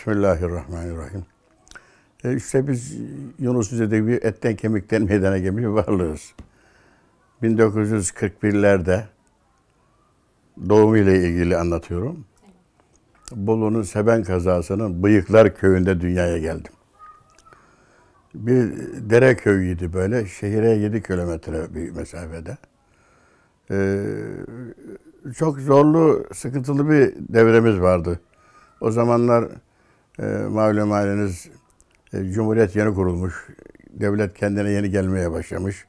Bismillahirrahmanirrahim. E işte biz Yunus Emre'de etten kemikten meydana gelmiş bir varlığız. 1941'lerde doğumu ile ilgili anlatıyorum. Bolu'nun Seben kazasının Bıyıklar köyünde dünyaya geldim. Bir dere köyüydü böyle. Şehire 7 kilometre bir mesafede. Ee, çok zorlu, sıkıntılı bir devremiz vardı. O zamanlar e, malum haliniz e, Cumhuriyet yeni kurulmuş. Devlet kendine yeni gelmeye başlamış.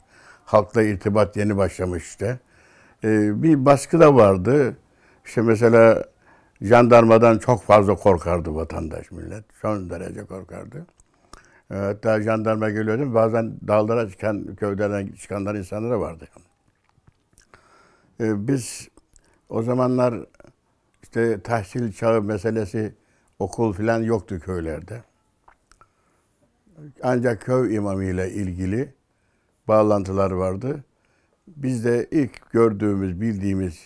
Halkla irtibat yeni başlamış işte. E, bir baskı da vardı. İşte mesela jandarmadan çok fazla korkardı vatandaş millet. Son derece korkardı. E, hatta jandarma geliyordu. Bazen dağlara çıkan, köylerden çıkanlar insanlara vardı. Biz o zamanlar işte tahsil çağı meselesi okul filan yoktu köylerde. Ancak köy imamıyla ilgili bağlantılar vardı. Biz de ilk gördüğümüz, bildiğimiz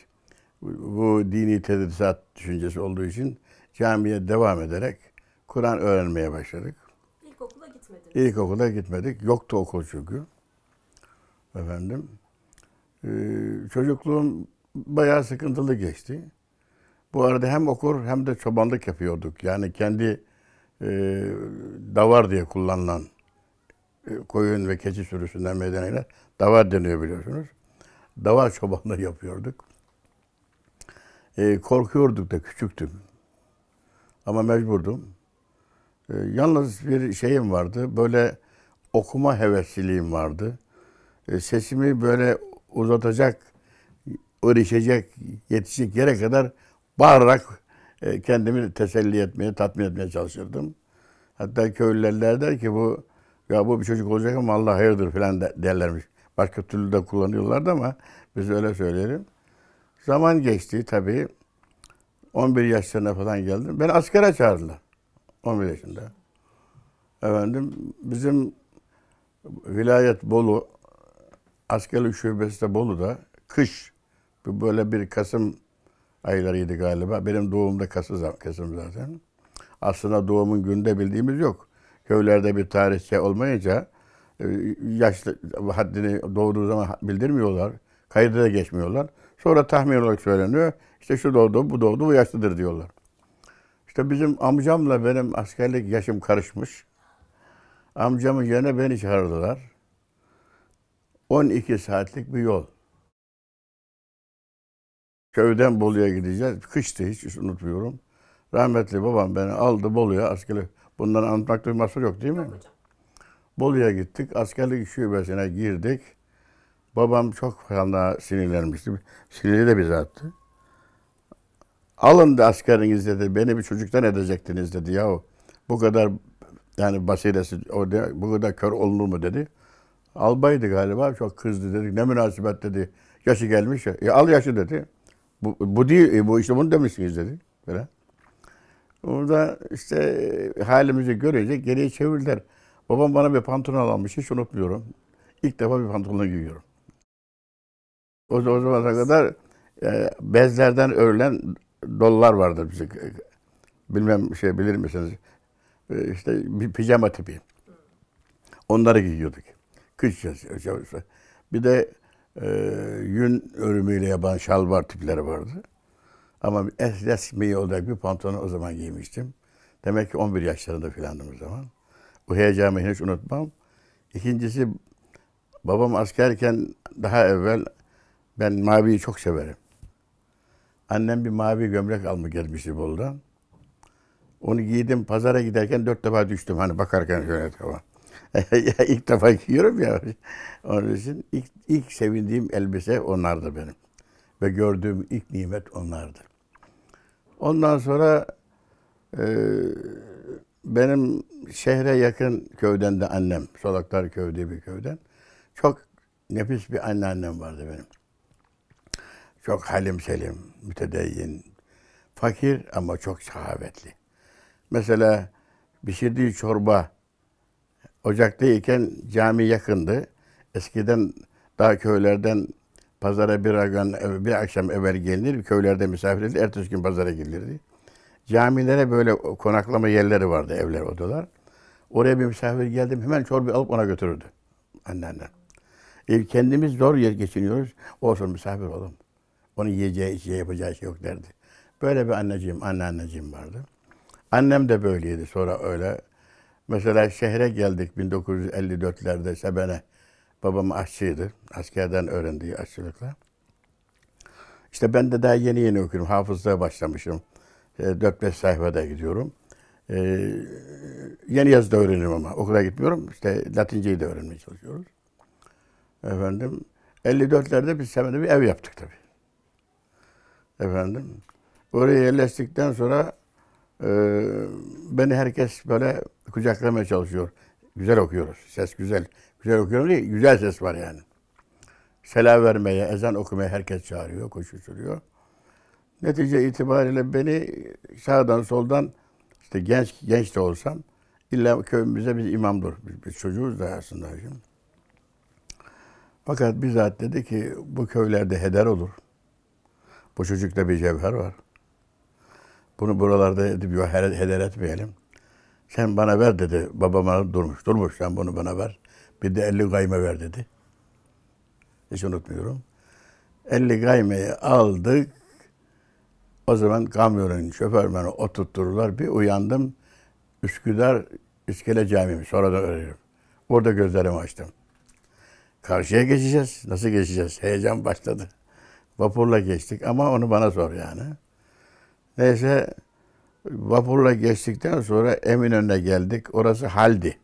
bu dini tedrisat düşüncesi olduğu için camiye devam ederek Kur'an öğrenmeye başladık. İlkokula gitmediniz. İlkokula gitmedik. Yoktu okul çünkü. Efendim. Ee, çocukluğum bayağı sıkıntılı geçti. Bu arada hem okur hem de çobanlık yapıyorduk. Yani kendi e, davar diye kullanılan e, koyun ve keçi sürüsünden meydana gelen davar deniyor biliyorsunuz. Davar çobanlığı yapıyorduk. E, korkuyorduk da küçüktüm. Ama mecburdum. E, yalnız bir şeyim vardı. Böyle okuma hevesliliğim vardı. E, sesimi böyle uzatacak, örişecek, yetişecek yere kadar bağırarak e, kendimi teselli etmeye, tatmin etmeye çalışırdım. Hatta köylüler der ki bu ya bu bir çocuk olacak ama Allah hayırdır filan derlermiş. Başka türlü de kullanıyorlardı ama biz öyle söyleyelim. Zaman geçti tabii. 11 yaşlarına falan geldim. Ben askere çağırdılar. 11 yaşında. Efendim bizim vilayet Bolu askerlik şubesi de Bolu'da kış böyle bir Kasım aylarıydı galiba. Benim doğumda Kasım, Kasım zaten. Aslında doğumun günde bildiğimiz yok. Köylerde bir tarihçe şey olmayınca e, yaş haddini doğduğu zaman bildirmiyorlar. Kayıda da geçmiyorlar. Sonra tahmin olarak söyleniyor. İşte şu doğdu, bu doğdu, bu yaşlıdır diyorlar. İşte bizim amcamla benim askerlik yaşım karışmış. Amcamın yerine beni çağırdılar. 12 saatlik bir yol. Köyden Bolu'ya gideceğiz. Kıştı hiç unutmuyorum. Rahmetli babam beni aldı Bolu'ya askerlik. Bundan anlatmak bir mahsur yok değil mi? Yok hocam. Bolu'ya gittik. Askerlik şubesine girdik. Babam çok fena sinirlenmişti. Sinirli de bir attı. Alın da askeriniz dedi. Beni bir çocuktan edecektiniz dedi yahu. Bu kadar yani basiresi, bu kadar kör olunur mu dedi. Albaydı galiba çok kızdı dedi. Ne münasebet dedi. Yaşı gelmiş ya. E, al yaşı dedi. Bu, bu değil, e, bu işte bunu demişsiniz dedi. Böyle. Orada işte e, halimizi görecek geriye çevirdiler. Babam bana bir pantolon almış, hiç unutmuyorum. İlk defa bir pantolon giyiyorum. O, o zamana kadar e, bezlerden örülen dollar vardı bize. Bilmem şey bilir misiniz? E, işte bir pijama tipi. Onları giyiyorduk. Kış şey, şey, şey. Bir de e, yün örümüyle yapan şalvar tipleri vardı. Ama resmi olarak bir pantolonu o zaman giymiştim. Demek ki 11 yaşlarında filandım o zaman. Bu heyecanı hiç unutmam. İkincisi babam askerken daha evvel ben maviyi çok severim. Annem bir mavi gömlek alma gelmişti Bolu'dan. Onu giydim pazara giderken dört defa düştüm hani bakarken şöyle falan. ilk defa giyiyorum ya. Onun için ilk, ilk sevindiğim elbise onlardı benim. Ve gördüğüm ilk nimet onlardı. Ondan sonra e, benim şehre yakın köyden de annem, Solaklar Köy diye bir köyden. Çok nefis bir anneannem vardı benim. Çok halim selim, mütedeyyin, fakir ama çok şahavetli. Mesela pişirdiği çorba Ocak'tayken cami yakındı. Eskiden daha köylerden pazara bir, gün, bir akşam evvel gelinir, köylerde misafir edilir, ertesi gün pazara gidilirdi. Camilere böyle konaklama yerleri vardı, evler, odalar. Oraya bir misafir geldim, hemen çorba alıp ona götürürdü anneannem. E, kendimiz zor yer geçiniyoruz, olsun misafir oğlum. Onun yiyeceği, içeceği, yapacağı şey yok derdi. Böyle bir anneciğim, anneanneciğim vardı. Annem de böyleydi sonra öyle Mesela şehre geldik 1954'lerde Sebene. Babam aşçıydı. Askerden öğrendiği aşçılıkla. İşte ben de daha yeni yeni okuyorum. Hafızlığa başlamışım. E, ee, 4-5 sayfada gidiyorum. Ee, yeni yeni da öğreniyorum ama. Okula gitmiyorum. İşte Latinceyi de öğrenmeye çalışıyoruz. Efendim 54'lerde biz Sebene'de bir ev yaptık tabii. Efendim. Oraya yerleştikten sonra ee, beni herkes böyle kucaklamaya çalışıyor. Güzel okuyoruz. Ses güzel. Güzel okuyorum değil, güzel ses var yani. Selam vermeye, ezan okumaya herkes çağırıyor, koşuşturuyor. Netice itibariyle beni sağdan soldan işte genç genç de olsam illa köyümüze bir imamdır. Biz, biz çocuğuz da aslında şimdi. Fakat bizzat dedi ki bu köylerde heder olur. Bu çocukta bir cevher var. Bunu buralarda edip heder etmeyelim. Sen bana ver dedi. Babama durmuş. Durmuş sen bunu bana ver. Bir de elli gayme ver dedi. Hiç unutmuyorum. Elli gaymeyi aldık. O zaman kamyonun şoförmeni oturttururlar. Bir uyandım. Üsküdar İskele Camii. Sonra da öğrenirim. Orada gözlerimi açtım. Karşıya geçeceğiz. Nasıl geçeceğiz? Heyecan başladı. Vapurla geçtik ama onu bana sor yani. Neyse vapurla geçtikten sonra Eminönü'ne geldik. Orası Haldi.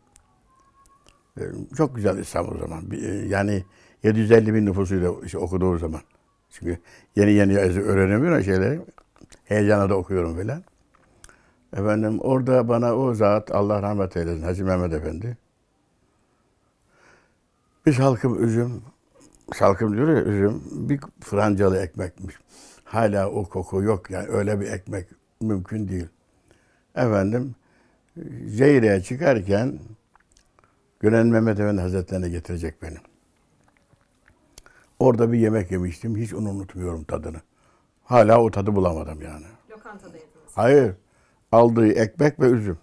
E, çok güzel İstanbul o zaman. E, yani 750 bin nüfusuyla işte okuduğu zaman. Çünkü yeni yeni öğrenemiyorum şeyleri. Heyecanla da okuyorum filan. Efendim orada bana o zat Allah rahmet eylesin Hacı Mehmet Efendi. Biz halkım üzüm, halkım diyor ya üzüm, bir francalı ekmekmiş hala o koku yok. Yani öyle bir ekmek mümkün değil. Efendim Zeyre'ye çıkarken Gülen Mehmet Efendi Hazretlerine getirecek beni. Orada bir yemek yemiştim. Hiç onu unutmuyorum tadını. Hala o tadı bulamadım yani. Lokantada yediniz. Hayır. Aldığı ekmek ve üzüm.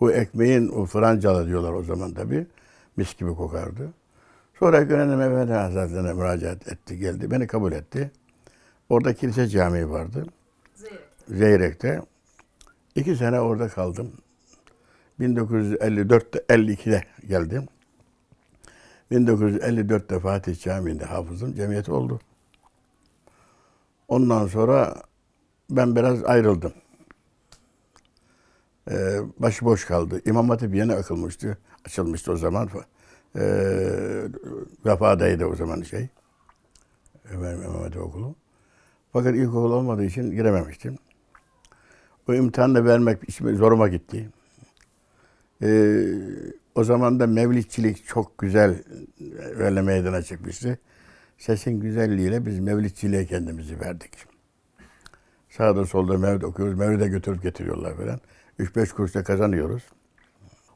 O ekmeğin o francalı diyorlar o zaman tabii. Mis gibi kokardı. Sonra Gören Mehmet Hazretlerine müracaat etti, geldi. Beni kabul etti. Orada kilise camii vardı. Zeyrek'te. İki sene orada kaldım. 1954'te, 52'de geldim. 1954'te Fatih Camii'nde hafızım cemiyet oldu. Ondan sonra ben biraz ayrıldım. Ee, boş kaldı. İmam Hatip yeni akılmıştı. Açılmıştı o zaman. Ee, vefadaydı o zaman şey. Efendim, İmam Hatip okulu. Fakat ilkokul olmadığı için girememiştim. O imtihanı da vermek içime zoruma gitti. Ee, o zaman da mevlitçilik çok güzel öyle meydana çıkmıştı. Sesin güzelliğiyle biz mevlitçiliğe kendimizi verdik. Sağda solda mevlid okuyoruz. Mevlid'e götürüp getiriyorlar falan. 3-5 kuruşta kazanıyoruz.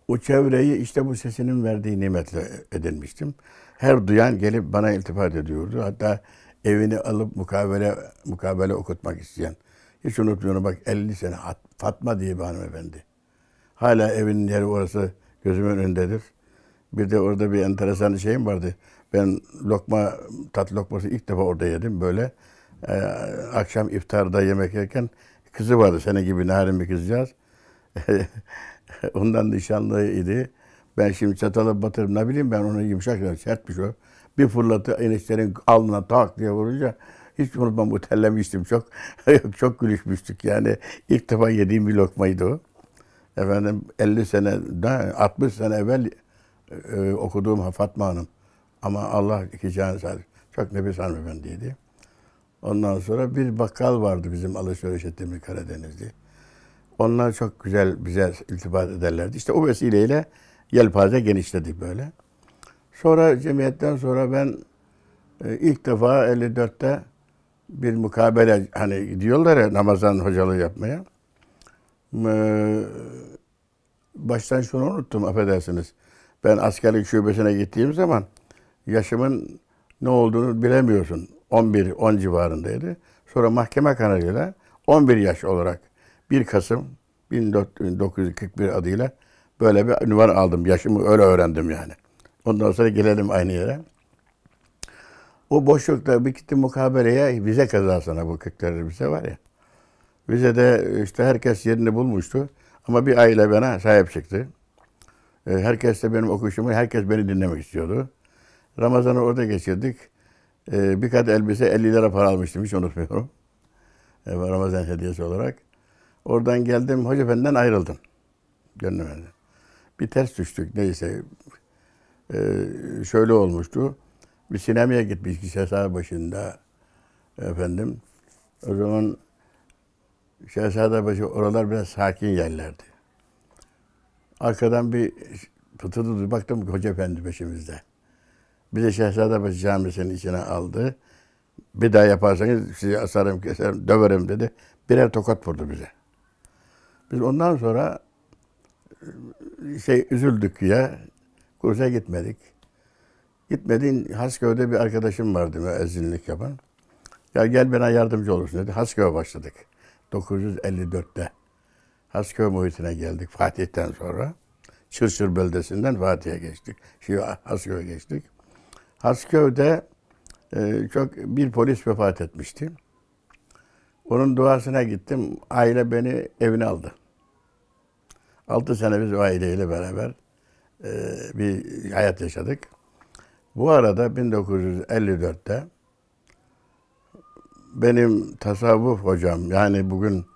O çevreyi işte bu sesinin verdiği nimetle edinmiştim. Her duyan gelip bana iltifat ediyordu. Hatta evini alıp mukabele, mukabele okutmak isteyen. Hiç unutmuyorum bak 50 sene Fatma diye bir hanımefendi. Hala evinin yeri orası gözümün önündedir. Bir de orada bir enteresan şeyim vardı. Ben lokma, tat lokması ilk defa orada yedim böyle. Ee, akşam iftarda yemek yerken kızı vardı sene gibi narin bir kızcağız. Ondan nişanlıydı. Ben şimdi çatalı batırım ne bileyim ben onu yumuşak sert bir şey. Bir fırlatı eniştenin alnına tak diye vurunca hiç unutmam utellemiştim çok. çok gülüşmüştük yani. ilk defa yediğim bir lokmaydı o. Efendim 50 sene, 60 sene evvel e, okuduğum Fatma Hanım. Ama Allah iki canı sağ Çok nefis hanımefendiydi. Ondan sonra bir bakkal vardı bizim alışveriş ettiğimiz Karadeniz'de. Onlar çok güzel bize iltifat ederlerdi. İşte o vesileyle yelpaze genişledik böyle. Sonra cemiyetten sonra ben e, ilk defa 54'te bir mukabele hani gidiyorlar ya namazdan hocalığı yapmaya. Ee, baştan şunu unuttum affedersiniz. Ben askerlik şubesine gittiğim zaman yaşımın ne olduğunu bilemiyorsun. 11, 10 civarındaydı. Sonra mahkeme kanalıyla 11 yaş olarak 1 Kasım 1941 adıyla böyle bir ünvan aldım. Yaşımı öyle öğrendim yani. Ondan sonra gelelim aynı yere. O boşlukta bir gitti mukabereye vize kazasına bu 40 lira vize var ya. de işte herkes yerini bulmuştu. Ama bir aile bana sahip çıktı. E, herkes de benim okuşumu, herkes beni dinlemek istiyordu. Ramazan'ı orada geçirdik. E, bir kat elbise 50 lira para almıştım, hiç unutmuyorum. E, Ramazan hediyesi olarak. Oradan geldim, hoca benden ayrıldım. Gönlümden. Bir ters düştük, neyse ee, şöyle olmuştu. Bir sinemaya gitmiştik Şehzade başında efendim. O zaman Şehzadebaşı oralar biraz sakin yerlerdi. Arkadan bir fıtırdı baktım ki Hoca Efendi peşimizde. Bizi Şehzadebaşı camisinin içine aldı. Bir daha yaparsanız sizi asarım, keserim, döverim dedi. Birer tokat vurdu bize. Biz ondan sonra e, şey üzüldük ya. Kursa gitmedik. Gitmediğin Hasköy'de bir arkadaşım vardı müezzinlik yapan. Ya gel bana yardımcı olursun dedi. Hasköy'e başladık. 954'te. Hasköy muhitine geldik Fatih'ten sonra. Çırçır beldesinden Fatih'e geçtik. Şimdi Hasköy'e geçtik. Hasköy'de e, çok bir polis vefat etmişti. Onun duasına gittim. Aile beni evine aldı. Altı sene biz o aileyle beraber e, bir hayat yaşadık. Bu arada 1954'te benim tasavvuf hocam yani bugün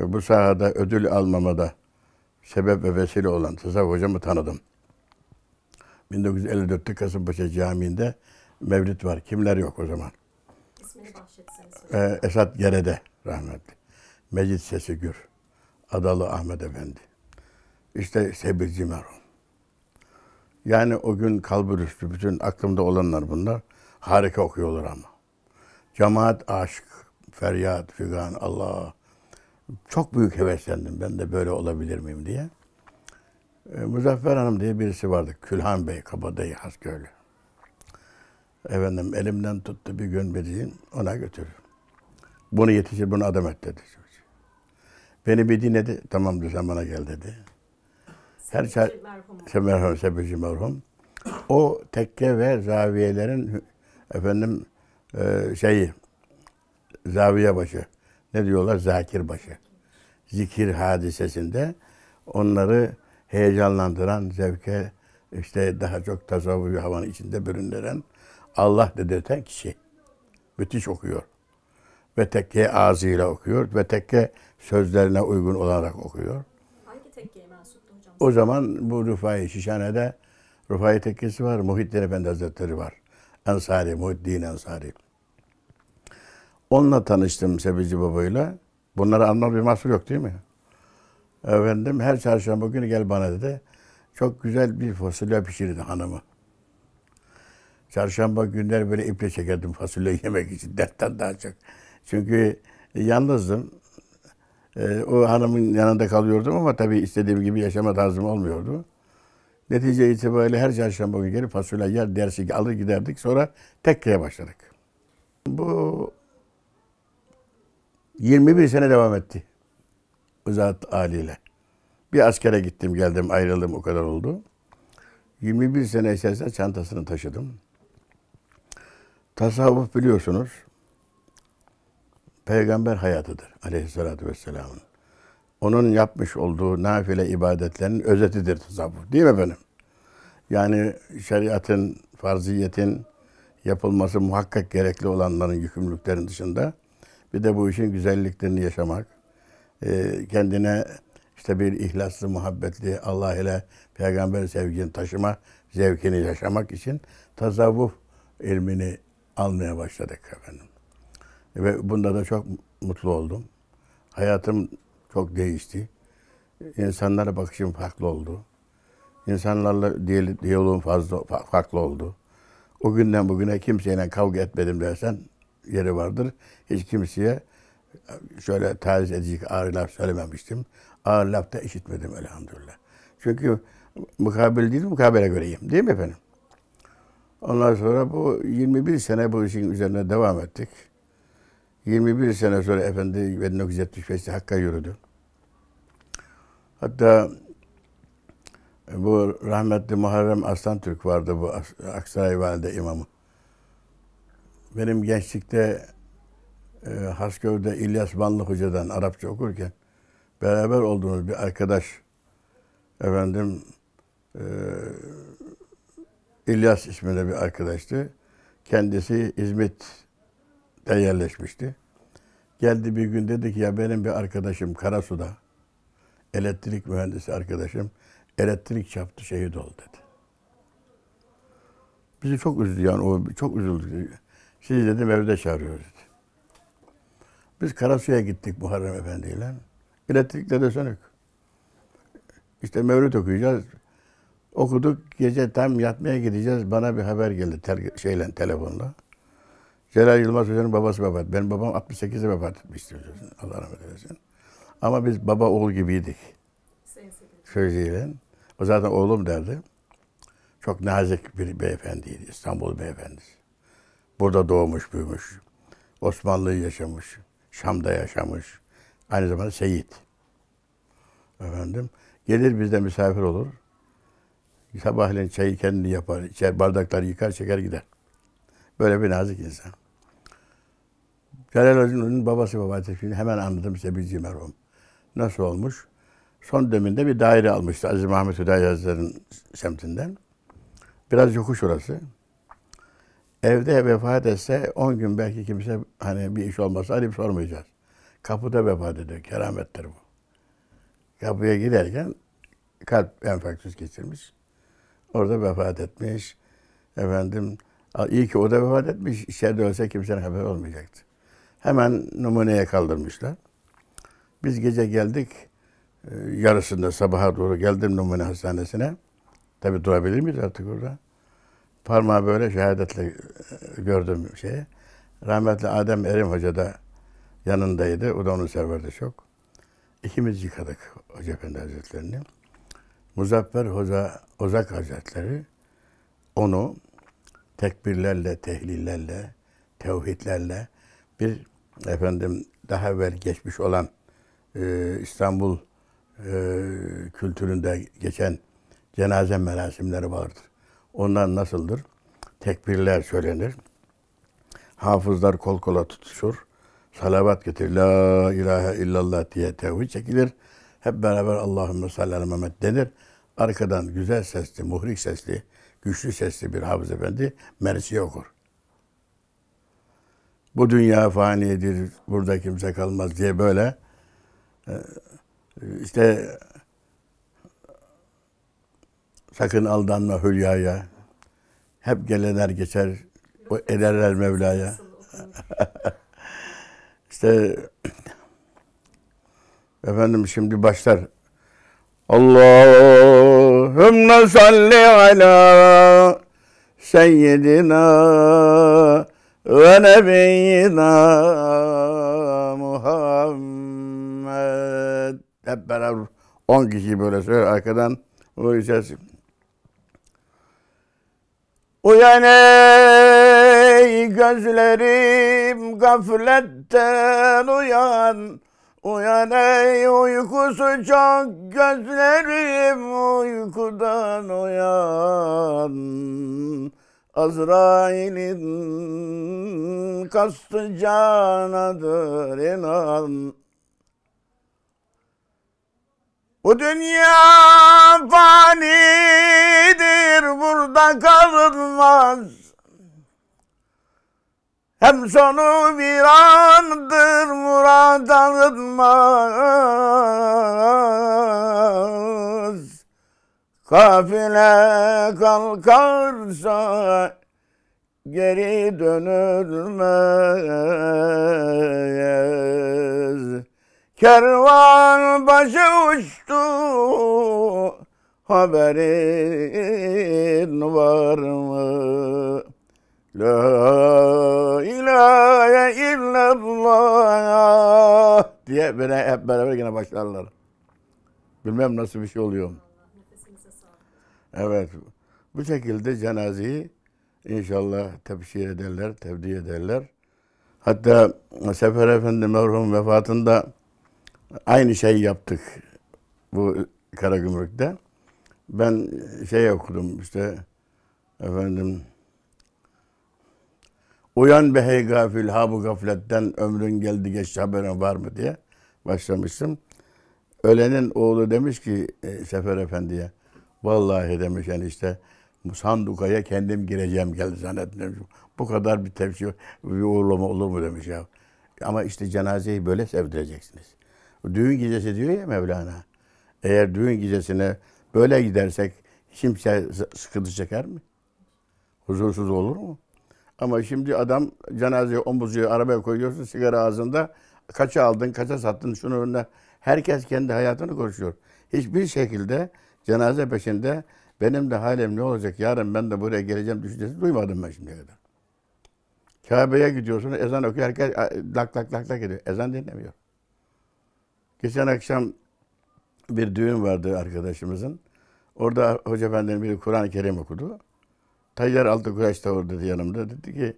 e, bu sahada ödül almamada sebep ve vesile olan tasavvuf hocamı tanıdım. 1954'te Kasımpaşa Camii'nde mevlid var. Kimler yok o zaman? İsmini Ee, Esat Gerede rahmetli. Mecid Sesi Gür. Adalı Ahmet Efendi. İşte Sebir Cimeron. Yani o gün kalbur üstü bütün aklımda olanlar bunlar. Harika okuyorlar ama. Cemaat aşk, feryat, figan, Allah. Çok büyük heveslendim ben de böyle olabilir miyim diye. E, Muzaffer Hanım diye birisi vardı. Külhan Bey, Kabadayı, Hasköylü. Efendim elimden tuttu bir gün beni ona götür. Bunu yetişir, bunu adam et dedi. Beni bir dinledi. Tamam sen bana gel dedi her şey merhum Sebeci şey, şey, şey, merhum. O tekke ve zaviyelerin efendim e, şeyi zaviye başı. Ne diyorlar? Zakir başı. Zikir hadisesinde onları heyecanlandıran, zevke işte daha çok tasavvufi havanın içinde büründüren Allah dedirten kişi. Müthiş okuyor. Ve tekke ağzıyla okuyor ve tekke sözlerine uygun olarak okuyor. O zaman bu Rufai Şişhane'de Rufai Tekkesi var, Muhittin Efendi Hazretleri var. Ensari, Muhittin Ensari. Onunla tanıştım Sebici Baba'yla. Bunları anlar bir mahsur yok değil mi? Efendim her çarşamba günü gel bana dedi. Çok güzel bir fasulye pişirdi hanımı. Çarşamba günler böyle iple çekerdim fasulye yemek için dertten daha çok. Çünkü yalnızdım. E, o hanımın yanında kalıyordum ama tabii istediğim gibi yaşama tarzım olmuyordu. Netice itibariyle her çarşamba günü gelip fasulye yer dersi alır giderdik. Sonra tekkeye başladık. Bu 21 sene devam etti. Uzat Ali ile. Bir askere gittim geldim ayrıldım o kadar oldu. 21 sene içerisinde çantasını taşıdım. Tasavvuf biliyorsunuz peygamber hayatıdır aleyhissalatü vesselamın. Onun yapmış olduğu nafile ibadetlerin özetidir tasavvuf. Değil mi efendim? Yani şeriatın, farziyetin yapılması muhakkak gerekli olanların yükümlülüklerin dışında bir de bu işin güzelliklerini yaşamak, e, kendine işte bir ihlaslı, muhabbetli, Allah ile peygamber sevgini taşıma, zevkini yaşamak için tasavvuf ilmini almaya başladık efendim. Ve bunda da çok mutlu oldum. Hayatım çok değişti. İnsanlara bakışım farklı oldu. İnsanlarla diyaloğum fazla farklı oldu. O günden bugüne kimseyle kavga etmedim dersen yeri vardır. Hiç kimseye e, şöyle taciz edecek ağır laf söylememiştim. Ağır laf da işitmedim elhamdülillah. Çünkü mukabil değil, mukabele göreyim. Değil mi efendim? Ondan sonra bu 21 sene bu işin üzerine devam ettik. 21 sene sonra efendi 1975'te Hakk'a yürüdü. Hatta e, bu rahmetli Muharrem Aslan Türk vardı bu Aksaray Valide imamı. Benim gençlikte e, Hasköv'de İlyas Banlı Hoca'dan Arapça okurken beraber olduğumuz bir arkadaş efendim e, İlyas isminde bir arkadaştı. Kendisi İzmit de yerleşmişti. Geldi bir gün dedi ki ya benim bir arkadaşım Karasu'da elektrik mühendisi arkadaşım elektrik çarptı şehit oldu dedi. Bizi çok üzdü yani o çok üzüldük. Siz dedim evde çağırıyoruz dedi. Biz Karasu'ya gittik Muharrem Efendi ile. Elektrikle de sönük. İşte Mevlüt okuyacağız. Okuduk. Gece tam yatmaya gideceğiz. Bana bir haber geldi ter- şeyle telefonla. Celal Yılmaz Hoca'nın babası vefat. Benim babam 68'de vefat etmişti biliyorsun. Allah rahmet eylesin. Ama biz baba oğul gibiydik. Sözüyle. O zaten oğlum derdi. Çok nazik bir beyefendiydi. İstanbul beyefendisi. Burada doğmuş, büyümüş. Osmanlı'yı yaşamış. Şam'da yaşamış. Aynı zamanda Seyit. Efendim. Gelir bizde misafir olur. Sabahleyin çayı kendini yapar, içer, bardakları yıkar, çeker gider. Böyle bir nazik insan. Celal Hoca'nın babası vefat hemen anladım Sebilci merhum. Nasıl olmuş? Son döneminde bir daire almıştı Aziz Mahmut Hüdayi semtinden. Biraz yokuş orası. Evde vefat etse 10 gün belki kimse hani bir iş olmasa arayıp sormayacağız. Kapıda vefat ediyor. Keramettir bu. Kapıya giderken kalp enfarktüs geçirmiş. Orada vefat etmiş. Efendim İyi ki o da vefat etmiş. İçeride ölse kimsenin haberi olmayacaktı. Hemen numuneye kaldırmışlar. Biz gece geldik. Ee, yarısında sabaha doğru geldim numune hastanesine. Tabi durabilir miyiz artık orada? Parmağı böyle şehadetle e, gördüm şeyi. Rahmetli Adem Erim Hoca da yanındaydı. O da onun serverdi çok. İkimiz yıkadık Hoca Efendi Hazretleri'ni. Muzaffer Hoca, Ozak Hazretleri onu tekbirlerle, tehlillerle, tevhidlerle bir efendim daha evvel geçmiş olan e, İstanbul e, kültüründe geçen cenaze merasimleri vardır. Onlar nasıldır? Tekbirler söylenir. Hafızlar kol kola tutuşur. Salavat getir. La ilahe illallah diye tevhid çekilir. Hep beraber Allahümme salli ala Mehmet denir. Arkadan güzel sesli, muhrik sesli güçlü sesli bir Hafız Efendi Mersi okur. Bu dünya fanidir, burada kimse kalmaz diye böyle e, işte sakın aldanma hülyaya. Hep geleler geçer, o ederler Mevla'ya. İşte efendim şimdi başlar. Allah Allahümme salli ala seyyidina ve nebiyyina Muhammed. Hep beraber 10 kişi böyle söyler arkadan. Olur içersin. Uyan ey gözlerim gafletten uyan. Uyan ey uykusu çok gözlerim uykudan uyan. Azrail'in kastı canadır inan. Bu dünya fanidir burada kalınmaz. Hem sonu virandır murad alınmaz. Kafile kalkarsa geri dönülmez. Kervan başı uçtu haberin var mı? La ilahe illallah diye böyle hep beraber yine başlarlar. Bilmem nasıl bir şey oluyor. Evet. Bu şekilde cenazeyi inşallah tepşir ederler, tebdi ederler. Hatta Sefer Efendi merhum vefatında aynı şeyi yaptık bu Karagümrük'te. Ben şey okudum işte efendim Uyan be hey gafil ha bu gafletten ömrün geldi geçti haberin var mı diye başlamıştım. Ölenin oğlu demiş ki e, Sefer Efendi'ye vallahi demiş yani işte sandukaya kendim gireceğim geldi zannettim. Bu kadar bir tepsi bir uğurlama olur mu demiş ya. Ama işte cenazeyi böyle sevdireceksiniz. Düğün gecesi diyor ya Mevlana. Eğer düğün gecesine böyle gidersek kimse sıkıntı çeker mi? Huzursuz olur mu? Ama şimdi adam cenazeyi omuzluyor, arabaya koyuyorsun, sigara ağzında. Kaça aldın, kaça sattın, şunu önüne. Herkes kendi hayatını konuşuyor. Hiçbir şekilde cenaze peşinde benim de halim ne olacak, yarın ben de buraya geleceğim düşüncesi duymadım ben şimdiye kadar. Kabe'ye gidiyorsun, ezan okuyor, herkes lak lak lak lak ediyor. Ezan dinlemiyor. Geçen akşam bir düğün vardı arkadaşımızın. Orada Hoca benden biri Kur'an-ı Kerim okudu. Tayyar Altıkıraç da var dedi yanımda. Dedi ki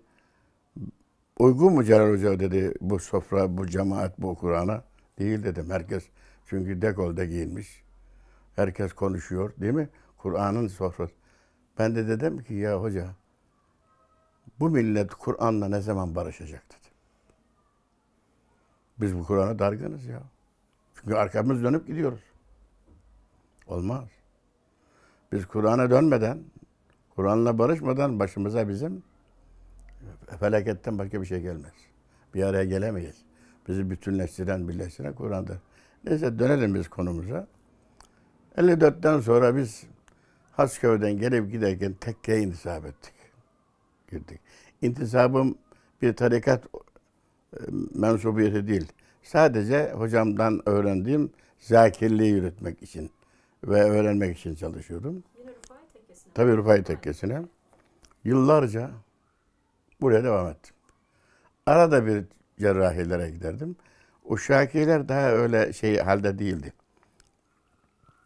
uygun mu Celal Hoca dedi bu sofra, bu cemaat, bu Kur'an'a? Değil dedim. Herkes çünkü dekolde giyinmiş. Herkes konuşuyor değil mi? Kur'an'ın sofrası. Ben de dedim ki ya hoca bu millet Kur'an'la ne zaman barışacak dedi. Biz bu Kur'an'a dargınız ya. Çünkü arkamız dönüp gidiyoruz. Olmaz. Biz Kur'an'a dönmeden Kur'an'la barışmadan başımıza bizim felaketten başka bir şey gelmez. Bir araya gelemeyiz. Bizi bütünleştiren, birleştiren Kur'an'dır. Neyse dönelim biz konumuza. 54'ten sonra biz Hasköy'den gelip giderken tekkeye intisap ettik. Girdik. İntisabım bir tarikat e, mensubiyeti değil. Sadece hocamdan öğrendiğim zakirliği yürütmek için ve öğrenmek için çalışıyordum. Tabi Rufai Tekkesi'ne. Yıllarca buraya devam ettim. Arada bir cerrahilere giderdim. O şakiler daha öyle şey halde değildi.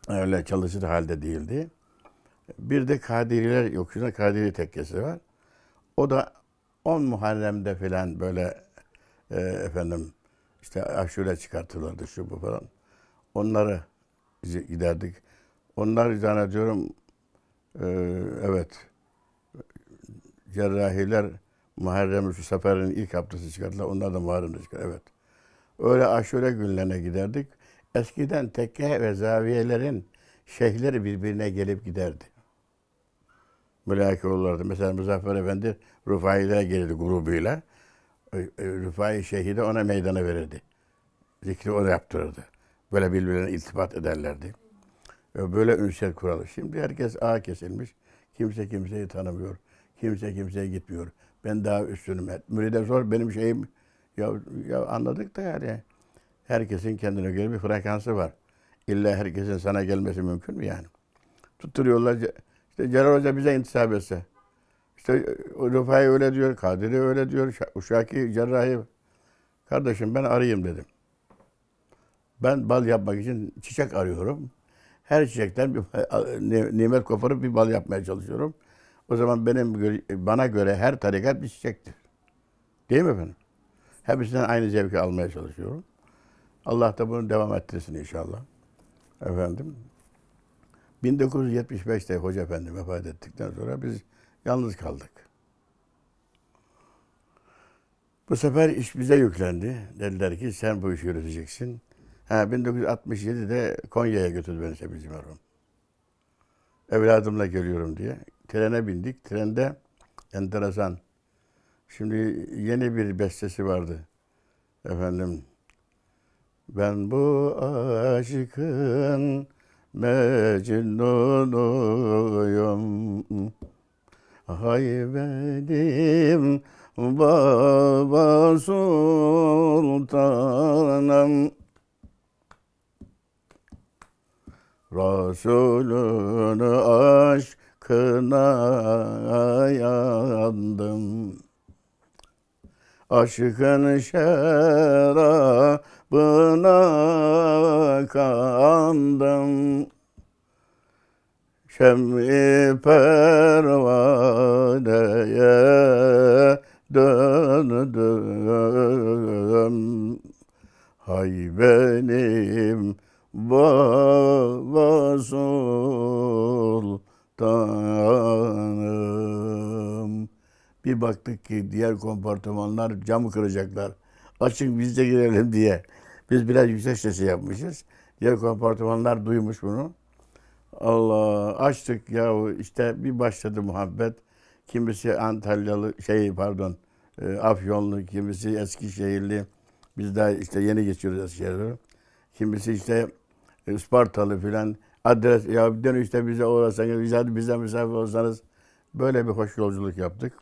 Öyle çalışır halde değildi. Bir de Kadiriler yokuşuna Kadiri Tekkesi var. O da 10 Muharrem'de falan böyle e, efendim işte aşure çıkartırlardı şu bu falan. Onları giderdik. Onlar zannediyorum ee, evet. Cerrahiler Muharrem Sefer'in ilk haftası çıkardılar. Onlar da Muharrem'de çıkar. Evet. Öyle aşure günlerine giderdik. Eskiden tekke ve zaviyelerin şeyhleri birbirine gelip giderdi. Mülaki olurlardı. Mesela Muzaffer Efendi Rufai'lere gelirdi grubuyla. Ee, e, Rufai Şeyhi de ona meydana verirdi. Zikri onu yaptırırdı. Böyle birbirlerine iltifat ederlerdi. Böyle ünsel kuralı. Şimdi herkes ağ kesilmiş. Kimse kimseyi tanımıyor. Kimse kimseye gitmiyor. Ben daha üstünüm. E, Müride zor benim şeyim. Ya, ya anladık da yani. Herkesin kendine göre bir frekansı var. İlla herkesin sana gelmesi mümkün mü yani? Tutturuyorlar. İşte Celal Hoca bize intisap etse. İşte e, Rıfai öyle diyor, Kadiri öyle diyor, Uşaki Cerrahi. Kardeşim ben arayayım dedim. Ben bal yapmak için çiçek arıyorum her çiçekten bir nimet koparıp bir bal yapmaya çalışıyorum. O zaman benim bana göre her tarikat bir çiçektir. Değil mi efendim? Hepsinden aynı zevki almaya çalışıyorum. Allah da bunu devam ettirsin inşallah. Efendim. 1975'te Hoca Efendi vefat ettikten sonra biz yalnız kaldık. Bu sefer iş bize yüklendi. Dediler ki sen bu işi yürüteceksin. Ha, 1967'de Konya'ya götürdü beni Sebilci merhum. Evladımla geliyorum diye. Trene bindik. Trende enteresan. Şimdi yeni bir bestesi vardı. Efendim. Ben bu aşıkın mecnunuyum. Hay benim baba sultanım. Resulünü aşkına yandım. Aşkın şerabına kandım. Şem-i pervaneye döndüm. Hay benim Baba sultanım. Bir baktık ki diğer kompartımanlar camı kıracaklar. Açın biz de girelim diye. Biz biraz yüksek sesi yapmışız. Diğer kompartımanlar duymuş bunu. Allah açtık ya işte bir başladı muhabbet. Kimisi Antalyalı şey pardon e, Afyonlu, kimisi Eskişehirli. Biz daha işte yeni geçiyoruz Eskişehir'e. Kimisi işte Spartalı filan adres ya dönüşte bize uğrasanız bize, bize misafir olsanız böyle bir hoş yolculuk yaptık.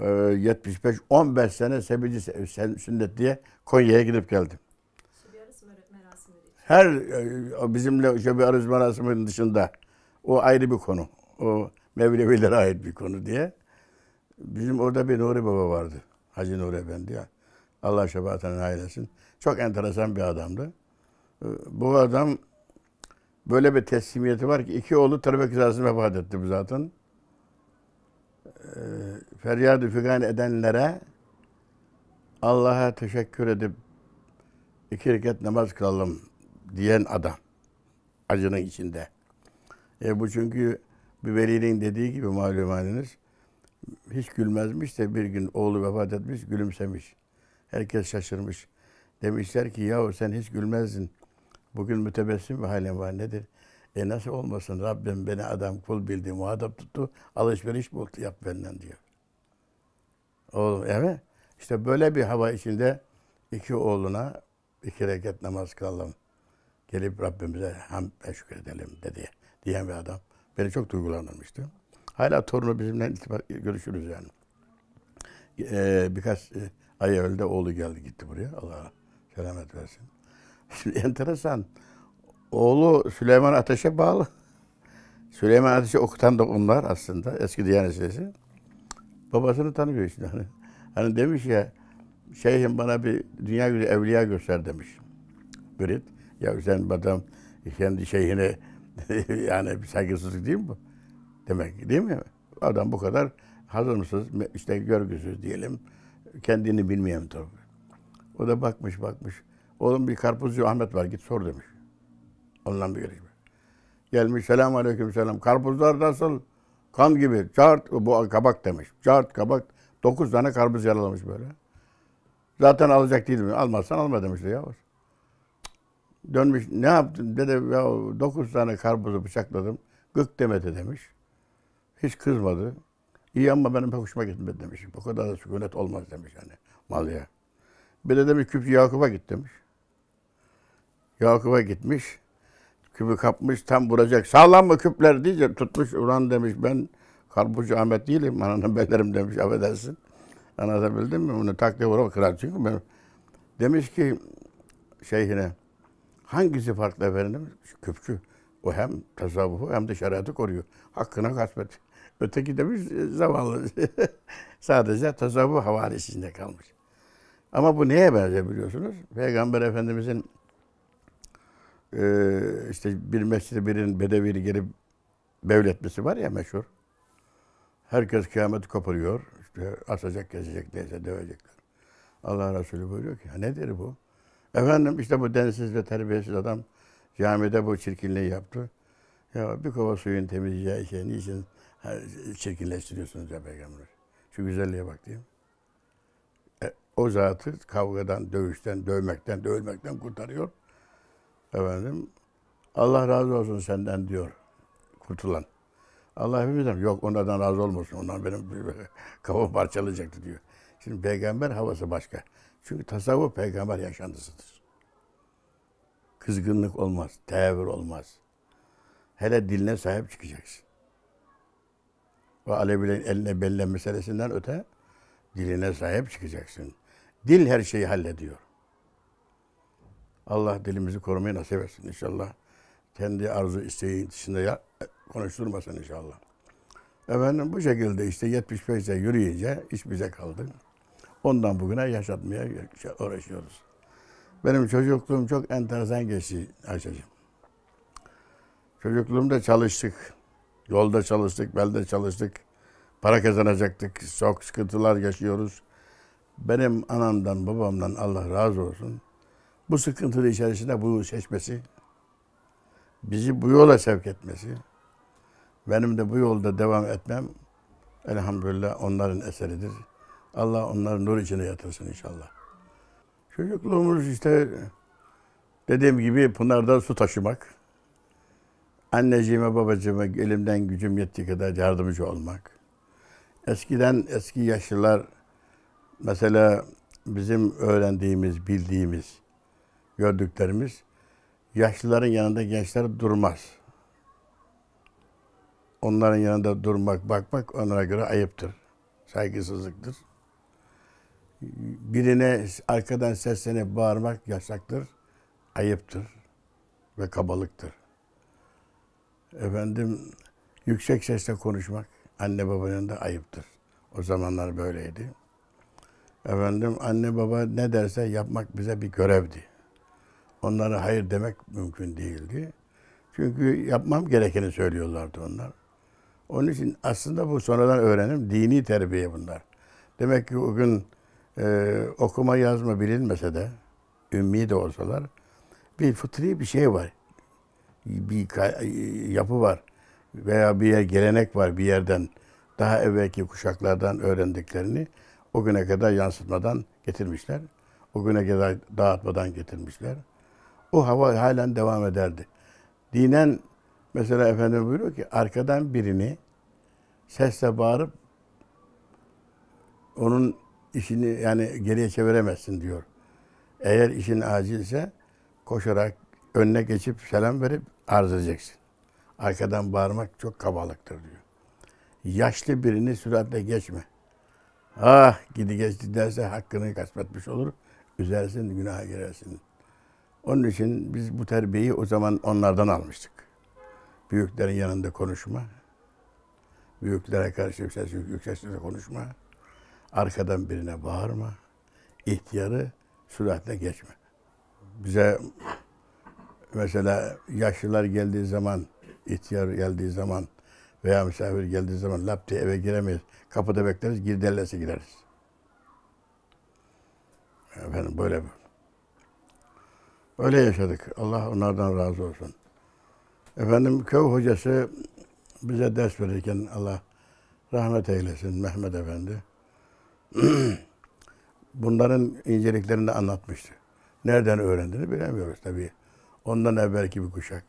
Ee, 75 15 sene Sebici Sünnet diye Konya'ya gidip geldim. Her e, bizimle şöyle bir arız merasiminin dışında o ayrı bir konu. O Mevlevilere ait bir konu diye. Bizim orada bir Nuri Baba vardı. Hacı Nuri Efendi ya. Allah şefaatine ailesin. Çok enteresan bir adamdı bu adam böyle bir teslimiyeti var ki iki oğlu talebe kızasını vefat etti bu zaten. E, ee, feryad figan edenlere Allah'a teşekkür edip iki rekat namaz kılalım diyen adam acının içinde. E bu çünkü bir velinin dediği gibi malum hiç gülmezmiş de bir gün oğlu vefat etmiş gülümsemiş. Herkes şaşırmış. Demişler ki yahu sen hiç gülmezdin. Bugün mütebessim ve halim var nedir? E nasıl olmasın? Rabbim beni adam kul bildi, muhatap tuttu, alışveriş bul yap benden diyor. Oğlum evet. İşte böyle bir hava içinde iki oğluna iki reket namaz kılalım. Gelip Rabbimize hem teşekkür edelim dedi. Diyen bir adam. Beni çok duygulandırmıştı. Hala torunu bizimle itibar, görüşürüz yani. Ee, birkaç e, ay evvel de oğlu geldi gitti buraya. Allah selamet versin. Şimdi enteresan. Oğlu Süleyman Ateş'e bağlı. Süleyman Ateş'i okutan da onlar aslında. Eski Diyanet Sesi. Babasını tanıyor işte. Hani, hani demiş ya, şeyhim bana bir dünya güzeli evliya göster demiş. Mürit. Ya sen adam kendi şeyhine yani bir saygısızlık değil mi bu? Demek değil mi? Adam bu kadar hazımsız, işte görgüsüz diyelim. Kendini bilmeyen tabii. O da bakmış bakmış. Oğlum bir karpuzcu Ahmet var git sor demiş. Ondan bir gelişme. Gelmiş selam aleyküm selam. Karpuzlar nasıl? Kan gibi. Çart bu kabak demiş. Çart kabak. Dokuz tane karpuz yaralamış böyle. Zaten alacak değildim. Almazsan alma demişti yavaş. Dönmüş ne yaptın? Dede ya dokuz tane karpuzu bıçakladım. Gık demedi demiş. Hiç kızmadı. İyi ama benim pek hoşuma gitmedi demiş. Bu kadar da sükunet olmaz demiş yani malıya. Bir de demiş Küpçü Yakup'a git demiş. Yakup'a gitmiş. Küpü kapmış tam vuracak. Sağlam mı küpler deyince tutmuş. Ulan demiş ben karpuzcu Ahmet değilim. Ananın bellerim demiş affedersin. Anlatabildim mi? Bunu takdir vurup kırar. Çünkü ben, demiş ki şeyhine hangisi farklı efendim? Küpçü. O hem tasavvufu hem de şeriatı koruyor. Hakkına kasvet. Öteki demiş zavallı. Sadece tasavvuf havarisinde kalmış. Ama bu neye benzer biliyorsunuz? Peygamber Efendimizin e, işte bir mescide birinin bedevini gelip bevletmesi var ya meşhur. Herkes kıyamet koparıyor. İşte asacak, kesecek, neyse dövecekler. Allah Resulü buyuruyor ki, ya nedir bu? Efendim işte bu densiz ve terbiyesiz adam camide bu çirkinliği yaptı. Ya bir kova suyun temizleyeceği şey niçin çirkinleştiriyorsunuz ya peygamber? Şu güzelliğe bak diyeyim. E, o zatı kavgadan, dövüşten, dövmekten, dövülmekten kurtarıyor efendim Allah razı olsun senden diyor kurtulan. Allah hepimizden yok onlardan razı olmasın. Onlar benim kafa parçalayacaktı diyor. Şimdi peygamber havası başka. Çünkü tasavvuf peygamber yaşantısıdır. Kızgınlık olmaz, tevür olmaz. Hele diline sahip çıkacaksın. Ve Alevilerin eline bellen meselesinden öte diline sahip çıkacaksın. Dil her şeyi hallediyor. Allah dilimizi korumayı nasip etsin inşallah. Kendi arzu isteği dışında ya, konuşturmasın inşallah. Efendim bu şekilde işte 75'e yürüyünce iş bize kaldı. Ondan bugüne yaşatmaya uğraşıyoruz. Benim çocukluğum çok enteresan geçti Ayşe'cim. Çocukluğumda çalıştık. Yolda çalıştık, belde çalıştık. Para kazanacaktık. Çok sıkıntılar yaşıyoruz. Benim anamdan, babamdan Allah razı olsun bu sıkıntının içerisinde bu seçmesi, bizi bu yola sevk etmesi, benim de bu yolda devam etmem elhamdülillah onların eseridir. Allah onların nur içine yatırsın inşallah. Çocukluğumuz işte dediğim gibi Pınar'dan su taşımak. Anneciğime babacığıma elimden gücüm yettiği kadar yardımcı olmak. Eskiden eski yaşlılar mesela bizim öğrendiğimiz, bildiğimiz gördüklerimiz. Yaşlıların yanında gençler durmaz. Onların yanında durmak, bakmak onlara göre ayıptır. Saygısızlıktır. Birine arkadan seslenip bağırmak yasaktır, ayıptır ve kabalıktır. Efendim yüksek sesle konuşmak anne babanın da ayıptır. O zamanlar böyleydi. Efendim anne baba ne derse yapmak bize bir görevdi onlara hayır demek mümkün değildi. Çünkü yapmam gerekeni söylüyorlardı onlar. Onun için aslında bu sonradan öğrenim dini terbiye bunlar. Demek ki o gün e, okuma yazma bilinmese de, ümmi de olsalar bir fıtri bir şey var. Bir yapı var. Veya bir yer, gelenek var bir yerden. Daha evvelki kuşaklardan öğrendiklerini o güne kadar yansıtmadan getirmişler. O güne kadar dağıtmadan getirmişler o hava halen devam ederdi. Dinen mesela efendim buyuruyor ki arkadan birini sesle bağırıp onun işini yani geriye çeviremezsin diyor. Eğer işin acilse koşarak önüne geçip selam verip arz edeceksin. Arkadan bağırmak çok kabalıktır diyor. Yaşlı birini süratle geçme. Ah gidi geçti derse hakkını kasvetmiş olur. Üzersin, günaha girersin. Onun için biz bu terbiyeyi o zaman onlardan almıştık. Büyüklerin yanında konuşma. Büyüklere karşı yüksek yüksek konuşma. Arkadan birine bağırma. İhtiyarı süratle geçme. Bize mesela yaşlılar geldiği zaman, ihtiyar geldiği zaman veya misafir geldiği zaman lap diye eve giremeyiz. Kapıda bekleriz, girderlerse gideriz. Efendim böyle Öyle yaşadık. Allah onlardan razı olsun. Efendim köy hocası bize ders verirken Allah rahmet eylesin Mehmet Efendi. Bunların inceliklerini anlatmıştı. Nereden öğrendiğini bilemiyoruz tabii. Ondan evvelki bir kuşak.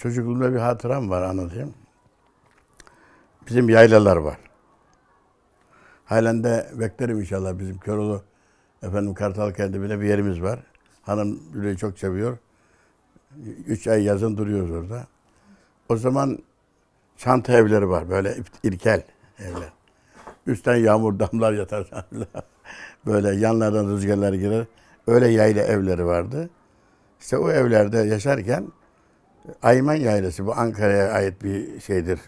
Çocukluğumda bir hatıram var anlatayım. Bizim yaylalar var. Halen de beklerim inşallah bizim Köroğlu efendim Kartal kendimine bir yerimiz var. Hanım Lüle'yi çok seviyor. Üç ay yazın duruyoruz orada. O zaman çanta evleri var böyle irkel evler. Üstten yağmur damlar yatar. böyle yanlardan rüzgarlar girer. Öyle yayla evleri vardı. İşte o evlerde yaşarken Ayman Yaylası bu Ankara'ya ait bir şeydir.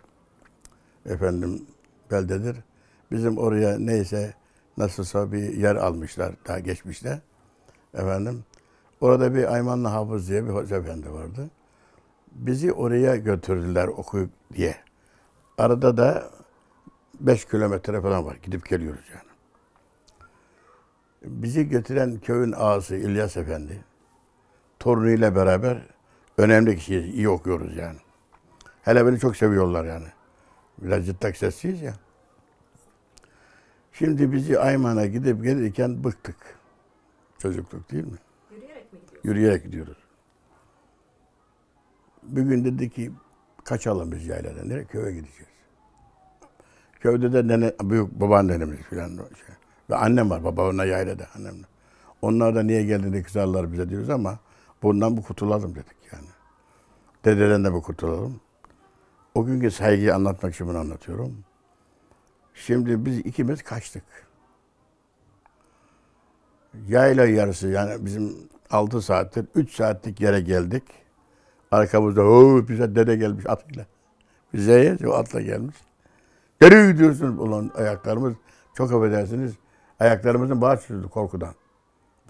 Efendim beldedir. Bizim oraya neyse nasılsa bir yer almışlar daha geçmişte. Efendim Orada bir Aymanlı Hafız diye bir hoca efendi vardı. Bizi oraya götürdüler okuyup diye. Arada da 5 kilometre falan var. Gidip geliyoruz yani. Bizi götüren köyün ağası İlyas Efendi, torunuyla beraber önemli kişiyiz. iyi okuyoruz yani. Hele beni çok seviyorlar yani. Biraz ciddak sessiz ya. Şimdi bizi Ayman'a gidip gelirken bıktık. Çocukluk değil mi? Yürüyerek gidiyoruz. Bir gün dedi ki kaçalım biz yayladan. Nereye? Köye gideceğiz. Köyde de nene, büyük babaannenemiz falan. Şey. Ve annem var babamla yaylada annemle. Onlar da niye geldiğini kızarlar bize diyoruz ama bundan bu kurtulalım dedik yani. Dededen de bu kurtulalım. O günkü saygıyı anlatmak için bunu anlatıyorum. Şimdi biz ikimiz kaçtık. Yayla yarısı yani bizim 6 saattir 3 saatlik yere geldik. Arkamızda o bize dede gelmiş atıyla. Bize o atla gelmiş. Geri gidiyorsunuz ulan ayaklarımız çok affedersiniz. Ayaklarımızın bağ çözüldü korkudan.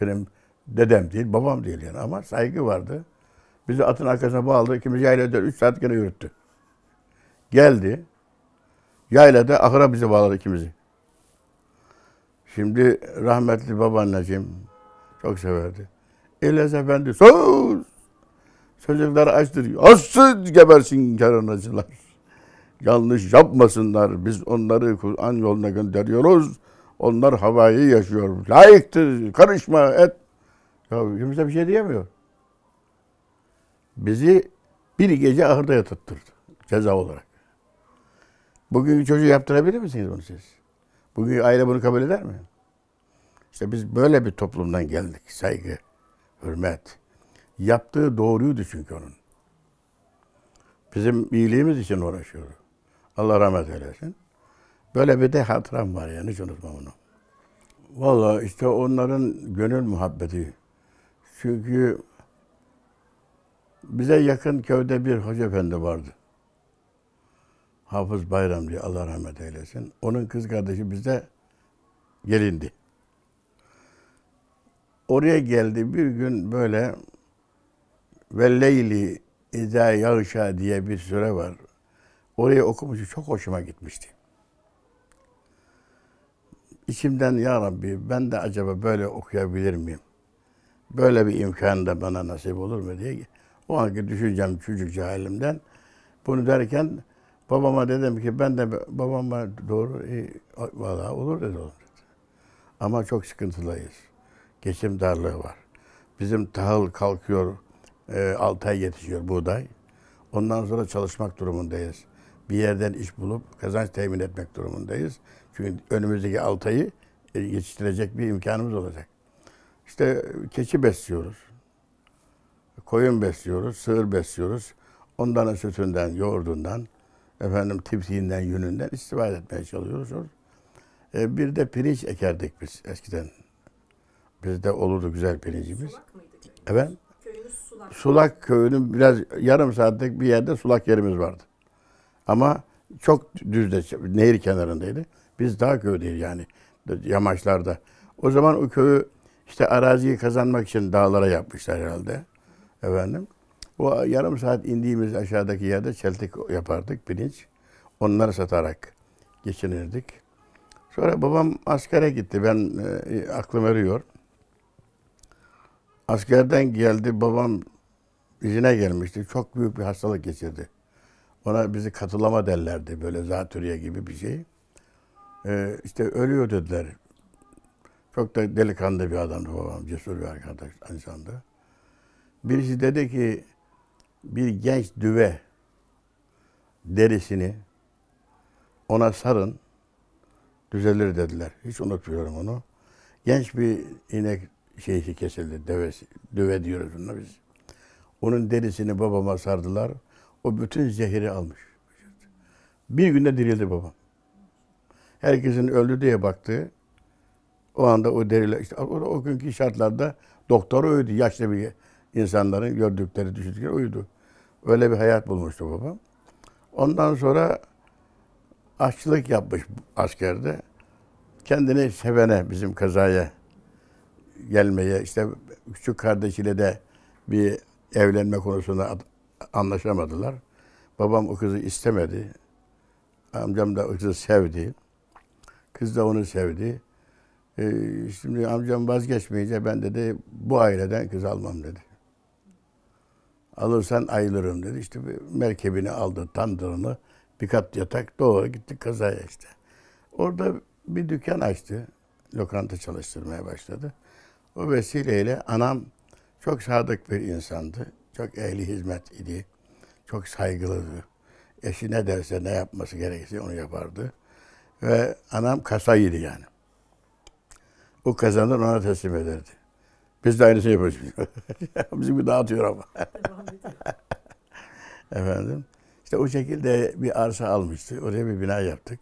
Benim dedem değil, babam değil yani ama saygı vardı. Bizi atın arkasına bağladı. İkimiz yaylada üç saat gene yürüttü. Geldi. yayla da ahıra bizi bağladı ikimizi. Şimdi rahmetli babaanneciğim çok severdi. İlyas Efendi sus. Çocuklar açtır. Açsız gebersin kerhanacılar. Yanlış yapmasınlar. Biz onları Kur'an yoluna gönderiyoruz. Onlar havayı yaşıyor. Layıktır. Karışma et. Ya kimse bir şey diyemiyor. Bizi bir gece ahırda yatattırdı. Ceza olarak. Bugün çocuğu yaptırabilir misiniz onu siz? Bugün aile bunu kabul eder mi? İşte biz böyle bir toplumdan geldik. Saygı hürmet. Yaptığı doğruydu çünkü onun. Bizim iyiliğimiz için uğraşıyor. Allah rahmet eylesin. Böyle bir de hatıram var yani hiç unutmam onu. Valla işte onların gönül muhabbeti. Çünkü bize yakın köyde bir hoca efendi vardı. Hafız Bayram diye Allah rahmet eylesin. Onun kız kardeşi bize gelindi. Oraya geldi bir gün böyle Velleyli İza izâ yağışa diye bir süre var. Orayı okumuştu. Çok hoşuma gitmişti. İçimden ya Rabbi ben de acaba böyle okuyabilir miyim? Böyle bir imkan da bana nasip olur mu diye o anki düşüncem çocuk cahilimden. Bunu derken babama dedim ki ben de babama doğru e, valla olur dedi oğlum dedi. Ama çok sıkıntılıyız geçim darlığı var. Bizim tahıl kalkıyor, 6 e, ay yetişiyor buğday. Ondan sonra çalışmak durumundayız. Bir yerden iş bulup kazanç temin etmek durumundayız. Çünkü önümüzdeki 6 ayı e, yetiştirecek bir imkanımız olacak. İşte keçi besliyoruz. Koyun besliyoruz, sığır besliyoruz. Ondan sütünden, yoğurdundan, efendim tipsiğinden, yününden istifade etmeye çalışıyoruz. E, bir de pirinç ekerdik biz eskiden. Bizde olurdu güzel pirincimiz. Sulak mıydı köyünüz? Efendim? Köyünüz sulak. Sulak köyünün biraz yarım saatlik bir yerde sulak yerimiz vardı. Ama çok düzde, nehir kenarındaydı. Biz daha köydeyiz yani, yamaçlarda. O zaman o köyü işte araziyi kazanmak için dağlara yapmışlar herhalde. Efendim. O yarım saat indiğimiz aşağıdaki yerde çeltik yapardık, pirinç. Onları satarak geçinirdik. Sonra babam askere gitti. Ben e, aklım eriyor. Askerden geldi, babam izine gelmişti. Çok büyük bir hastalık geçirdi. Ona bizi katılama derlerdi, böyle zatürre gibi bir şey. Ee, işte ölüyor dediler. Çok da delikanlı bir adamdı babam, cesur bir arkadaş, insandı. Birisi dedi ki, bir genç düve derisini ona sarın, düzelir dediler. Hiç unutmuyorum onu. Genç bir inek şeysi kesildi. Devesi, düve diyoruz ona biz. Onun derisini babama sardılar. O bütün zehri almış. Bir günde dirildi babam. Herkesin öldü diye baktı. O anda o deriyle işte o, o günkü şartlarda doktor uydu. Yaşlı bir insanların gördükleri, düşündükleri uydu. Öyle bir hayat bulmuştu babam. Ondan sonra açlık yapmış askerde. Kendini sevene, bizim kazaya gelmeye işte küçük kardeşiyle de bir evlenme konusunda anlaşamadılar. Babam o kızı istemedi. Amcam da o kızı sevdi. Kız da onu sevdi. Ee, şimdi amcam vazgeçmeyince ben dedi bu aileden kız almam dedi. Alırsan ayrılırım dedi. İşte bir merkebini aldı, tandırını. Bir kat yatak doğru gitti kazaya işte. Orada bir dükkan açtı. Lokanta çalıştırmaya başladı. O vesileyle anam çok sadık bir insandı. Çok ehli hizmet idi. Çok saygılıydı. Eşi ne derse ne yapması gerekirse onu yapardı. Ve anam kasaydı yani. O kazanır ona teslim ederdi. Biz de aynısını yapıyoruz. Bizi bir dağıtıyor ama. Efendim. İşte o şekilde bir arsa almıştı. Oraya bir bina yaptık.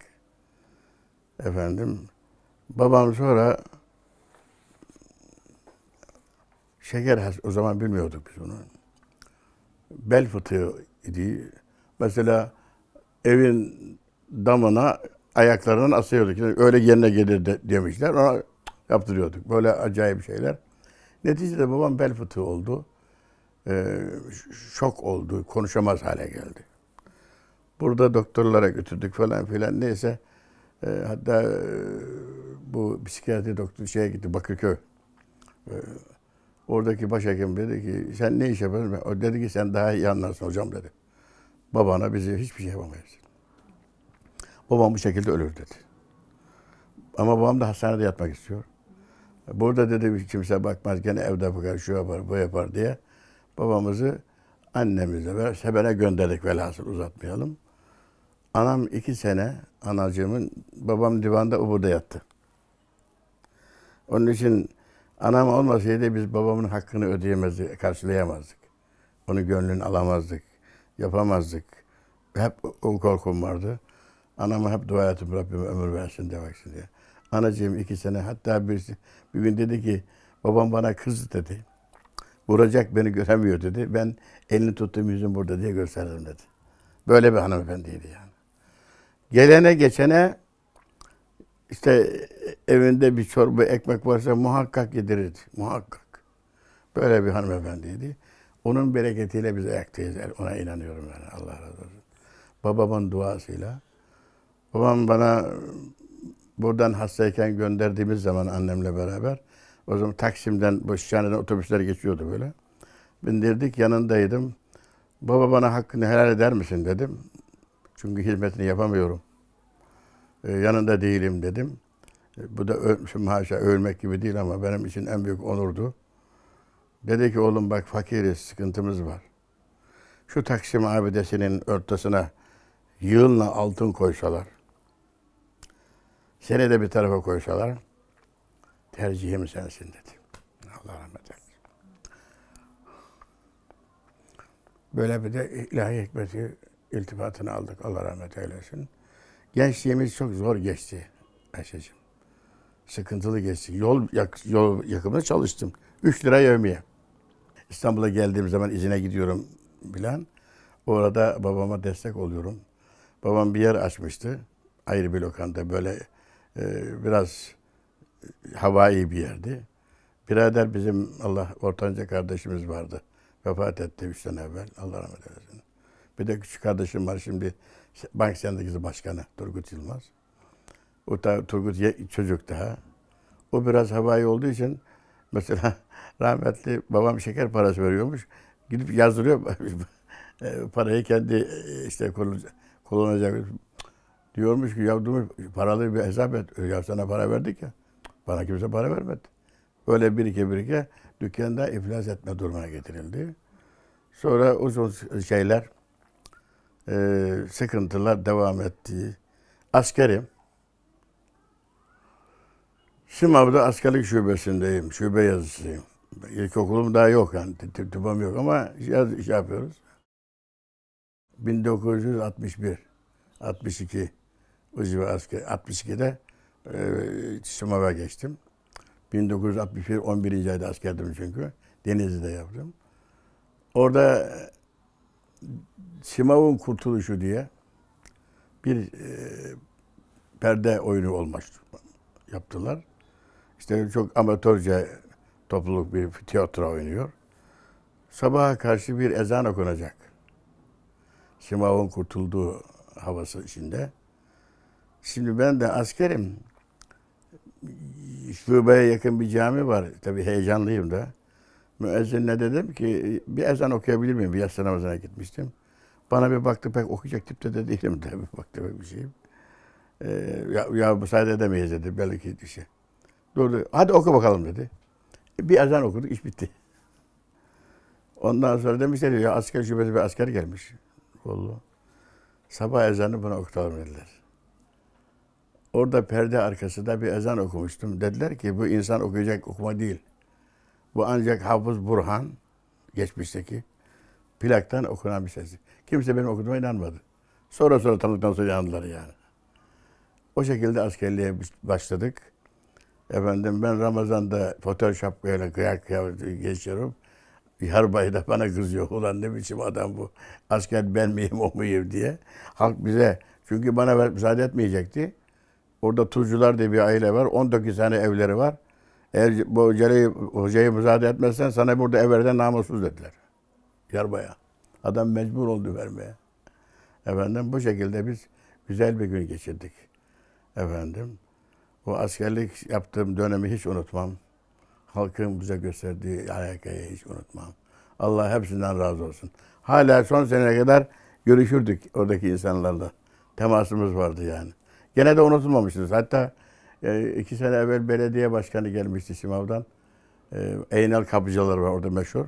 Efendim. Babam sonra Şeker has, o zaman bilmiyorduk biz onu. Bel fıtığı idi. Mesela evin damına ayaklarından asıyorduk. Yani öyle yerine gelir de, demişler. Ona yaptırıyorduk. Böyle acayip şeyler. Neticede babam bel fıtığı oldu. Ee, şok oldu. Konuşamaz hale geldi. Burada doktorlara götürdük falan filan. Neyse. E, hatta e, bu psikiyatri doktor şeye gitti Bakırköy. E, Oradaki başhekim dedi ki sen ne iş yapıyorsun? O dedi ki sen daha iyi anlarsın hocam dedi. Babana bizi hiçbir şey yapamayacaksın. Babam bu şekilde ölür dedi. Ama babam da hastanede yatmak istiyor. Burada dedi bir kimse bakmaz gene evde bakar, şu yapar, bu yapar diye. Babamızı annemizle beraber Seben'e gönderdik velhasıl uzatmayalım. Anam iki sene anacığımın, babam divanda ubuda yattı. Onun için Anam olmasaydı biz babamın hakkını ödeyemezdik, karşılayamazdık. Onu gönlünü alamazdık, yapamazdık. Hep o korkum vardı. Anama hep dua ettim Rabbim ömür versin demek baksın diye. Anacığım iki sene hatta bir, bir gün dedi ki babam bana kızdı dedi. Vuracak beni göremiyor dedi. Ben elini tuttum yüzüm burada diye gösterdim dedi. Böyle bir hanımefendiydi yani. Gelene geçene işte e, evinde bir çorba ekmek varsa muhakkak yedirirdi. Muhakkak. Böyle bir hanımefendiydi. Onun bereketiyle biz ayaktayız. Ona inanıyorum yani. Allah razı olsun. Babamın duasıyla. Babam bana buradan hastayken gönderdiğimiz zaman annemle beraber o zaman Taksim'den, bu Şişhane'den otobüsler geçiyordu böyle. Bindirdik, yanındaydım. Baba bana hakkını helal eder misin dedim. Çünkü hizmetini yapamıyorum e, yanında değilim dedim. E, bu da şimdi haşa ölmek gibi değil ama benim için en büyük onurdu. Dedi ki oğlum bak fakiriz, sıkıntımız var. Şu Taksim abidesinin ortasına yığınla altın koysalar, seni de bir tarafa koysalar, tercihim sensin dedi. Allah rahmet eylesin. Böyle bir de ilahi hikmeti iltifatını aldık. Allah rahmet eylesin. Gençliğimiz çok zor geçti Ayşe'cim. Sıkıntılı geçti. Yol, yak, yol yakımında çalıştım. 3 lira yevmiye. İstanbul'a geldiğim zaman izine gidiyorum bilen. Orada babama destek oluyorum. Babam bir yer açmıştı. Ayrı bir lokanda böyle e, biraz havai bir yerdi. Birader bizim Allah ortanca kardeşimiz vardı. Vefat etti üç sene evvel. Allah rahmet eylesin. Bir de küçük kardeşim var şimdi Bank Sendikası Başkanı Turgut Yılmaz. O da Turgut ye çocuk daha. O biraz havai olduğu için mesela rahmetli babam şeker parası veriyormuş. Gidip yazdırıyor e, parayı kendi e, işte kullanacak. Diyormuş ki ya demiş, paralı bir hesap et. Ya sana para verdik ya. Bana kimse para vermedi. Öyle bir iki bir iki dükkanda iflas etme durumuna getirildi. Sonra uzun şeyler ee, sıkıntılar devam ettiği. Askerim. Simav'da askerlik şubesindeyim. Şube yazısıyım. İlkokulum daha yok yani. Diplomam yok ama yaz, iş şey yapıyoruz. 1961, 62 o asker. 62'de e, Simav'a geçtim. 1961 11. ayda askerdim çünkü. Denizli'de yaptım. Orada Simav'ın kurtuluşu diye bir e, perde oyunu olmuş yaptılar. İşte çok amatörce topluluk bir tiyatro oynuyor. Sabaha karşı bir ezan okunacak. Simav'ın kurtulduğu havası içinde. Şimdi ben de askerim. Şubeye yakın bir cami var. Tabii heyecanlıyım da. Müezzinle dedim ki bir ezan okuyabilir miyim? Bir yatsı namazına gitmiştim. Bana bir baktı pek okuyacak tipte de değilim de bir baktı pek bir şeyim. Ee, ya, ya müsaade edemeyiz dedi belki bir şey. Durdu. Hadi oku bakalım dedi. E, bir ezan okuduk iş bitti. Ondan sonra demişler ya asker şubesi bir asker gelmiş. Oldu. Sabah ezanı bana okutalım dediler. Orada perde arkasında bir ezan okumuştum. Dediler ki bu insan okuyacak okuma değil. Bu ancak Hafız Burhan, geçmişteki plaktan okunan bir sesi. Kimse benim okuduğuma inanmadı. Sonra sonra tanıdıktan sonra inandılar yani. O şekilde askerliğe başladık. Efendim ben Ramazan'da Photoshop şapkayla kıyak geçiyorum. Yarbay da bana kızıyor. Ulan ne biçim adam bu? Asker ben miyim o muyum diye. Halk bize çünkü bana müsaade etmeyecekti. Orada Tuzcular diye bir aile var. 19 tane evleri var. Eğer bu hocayı, hocayı müsaade etmezsen sana burada evlerden namussuz dediler. Yarbaya. Adam mecbur oldu vermeye. Efendim bu şekilde biz güzel bir gün geçirdik. Efendim o askerlik yaptığım dönemi hiç unutmam. Halkın bize gösterdiği alakayı hiç unutmam. Allah hepsinden razı olsun. Hala son seneye kadar görüşürdük oradaki insanlarla. Temasımız vardı yani. Gene de unutulmamışız. Hatta e, iki sene evvel belediye başkanı gelmişti Simav'dan. E, Eynel Kapıcılar var orada meşhur.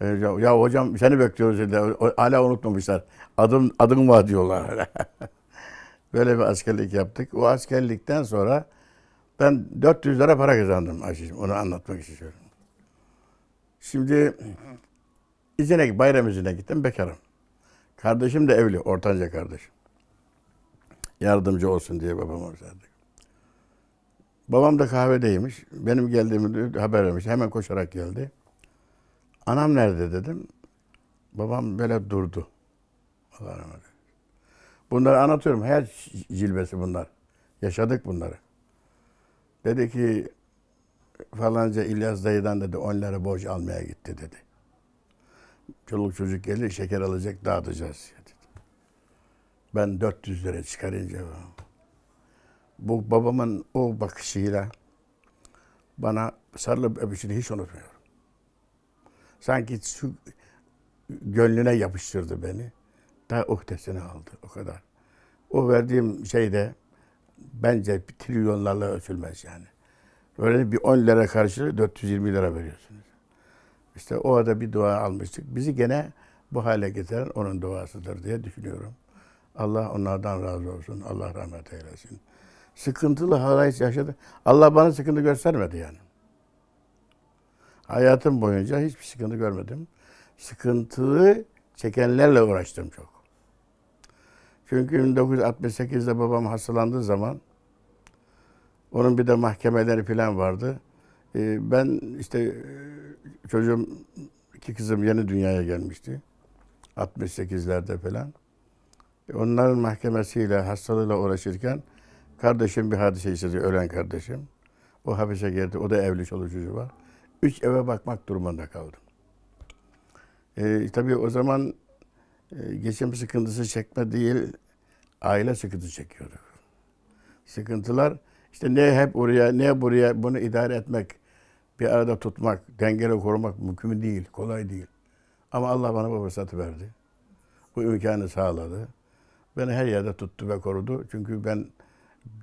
E, ya, ya hocam seni bekliyoruz dedi. Hala unutmamışlar. Adım adım var diyorlar. Böyle bir askerlik yaptık. O askerlikten sonra ben 400 lira para kazandım Ayşe'cim. Onu anlatmak istiyorum. Şimdi izine, bayram izine gittim. Bekarım. Kardeşim de evli. Ortanca kardeşim. Yardımcı olsun diye babama verdik. Babam da kahvedeymiş. Benim geldiğimi haber vermiş. Hemen koşarak geldi. Anam nerede dedim. Babam böyle durdu. Bunları anlatıyorum. her cilvesi bunlar. Yaşadık bunları. Dedi ki falanca İlyas dayıdan dedi onları borç almaya gitti dedi. Çoluk çocuk gelir şeker alacak dağıtacağız dedi. Ben 400 lira çıkarınca bu babamın o bakışıyla bana sarılıp öpüşünü hiç unutmuyorum. Sanki şu gönlüne yapıştırdı beni. da uhdesini aldı o kadar. O verdiğim şey de bence trilyonlarla ölçülmez yani. Böyle bir 10 lira karşılığı 420 lira veriyorsunuz. İşte o arada bir dua almıştık. Bizi gene bu hale getiren onun duasıdır diye düşünüyorum. Allah onlardan razı olsun. Allah rahmet eylesin. Sıkıntılı halayız yaşadı. Allah bana sıkıntı göstermedi yani. Hayatım boyunca hiçbir sıkıntı görmedim. Sıkıntıyı çekenlerle uğraştım çok. Çünkü 1968'de babam hastalandığı zaman onun bir de mahkemeleri falan vardı. Ee, ben işte e, çocuğum, iki kızım yeni dünyaya gelmişti. 68'lerde falan. E, onların mahkemesiyle, hastalığıyla uğraşırken kardeşim bir hadise istedi, ölen kardeşim. O hapise girdi, o da evli çoluk çocuğu var üç eve bakmak durumunda kaldım. E, tabii o zaman e, geçim sıkıntısı çekme değil, aile sıkıntısı çekiyorduk. Sıkıntılar işte ne hep oraya ne buraya bunu idare etmek, bir arada tutmak, dengeli korumak mümkün değil, kolay değil. Ama Allah bana bu fırsatı verdi. Bu imkanı sağladı. Beni her yerde tuttu ve korudu. Çünkü ben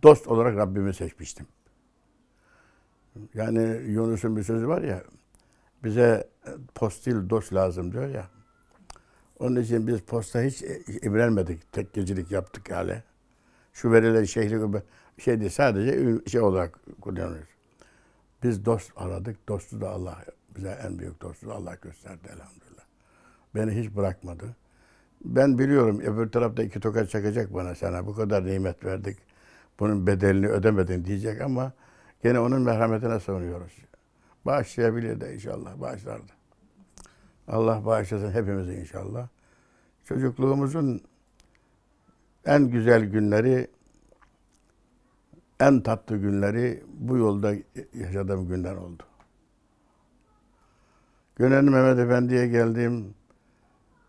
dost olarak Rabbimi seçmiştim. Yani Yunus'un bir sözü var ya, bize postil dost lazım diyor ya. Onun için biz posta hiç imrenmedik, tek gecelik yaptık yani. Şu verilen şeyhlik şeydi sadece şey olarak kullanıyoruz. Biz dost aradık, dostu da Allah bize en büyük dostu Allah gösterdi elhamdülillah. Beni hiç bırakmadı. Ben biliyorum öbür tarafta iki tokat çakacak bana sana bu kadar nimet verdik. Bunun bedelini ödemedin diyecek ama Gene onun merhametine sığınıyoruz. Bağışlayabilir de inşallah bağışlar Allah bağışlasın hepimizi inşallah. Çocukluğumuzun en güzel günleri, en tatlı günleri bu yolda yaşadığım günler oldu. Gönenli Mehmet Efendi'ye geldiğim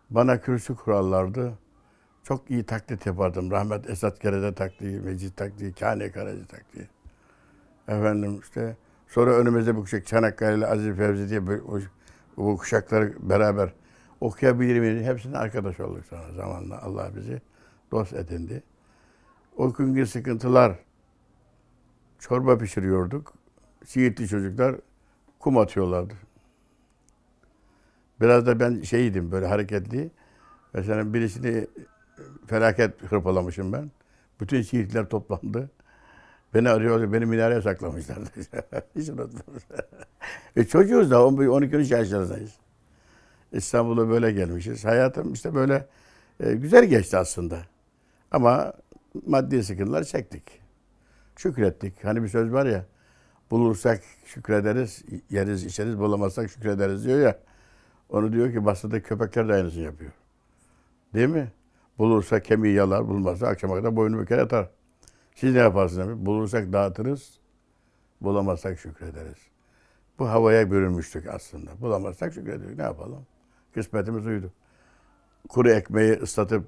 bana kürsü kurallardı. Çok iyi taklit yapardım. Rahmet Esat Kere'de taktiği, Mecid taktiği, Kane Karaci taktiği. Efendim işte sonra önümüzde bu kuşak Çanakkale ile Aziz Fevzi diye bu, bu kuşakları beraber okuyabilir miyiz? Hepsinin arkadaş olduk sonra zamanla Allah bizi dost edindi. O günkü sıkıntılar çorba pişiriyorduk. Siirtli çocuklar kum atıyorlardı. Biraz da ben şeydim böyle hareketli. Mesela birisini felaket hırpalamışım ben. Bütün Siirtliler toplandı. Beni arıyorlar, beni minareye saklamışlar. Hiç unutmadım. e çocuğuz da 12-13 yaşlarındayız. İstanbul'a böyle gelmişiz. Hayatım işte böyle e, güzel geçti aslında. Ama maddi sıkıntılar çektik. Şükrettik. Hani bir söz var ya, bulursak şükrederiz, yeriz, içeriz, bulamazsak şükrederiz diyor ya. Onu diyor ki Basra'da köpekler de aynısını yapıyor. Değil mi? Bulursa kemiği yalar, bulmazsa akşama kadar boynu büker yatar. Siz ne yaparsınız? Bulursak dağıtırız, bulamazsak şükrederiz. Bu havaya bürünmüştük aslında. Bulamazsak şükrederiz. Ne yapalım? Kısmetimiz uydu. Kuru ekmeği ıslatıp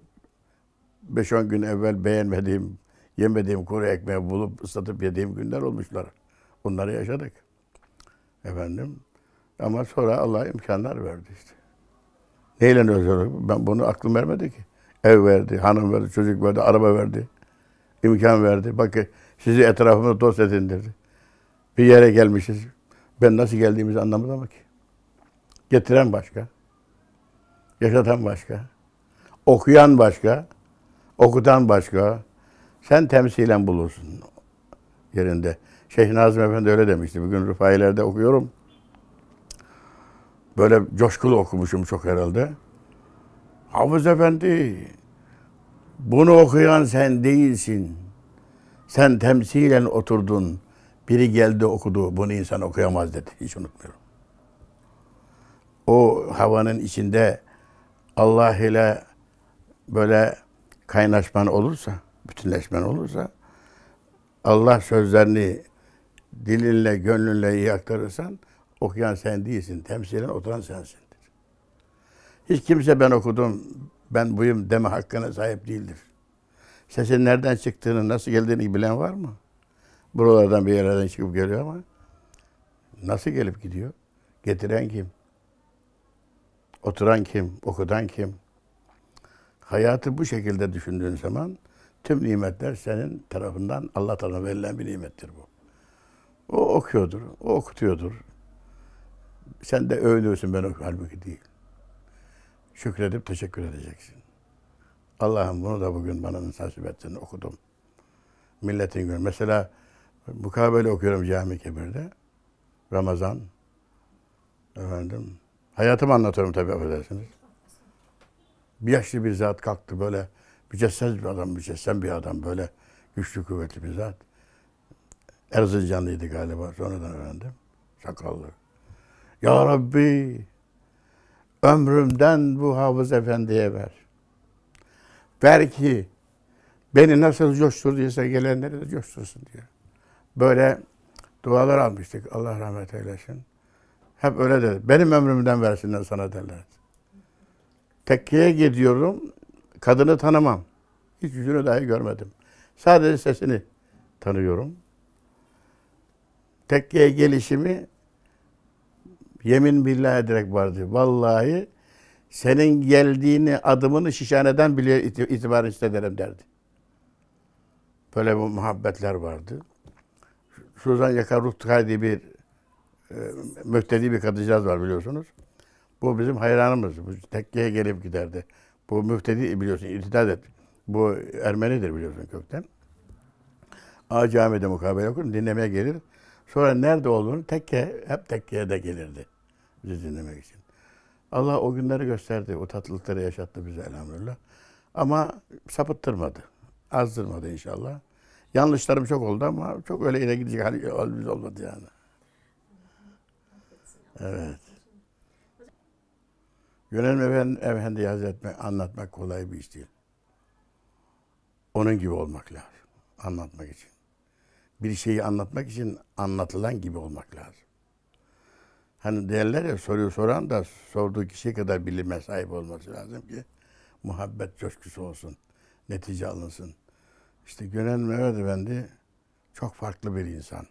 5-10 gün evvel beğenmediğim, yemediğim kuru ekmeği bulup ıslatıp yediğim günler olmuşlar. Bunları yaşadık. Efendim. Ama sonra Allah imkanlar verdi işte. Neyle özür Ben bunu aklım vermedi ki. Ev verdi, hanım verdi, çocuk verdi, araba verdi imkan verdi. Bakın sizi etrafımda dost edindirdi. Bir yere gelmişiz. Ben nasıl geldiğimizi anlamadım ki. Getiren başka. Yaşatan başka. Okuyan başka. Okutan başka. Sen temsilen bulursun yerinde. Şeyh Nazım Efendi öyle demişti. Bugün Rıfailer'de okuyorum. Böyle coşkulu okumuşum çok herhalde. Hafız Efendi bunu okuyan sen değilsin. Sen temsilen oturdun. Biri geldi okudu. Bunu insan okuyamaz dedi. Hiç unutmuyorum. O havanın içinde Allah ile böyle kaynaşman olursa, bütünleşmen olursa, Allah sözlerini dilinle, gönlünle iyi aktarırsan, okuyan sen değilsin. Temsilen oturan sensindir. Hiç kimse ben okudum, ben buyum deme hakkına sahip değildir. Sesin nereden çıktığını, nasıl geldiğini bilen var mı? Buralardan bir yerden çıkıp geliyor ama nasıl gelip gidiyor? Getiren kim? Oturan kim? Okudan kim? Hayatı bu şekilde düşündüğün zaman tüm nimetler senin tarafından Allah tarafından verilen bir nimettir bu. O okuyordur, o okutuyordur. Sen de övünüyorsun ben okuyorum. Halbuki değil şükredip teşekkür edeceksin. Allah'ım bunu da bugün bana nasip ettin okudum. Milletin günü. Mesela mukabele okuyorum cami kebirde. Ramazan. Efendim. Hayatımı anlatıyorum tabii affedersiniz. Bir yaşlı bir zat kalktı böyle mücesses bir adam, mücessem bir adam böyle güçlü kuvvetli bir zat. Erzincanlıydı galiba sonradan öğrendim. Sakallı. Ya Rabbi ömrümden bu Hafız Efendi'ye ver. Ver ki beni nasıl coşturduysa gelenleri de coştursun diyor. Böyle dualar almıştık Allah rahmet eylesin. Hep öyle dedi. Benim ömrümden versinler sana derler. Tekkiye gidiyorum. Kadını tanımam. Hiç yüzünü dahi görmedim. Sadece sesini tanıyorum. Tekkiye gelişimi Yemin billah ederek vardı. Vallahi senin geldiğini adımını şişhaneden bile itibar istederim derdi. Böyle bu muhabbetler vardı. Suzan Yakar Ruhtukay diye bir e, müftedi bir kadıcağız var biliyorsunuz. Bu bizim hayranımız. Bu tekkeye gelip giderdi. Bu müftedi biliyorsun irtidat et. Bu Ermenidir biliyorsun kökten. A camide mukabele okur, dinlemeye gelir. Sonra nerede olduğunu tekke, hep tekkeye de gelirdi bizi dinlemek için. Allah o günleri gösterdi, o tatlılıkları yaşattı bize elhamdülillah. Ama sapıttırmadı, azdırmadı inşallah. Yanlışlarım çok oldu ama çok öyle ileri gidecek halimiz olmadı yani. Evet. Yönelim Efendi Hazretleri anlatmak kolay bir iş değil. Onun gibi olmak lazım anlatmak için bir şeyi anlatmak için anlatılan gibi olmak lazım. Hani derler ya soruyu soran da sorduğu kişi kadar bilime sahip olması lazım ki muhabbet coşkusu olsun, netice alınsın. İşte Gönen Mehmet Efendi çok farklı bir insan.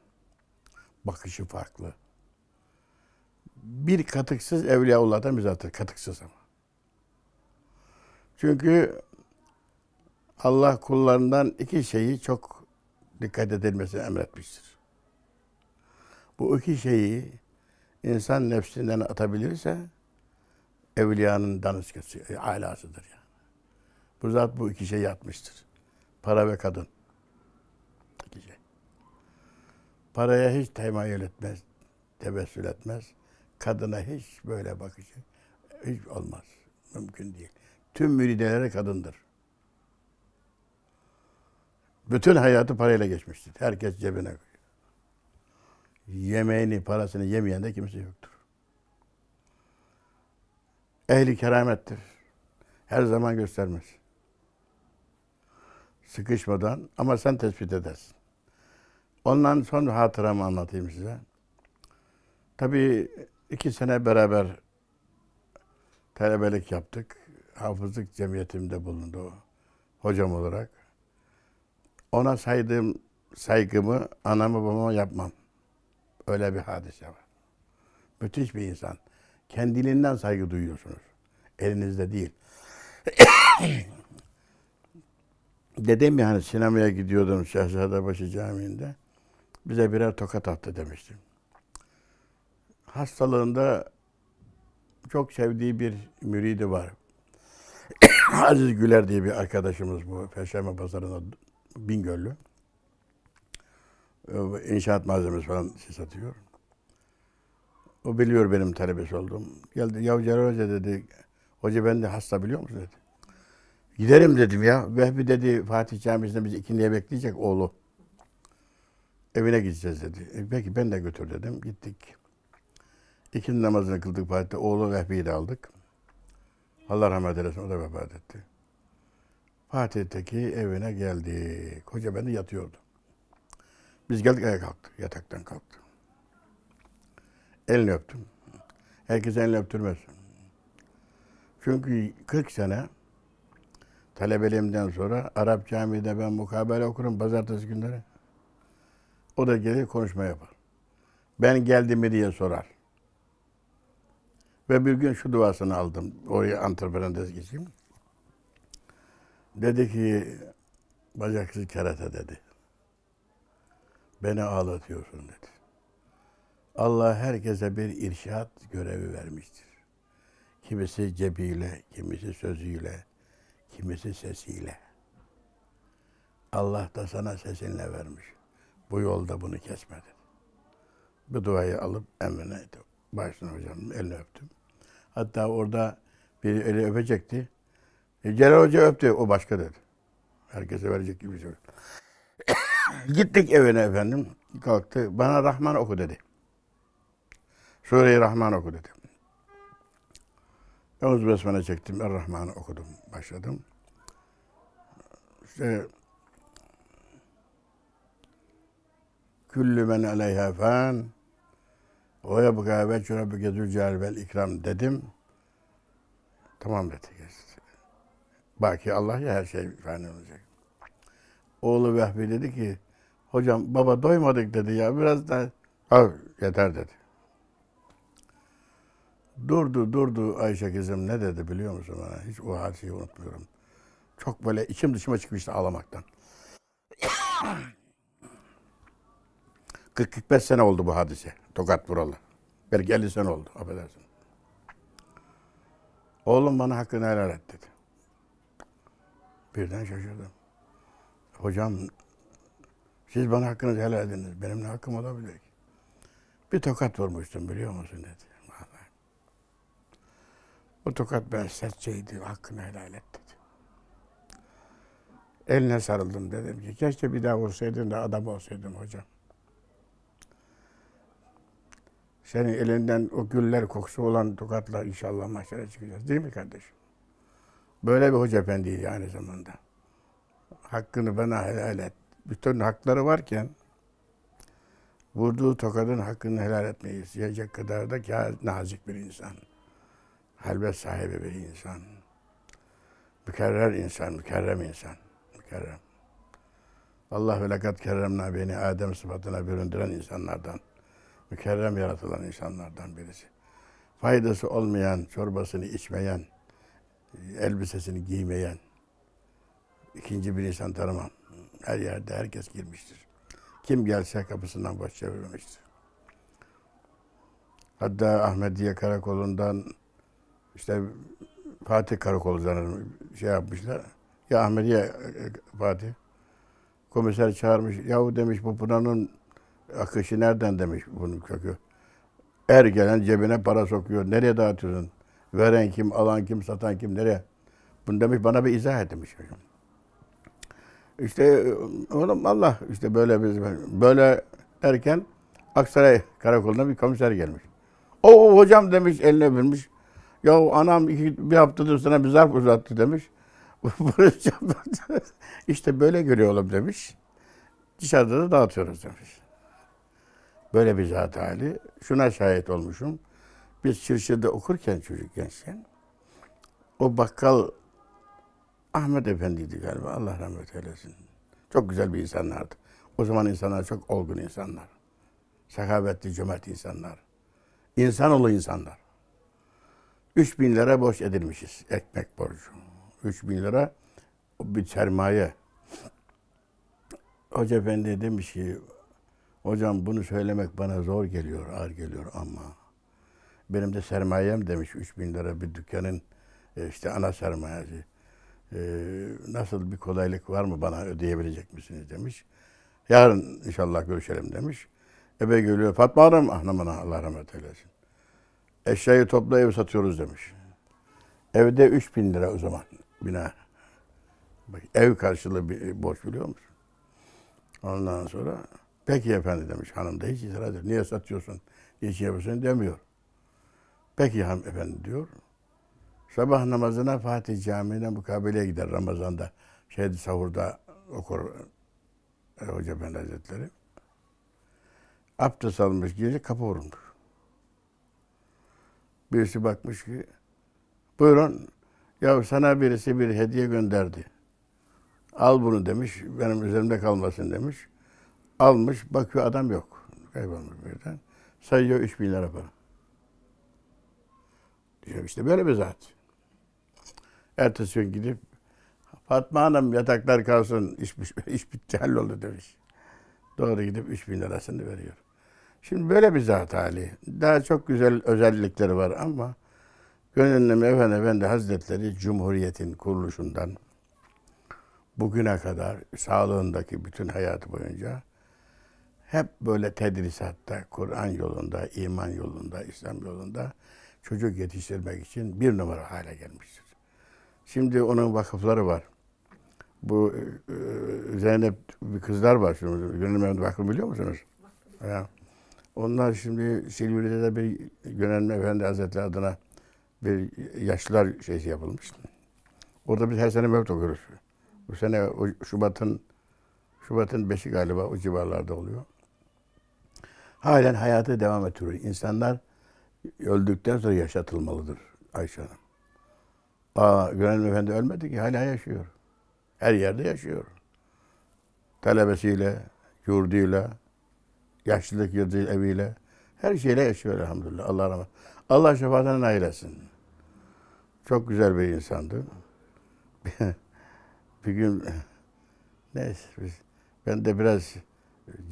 Bakışı farklı. Bir katıksız Evliyaullah'tan bir atır, katıksız ama. Çünkü Allah kullarından iki şeyi çok dikkat edilmesini emretmiştir. Bu iki şeyi insan nefsinden atabilirse evliyanın danışkası, e, alasıdır yani. Bu zat bu iki şey yapmıştır. Para ve kadın. İki şey. Paraya hiç temayül etmez, tevessül etmez. Kadına hiç böyle bakışı hiç olmaz. Mümkün değil. Tüm müridelere kadındır. Bütün hayatı parayla geçmiştir. Herkes cebine koyuyor. Yemeğini, parasını yemeyen de kimse yoktur. Ehli keramettir. Her zaman göstermez. Sıkışmadan ama sen tespit edersin. Ondan sonra hatıramı anlatayım size. Tabii iki sene beraber talebelik yaptık. Hafızlık cemiyetimde bulundu o, hocam olarak. Ona saydığım saygımı anamı babama yapmam. Öyle bir hadise var. Müthiş bir insan. Kendiliğinden saygı duyuyorsunuz. Elinizde değil. Dedem hani sinemaya gidiyordum Şehzadebaşı Camii'nde. Bize birer tokat attı demiştim. Hastalığında çok sevdiği bir müridi var. Aziz Güler diye bir arkadaşımız bu. Perşembe pazarında Bingöllü. Ee, inşaat malzemesi falan satıyor. O biliyor benim talebesi olduğum. Geldi ya Celal Hoca dedi. Hoca ben de hasta biliyor musun dedi. Giderim dedim ya. Vehbi dedi Fatih Camisi'nde bizi ikindiye bekleyecek oğlu. Evine gideceğiz dedi. E, peki ben de götür dedim. Gittik. İkindi namazını kıldık Fatih'te. Oğlu Vehbi'yi de aldık. Allah rahmet eylesin. O da vefat etti. Fatih'teki evine geldi. Hoca bende yatıyordu. Biz geldik ayağa kalktık. Yataktan kalktı. Elini öptüm. Herkes elini öptürmez. Çünkü 40 sene talebeliğimden sonra Arap Camii'de ben mukabele okurum pazartesi günleri. O da gelir konuşma yapar. Ben geldim mi diye sorar. Ve bir gün şu duasını aldım. Oraya antreprenöz geçeyim. Dedi ki bacaksız kerata dedi. Beni ağlatıyorsun dedi. Allah herkese bir irşat görevi vermiştir. Kimisi cebiyle, kimisi sözüyle, kimisi sesiyle. Allah da sana sesinle vermiş. Bu yolda bunu kesmedin. Bu duayı alıp emrine başını hocam elini öptüm. Hatta orada biri eli öpecekti. E, Celal Hoca öptü o başka dedi. Herkese verecek gibi söylüyor. Şey Gittik evine efendim. Kalktı. Bana Rahman oku dedi. Sure-i Rahman oku dedi. Yavuz Besmele çektim. Er-Rahman'ı okudum. Başladım. İşte Küllü men aleyha fan ve yebgâ veçhü rabbike zülcelal vel ikram dedim. Tamam dedi. Baki Allah ya her şey fani olacak. Oğlu Vehbi dedi ki, hocam baba doymadık dedi ya biraz da al yeter dedi. Durdu durdu Ayşe kızım ne dedi biliyor musun bana? Hiç o hadiseyi unutmuyorum. Çok böyle içim dışıma çıkmıştı ağlamaktan. 45 sene oldu bu hadise. Tokat buralı. Belki 50 sene oldu affedersin. Oğlum bana hakkını helal et dedi. Birden şaşırdım. Hocam siz bana hakkınızı helal ediniz. Benim ne hakkım olabilir ki? Bir tokat vurmuştum biliyor musun dedi. o tokat biraz sertçeydi. Hakkını helal et dedi. Eline sarıldım dedim ki keşke bir daha vursaydın da adam olsaydım hocam. Senin elinden o güller kokusu olan tokatla inşallah mahşere çıkacağız. Değil mi kardeşim? Böyle bir hoca efendiydi aynı zamanda. Hakkını bana helal et. Bütün hakları varken vurduğu tokadın hakkını helal etmeyi isteyecek kadar da nazik bir insan. Halbet sahibi bir insan. Mükerrer insan, mükerrem insan. Mükerrem. Allah ve lekat kerremna beni Adem sıfatına büründüren insanlardan, mükerrem yaratılan insanlardan birisi. Faydası olmayan, çorbasını içmeyen, elbisesini giymeyen, ikinci bir insan tanımam. Her yerde herkes girmiştir. Kim gelse kapısından baş çevirmemiştir. Hatta Ahmediye Karakolu'ndan işte Fatih Karakolu zannederim şey yapmışlar. Ya Ahmediye e, Fatih komiser çağırmış. Yahu demiş bu Pınar'ın akışı nereden demiş bunun kökü. Er gelen cebine para sokuyor. Nereye dağıtıyorsun? Veren kim, alan kim, satan kim, nereye? Bunu demiş bana bir izah demiş. İşte e, oğlum Allah işte böyle biz böyle erken, Aksaray karakoluna bir komiser gelmiş. O hocam demiş eline öpülmüş. Ya anam iki, bir haftadır sana bir zarf uzattı demiş. işte böyle görüyor oğlum demiş. Dışarıda da dağıtıyoruz demiş. Böyle bir zat hali. Şuna şahit olmuşum biz Çirşe'de okurken çocuk gençken o bakkal Ahmet Efendi'ydi galiba Allah rahmet eylesin. Çok güzel bir insanlardı. O zaman insanlar çok olgun insanlar. Sakavetli, cömert insanlar. İnsanoğlu insanlar. 3 bin lira borç edilmişiz ekmek borcu. 3 bin lira bir sermaye. Hoca Efendi demiş ki, hocam bunu söylemek bana zor geliyor, ağır geliyor ama benim de sermayem demiş 3 bin lira bir dükkanın e, işte ana sermayesi. E, nasıl bir kolaylık var mı bana ödeyebilecek misiniz demiş. Yarın inşallah görüşelim demiş. Ebe geliyor Fatma Hanım ah, anamına Allah rahmet eylesin. Eşyayı topla ev satıyoruz demiş. Evde 3 bin lira o zaman bina. Bak, ev karşılığı bir borç biliyor musun? Ondan sonra peki efendi demiş hanım da hiç itiraz Niye satıyorsun? Niye şey yapıyorsun demiyor. Peki hanım efendi diyor. Sabah namazına Fatih Camii'ne mukabeleye gider Ramazan'da. Şeydi sahurda okur e, Hoca Efendi Hazretleri. Abdest almış gece kapı vurulmuş. Birisi bakmış ki buyurun ya sana birisi bir hediye gönderdi. Al bunu demiş. Benim üzerimde kalmasın demiş. Almış bakıyor adam yok. Kaybolmuş birden. Sayıyor 3 bin lira para diyor. İşte böyle bir zat. Ertesi gün gidip Fatma Hanım yataklar kalsın iş, iş bitti halloldu demiş. Doğru gidip 3000 lirasını veriyor. Şimdi böyle bir zat Ali Daha çok güzel özellikleri var ama Gönüllüm Efendi Efendi Hazretleri Cumhuriyet'in kuruluşundan bugüne kadar sağlığındaki bütün hayatı boyunca hep böyle tedrisatta, Kur'an yolunda, iman yolunda, İslam yolunda çocuk yetiştirmek için bir numara hale gelmiştir. Şimdi onun vakıfları var. Bu e, e Zeynep bir kızlar var şimdi. Gönül Mehmet Vakfı biliyor musunuz? Ya. Onlar şimdi Silivri'de de bir Gönül Efendi Hazretleri adına bir yaşlılar şeysi yapılmış. Orada biz her sene mevlüt okuyoruz. Bu sene Şubat'ın Şubat'ın 5'i galiba o civarlarda oluyor. Halen hayatı devam ettiriyor. İnsanlar öldükten sonra yaşatılmalıdır Ayşe Hanım. Aa, Gönül Efendi ölmedi ki hala yaşıyor. Her yerde yaşıyor. Talebesiyle, yurduyla, yaşlılık yurdu eviyle, her şeyle yaşıyor elhamdülillah. Allah rahmet. Allah şefaatine nail etsin. Çok güzel bir insandı. bir gün neyse biz, ben de biraz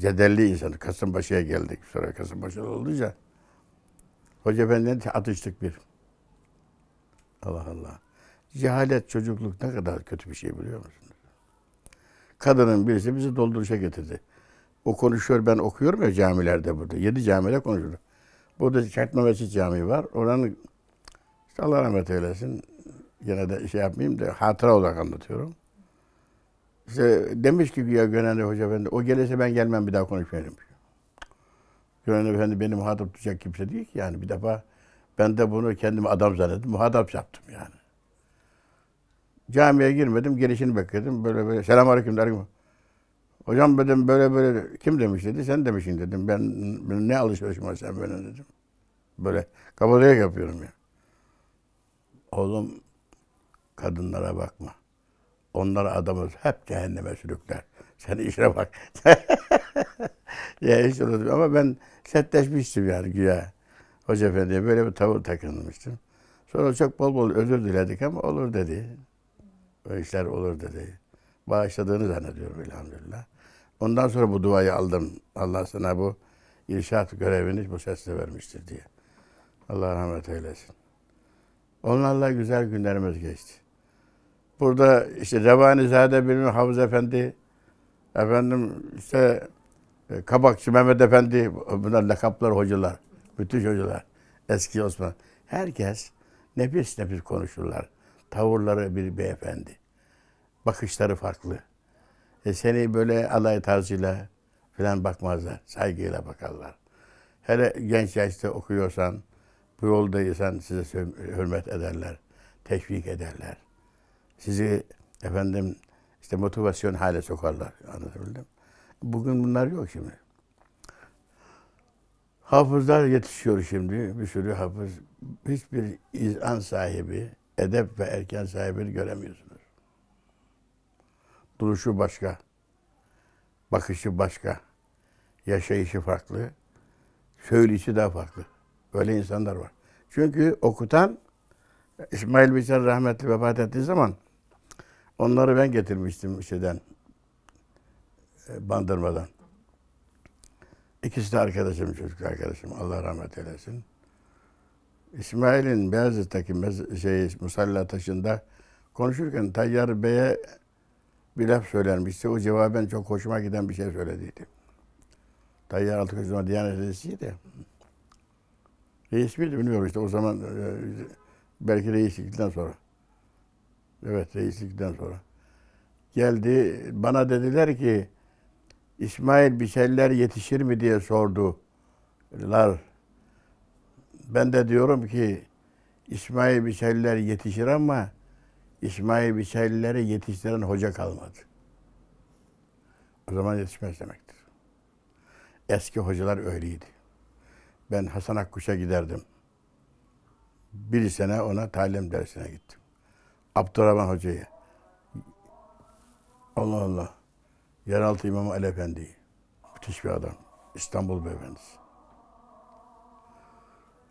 cedelli insanım. Kasımpaşa'ya geldik. Sonra Kasımpaşa'da olunca Hoca Efendi'yle atıştık bir. Allah Allah. Cehalet çocukluk ne kadar kötü bir şey biliyor musunuz? Kadının birisi bizi dolduruşa getirdi. O konuşuyor ben okuyorum ya camilerde burada. Yedi camide konuşuyor. Burada Çakma Mescid Camii var. Oranın işte Allah rahmet eylesin. Yine de şey yapmayayım da hatıra olarak anlatıyorum. İşte demiş ki ya Gönenli Hoca de o gelirse ben gelmem bir daha konuşmayayım demiş. Gönül Efendi hani beni muhatap tutacak kimse değil ki yani. Bir defa ben de bunu kendimi adam zannettim. Muhatap yaptım yani. Camiye girmedim. girişini bekledim. Böyle böyle selam aleyküm derim. Hocam dedim böyle böyle kim demiş dedi. Sen demişsin dedim. Ben, ben ne alışverişim var sen benim dedim. Böyle kabadayı yapıyorum ya. Yani. Oğlum kadınlara bakma. Onlar adamı hep cehenneme sürükler. Sen işine bak. ya hiç unutmuyorum ama ben Setleşmiştim yani güya. Hoca Efendi'ye böyle bir tavır takınmıştım. Sonra çok bol bol özür diledik ama olur dedi. Böyle işler olur dedi. Bağışladığını zannediyorum elhamdülillah. Ondan sonra bu duayı aldım. Allah sana bu irşat görevini bu sesle vermiştir diye. Allah rahmet eylesin. Onlarla güzel günlerimiz geçti. Burada işte Revanizade bilmem Havuz Efendi, efendim işte e, Kabakçı Mehmet Efendi bunlar lakaplar hocalar. Müthiş hocalar. Eski Osman. Herkes nefis nefis konuşurlar. Tavırları bir beyefendi. Bakışları farklı. E seni böyle alay tarzıyla falan bakmazlar. Saygıyla bakarlar. Hele genç yaşta okuyorsan, bu yoldaysan size hürmet ederler. Teşvik ederler. Sizi efendim işte motivasyon hale sokarlar. Anlatabildim Bugün bunlar yok şimdi. Hafızlar yetişiyor şimdi. Bir sürü hafız. Hiçbir izan sahibi, edep ve erken sahibini göremiyorsunuz. Duruşu başka. Bakışı başka. Yaşayışı farklı. Söyleyişi daha farklı. Böyle insanlar var. Çünkü okutan İsmail Biçer rahmetli vefat ettiği zaman onları ben getirmiştim şeyden, e, bandırma'dan. İkisi de arkadaşım, çocuk arkadaşım. Allah rahmet eylesin. İsmail'in Beyazıt'taki şey, musalla taşında konuşurken Tayyar Bey'e bir laf söylenmişti. O cevaben çok hoşuma giden bir şey söylediydi. Tayyar Altıközü'nün Diyanet Reisi'ydi. Reis miydi bilmiyorum işte o zaman e, belki reislikten sonra. Evet reislikten sonra. Geldi bana dediler ki İsmail bir şeyler yetişir mi diye sordular. Ben de diyorum ki İsmail bir şeyler yetişir ama İsmail bir şeylere yetiştiren hoca kalmadı. O zaman yetişmez demektir. Eski hocalar öyleydi. Ben Hasan Akkuş'a giderdim. Bir sene ona talim dersine gittim. Abdurrahman Hoca'ya. Allah Allah. Yeraltı İmamı Ali Efendi. Müthiş bir adam. İstanbul beyefendisi.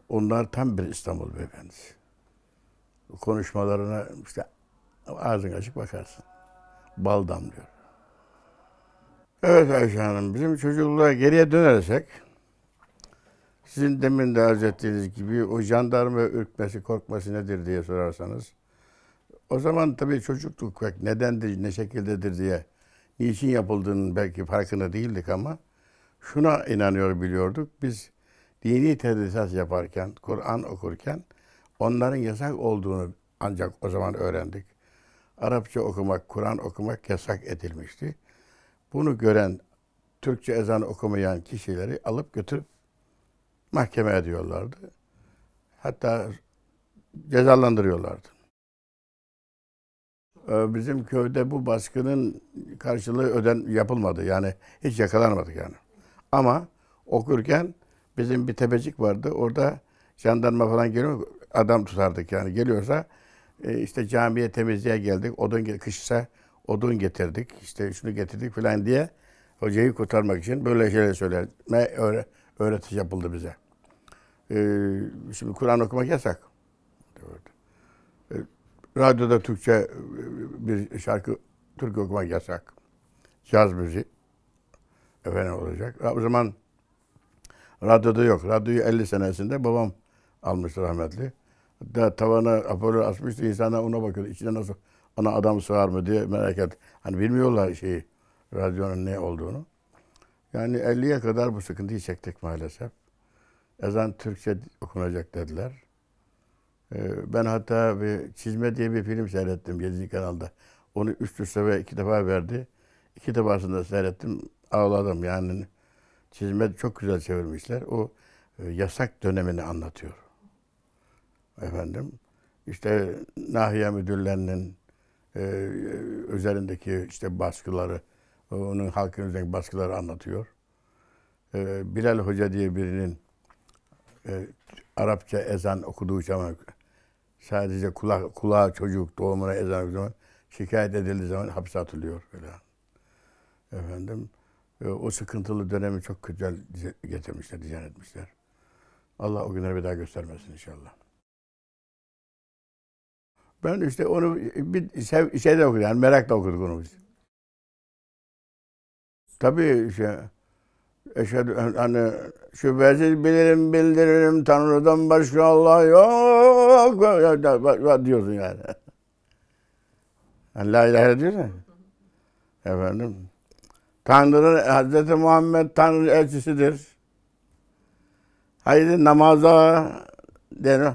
Onlar tam bir İstanbul beyefendisi. Konuşmalarına işte ağzın açık bakarsın. Bal damlıyor. Evet Ayşe Hanım, bizim çocukluğa geriye dönersek, sizin demin de arz ettiğiniz gibi o jandarma ürkmesi, korkması nedir diye sorarsanız, o zaman tabii çocukluk nedendir, ne şekildedir diye niçin yapıldığının belki farkında değildik ama şuna inanıyor biliyorduk. Biz dini tedrisat yaparken, Kur'an okurken onların yasak olduğunu ancak o zaman öğrendik. Arapça okumak, Kur'an okumak yasak edilmişti. Bunu gören, Türkçe ezan okumayan kişileri alıp götürüp mahkeme ediyorlardı. Hatta cezalandırıyorlardı. Ee, bizim köyde bu baskının karşılığı öden yapılmadı. Yani hiç yakalanmadık yani. Ama okurken bizim bir tepecik vardı. Orada jandarma falan geliyor. Adam tutardık yani. Geliyorsa e, işte camiye temizliğe geldik. Odun kışsa odun getirdik. İşte şunu getirdik falan diye hocayı kurtarmak için böyle şeyler söyleme öğretiş yapıldı bize. Ee, şimdi Kur'an okumak yasak. Diyordu. Radyoda Türkçe e, bir şarkı, Türk okuma yasak. Caz müziği. Efendim olacak. O zaman radyoda yok. Radyoyu 50 senesinde babam almıştı rahmetli. Hatta tavana Apollo asmıştı. İnsanlar ona bakıyordu. İçine nasıl ona adam sığar mı diye merak et. Hani bilmiyorlar şeyi, radyonun ne olduğunu. Yani 50'ye kadar bu sıkıntıyı çektik maalesef. Ezan Türkçe okunacak dediler. Ee, ben hatta bir Çizme diye bir film seyrettim Gezi kanalda. Onu üç üste ve iki defa verdi. İki defasında seyrettim. Ağladım yani. Çizme çok güzel çevirmişler. O e, yasak dönemini anlatıyor. Efendim. İşte nahiye müdürlerinin e, üzerindeki işte baskıları, onun halkın üzerindeki baskıları anlatıyor. E, Bilal Hoca diye birinin Arapça ezan okuduğu zaman sadece kulak, kulağa çocuk doğumuna ezan zaman şikayet edildiği zaman hapse atılıyor böyle. Efendim e, o sıkıntılı dönemi çok güzel getirmişler, dizayn etmişler. Allah o günleri bir daha göstermesin inşallah. Ben işte onu bir sev, şey, şey de okudum, yani merakla okuduk onu biz. Tabii işte eşhedü hani şüphesiz bilirim bildiririm Tanrı'dan başka Allah yok. Allahu Akbar diyorsun yani. La ilahe diyor Efendim. Tanrı Hazreti Muhammed Tanrı elçisidir. Haydi namaza denir.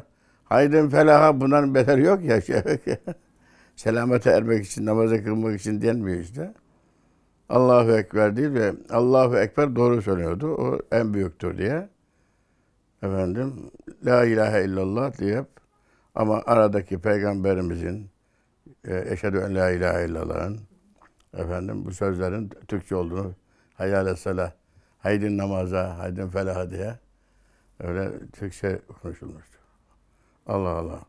Haydi felaha bundan beter yok ya. Şey yok ya. Selamete ermek için, namaza kılmak için denmiyor işte. Allahu Ekber değil ve Allahu Ekber doğru söylüyordu. O en büyüktür diye. Efendim, La ilahe illallah diye ama aradaki peygamberimizin e, eşhedü en la ilahe illallah'ın efendim bu sözlerin Türkçe olduğunu hayal etsela haydin namaza, haydin felaha diye öyle Türkçe konuşulmuştu. Allah Allah.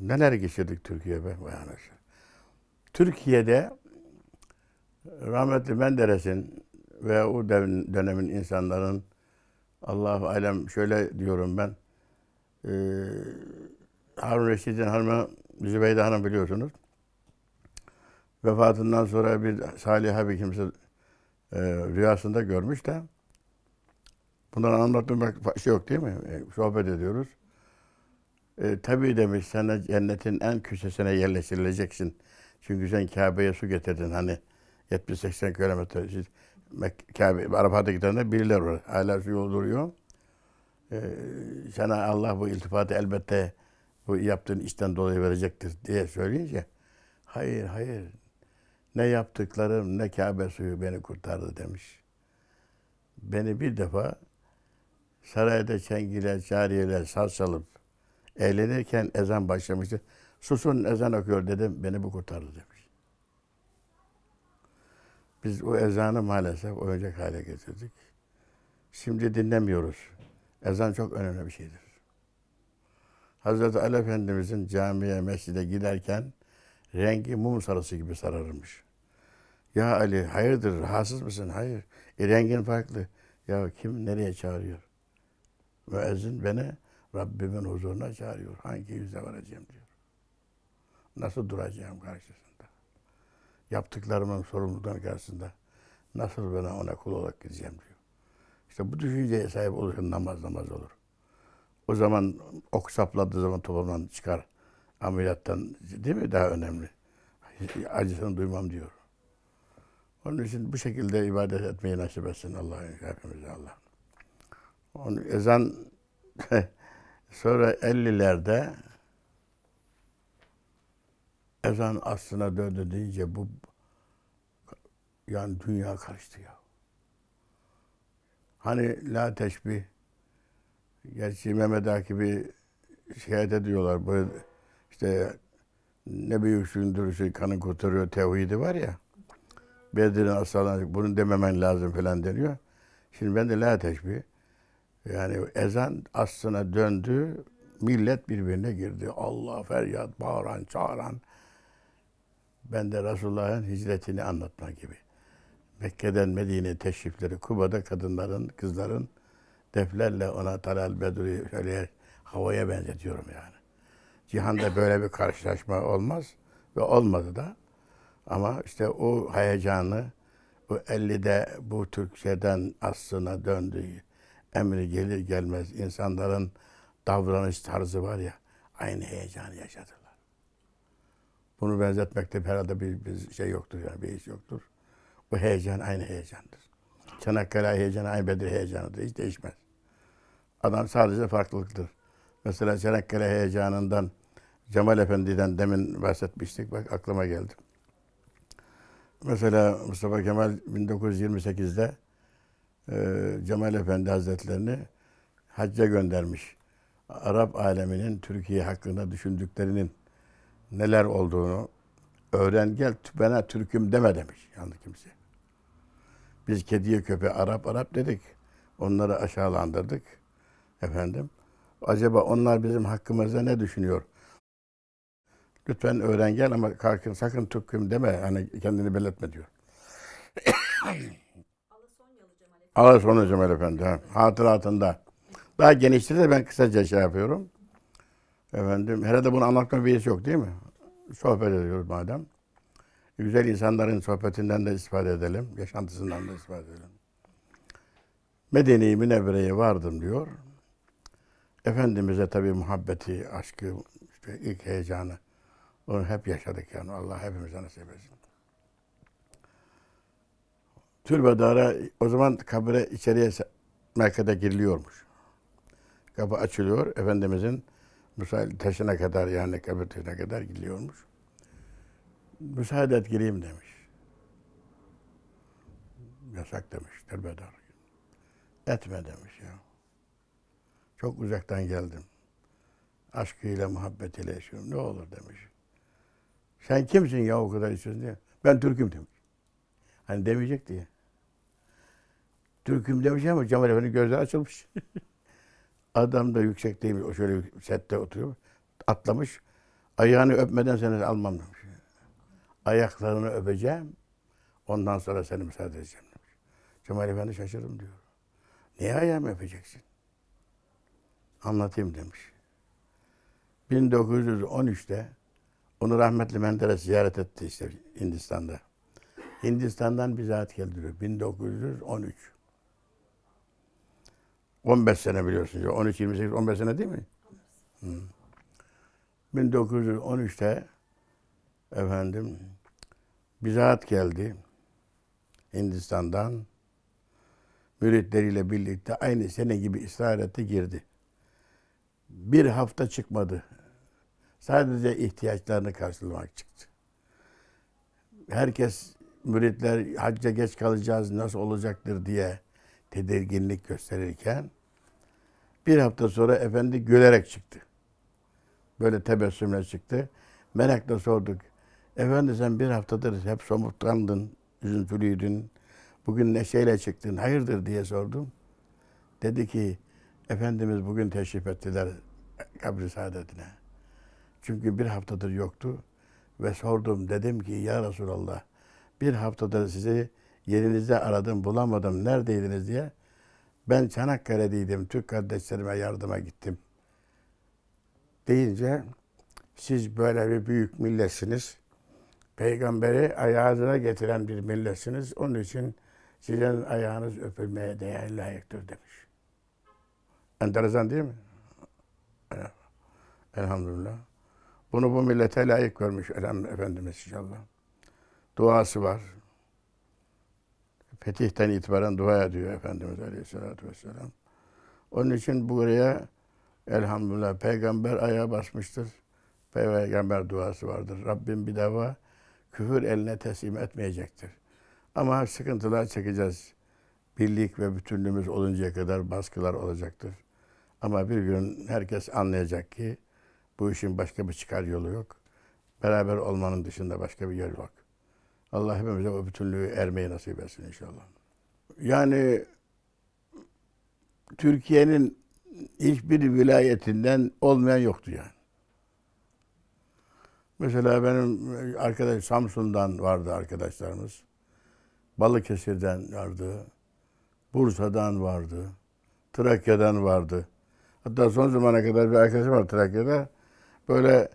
Neler geçirdik Türkiye'de bayanası. Türkiye'de rahmetli Menderes'in ve o dönemin insanların Allah alem şöyle diyorum ben e, Harun Reşit'in hanımı Zübeyde Hanım biliyorsunuz. Vefatından sonra bir salih bir kimse e, rüyasında görmüş de bunları anlatmak şey yok değil mi? E, sohbet ediyoruz. E, tabii demiş sana cennetin en küsesine yerleştirileceksin. Çünkü sen Kabe'ye su getirdin hani 70-80 kilometre. Siz Kabe, Arafat'a gidenler bilirler orada. Hala su yol duruyor. E, sana Allah bu iltifatı elbette o yaptığın işten dolayı verecektir diye söyleyince hayır hayır ne yaptıklarım ne Kabe suyu beni kurtardı demiş. Beni bir defa sarayda çengiler, cariyeler sarsalıp eğlenirken ezan başlamıştı. Susun ezan okuyor dedim, beni bu kurtardı demiş. Biz o ezanı maalesef oyuncak hale getirdik. Şimdi dinlemiyoruz. Ezan çok önemli bir şeydir. Hazreti Ali Efendimizin camiye, mescide giderken rengi mum sarısı gibi sararmış. Ya Ali hayırdır rahatsız mısın? Hayır. E, rengin farklı. Ya kim nereye çağırıyor? Müezzin beni Rabbimin huzuruna çağırıyor. Hangi yüze varacağım diyor. Nasıl duracağım karşısında? Yaptıklarımın sorumluluğun karşısında nasıl ben ona kul olarak gideceğim diyor. İşte bu düşünceye sahip olursa namaz namaz olur. O zaman ok sapladığı zaman topuğumdan çıkar ameliyattan değil mi daha önemli? Acısını duymam diyor. Onun için bu şekilde ibadet etmeyi nasip etsin Allah'ın hepimize Allah. Onu ezan sonra 50'lerde ezan aslına döndü deyince bu yani dünya karıştı ya. Hani la teşbih Gerçi Mehmet Akif'i şikayet ediyorlar. Bu işte ne büyük sündürüsü kanı kurtarıyor tevhidi var ya. Bedir'in aslanı bunu dememen lazım falan deniyor. Şimdi ben de la teşbih. Yani ezan aslına döndü, millet birbirine girdi. Allah feryat, bağıran, çağıran. Ben de Resulullah'ın hicretini anlatma gibi. Mekke'den Medine teşrifleri, Kuba'da kadınların, kızların deflerle ona Talal Bedri'yi şöyle havaya benzetiyorum yani. Cihanda böyle bir karşılaşma olmaz ve olmadı da. Ama işte o heyecanı bu 50'de bu Türkçeden aslına döndüğü emri gelir gelmez insanların davranış tarzı var ya aynı heyecanı yaşadılar. Bunu benzetmekte herhalde bir, bir şey yoktur yani bir iş yoktur. Bu heyecan aynı heyecandır. Çanakkale heyecanı, Ay Bedir heyecanıdır. Hiç değişmez. Adam sadece farklılıktır. Mesela Çanakkale heyecanından Cemal Efendi'den demin bahsetmiştik. Bak aklıma geldi. Mesela Mustafa Kemal 1928'de e, Cemal Efendi Hazretlerini hacca göndermiş. Arap aleminin Türkiye hakkında düşündüklerinin neler olduğunu öğren gel bana Türk'üm deme demiş. Yandı kimse. Biz kediye köpe Arap Arap dedik. Onları aşağılandırdık. Efendim. Acaba onlar bizim hakkımızda ne düşünüyor? Lütfen öğren gel ama kalkın sakın tükküm deme. Hani kendini belirtme diyor. Alasonyalı Cemal Efendi. hatıratında. Daha genişti de ben kısaca şey yapıyorum. Efendim, herhalde bunu anlatma birisi yok değil mi? Sohbet ediyoruz madem. Güzel insanların sohbetinden de istifade edelim, yaşantısından da istifade edelim. Medine-i Münevvere'ye vardım diyor. Efendimiz'e tabii muhabbeti, aşkı, işte ilk heyecanı onu hep yaşadık yani. Allah hepimize nasip etsin. Türbedara o zaman kabire içeriye merkeze giriliyormuş. Kapı açılıyor. Efendimizin müsaade taşına kadar yani kabir taşına kadar giriliyormuş müsaade et gireyim demiş. Yasak demiş, derbeder. Etme demiş ya. Çok uzaktan geldim. Aşkıyla, muhabbetiyle yaşıyorum. Ne olur demiş. Sen kimsin ya o kadar istiyorsun diye. Ben Türk'üm demiş. Hani demeyecek diye. Türk'üm demiş ama Cemal Efendi gözler açılmış. Adam da yüksek değil O şöyle sette oturuyor. Atlamış. Ayağını öpmeden seni almam demiş ayaklarını öpeceğim. Ondan sonra seni müsaade edeceğim demiş. Cemal Efendi şaşırdım diyor. Niye ayağımı öpeceksin? Anlatayım demiş. 1913'te onu rahmetli Menderes ziyaret etti işte Hindistan'da. Hindistan'dan bir zat geldi 1913. 15 sene biliyorsunuz. 13, 28, 15 sene değil mi? Hmm. 1913'te efendim bir zat geldi Hindistan'dan. Müritleriyle birlikte aynı sene gibi İsrail'e girdi. Bir hafta çıkmadı. Sadece ihtiyaçlarını karşılamak çıktı. Herkes müritler hacca geç kalacağız nasıl olacaktır diye tedirginlik gösterirken bir hafta sonra efendi gülerek çıktı. Böyle tebessümle çıktı. Merakla sorduk. Efendi sen bir haftadır hep somurtlandın, üzüntülüydün. Bugün neşeyle çıktın, hayırdır diye sordum. Dedi ki, Efendimiz bugün teşrif ettiler kabri saadetine. Çünkü bir haftadır yoktu ve sordum dedim ki ya Resulallah bir haftadır sizi yerinize aradım bulamadım neredeydiniz diye. Ben Çanakkale'deydim Türk kardeşlerime yardıma gittim. Deyince siz böyle bir büyük milletsiniz peygamberi ayağına getiren bir milletsiniz. Onun için sizin ayağınız öpülmeye değer layıktır demiş. Enteresan değil mi? Elhamdülillah. Bunu bu millete layık görmüş Efendimiz inşallah. Duası var. Fetihten itibaren dua ediyor Efendimiz Aleyhisselatü Vesselam. Onun için buraya elhamdülillah peygamber ayağa basmıştır. Peygamber duası vardır. Rabbim bir var küfür eline teslim etmeyecektir. Ama sıkıntılar çekeceğiz. Birlik ve bütünlüğümüz oluncaya kadar baskılar olacaktır. Ama bir gün herkes anlayacak ki bu işin başka bir çıkar yolu yok. Beraber olmanın dışında başka bir yol yok. Allah hepimize o bütünlüğü ermeyi nasip etsin inşallah. Yani Türkiye'nin hiçbir vilayetinden olmayan yoktu yani. Mesela benim e, arkadaş Samsun'dan vardı arkadaşlarımız. Balıkesir'den vardı. Bursa'dan vardı. Trakya'dan vardı. Hatta son zamana kadar bir arkadaşım var Trakya'da. Böyle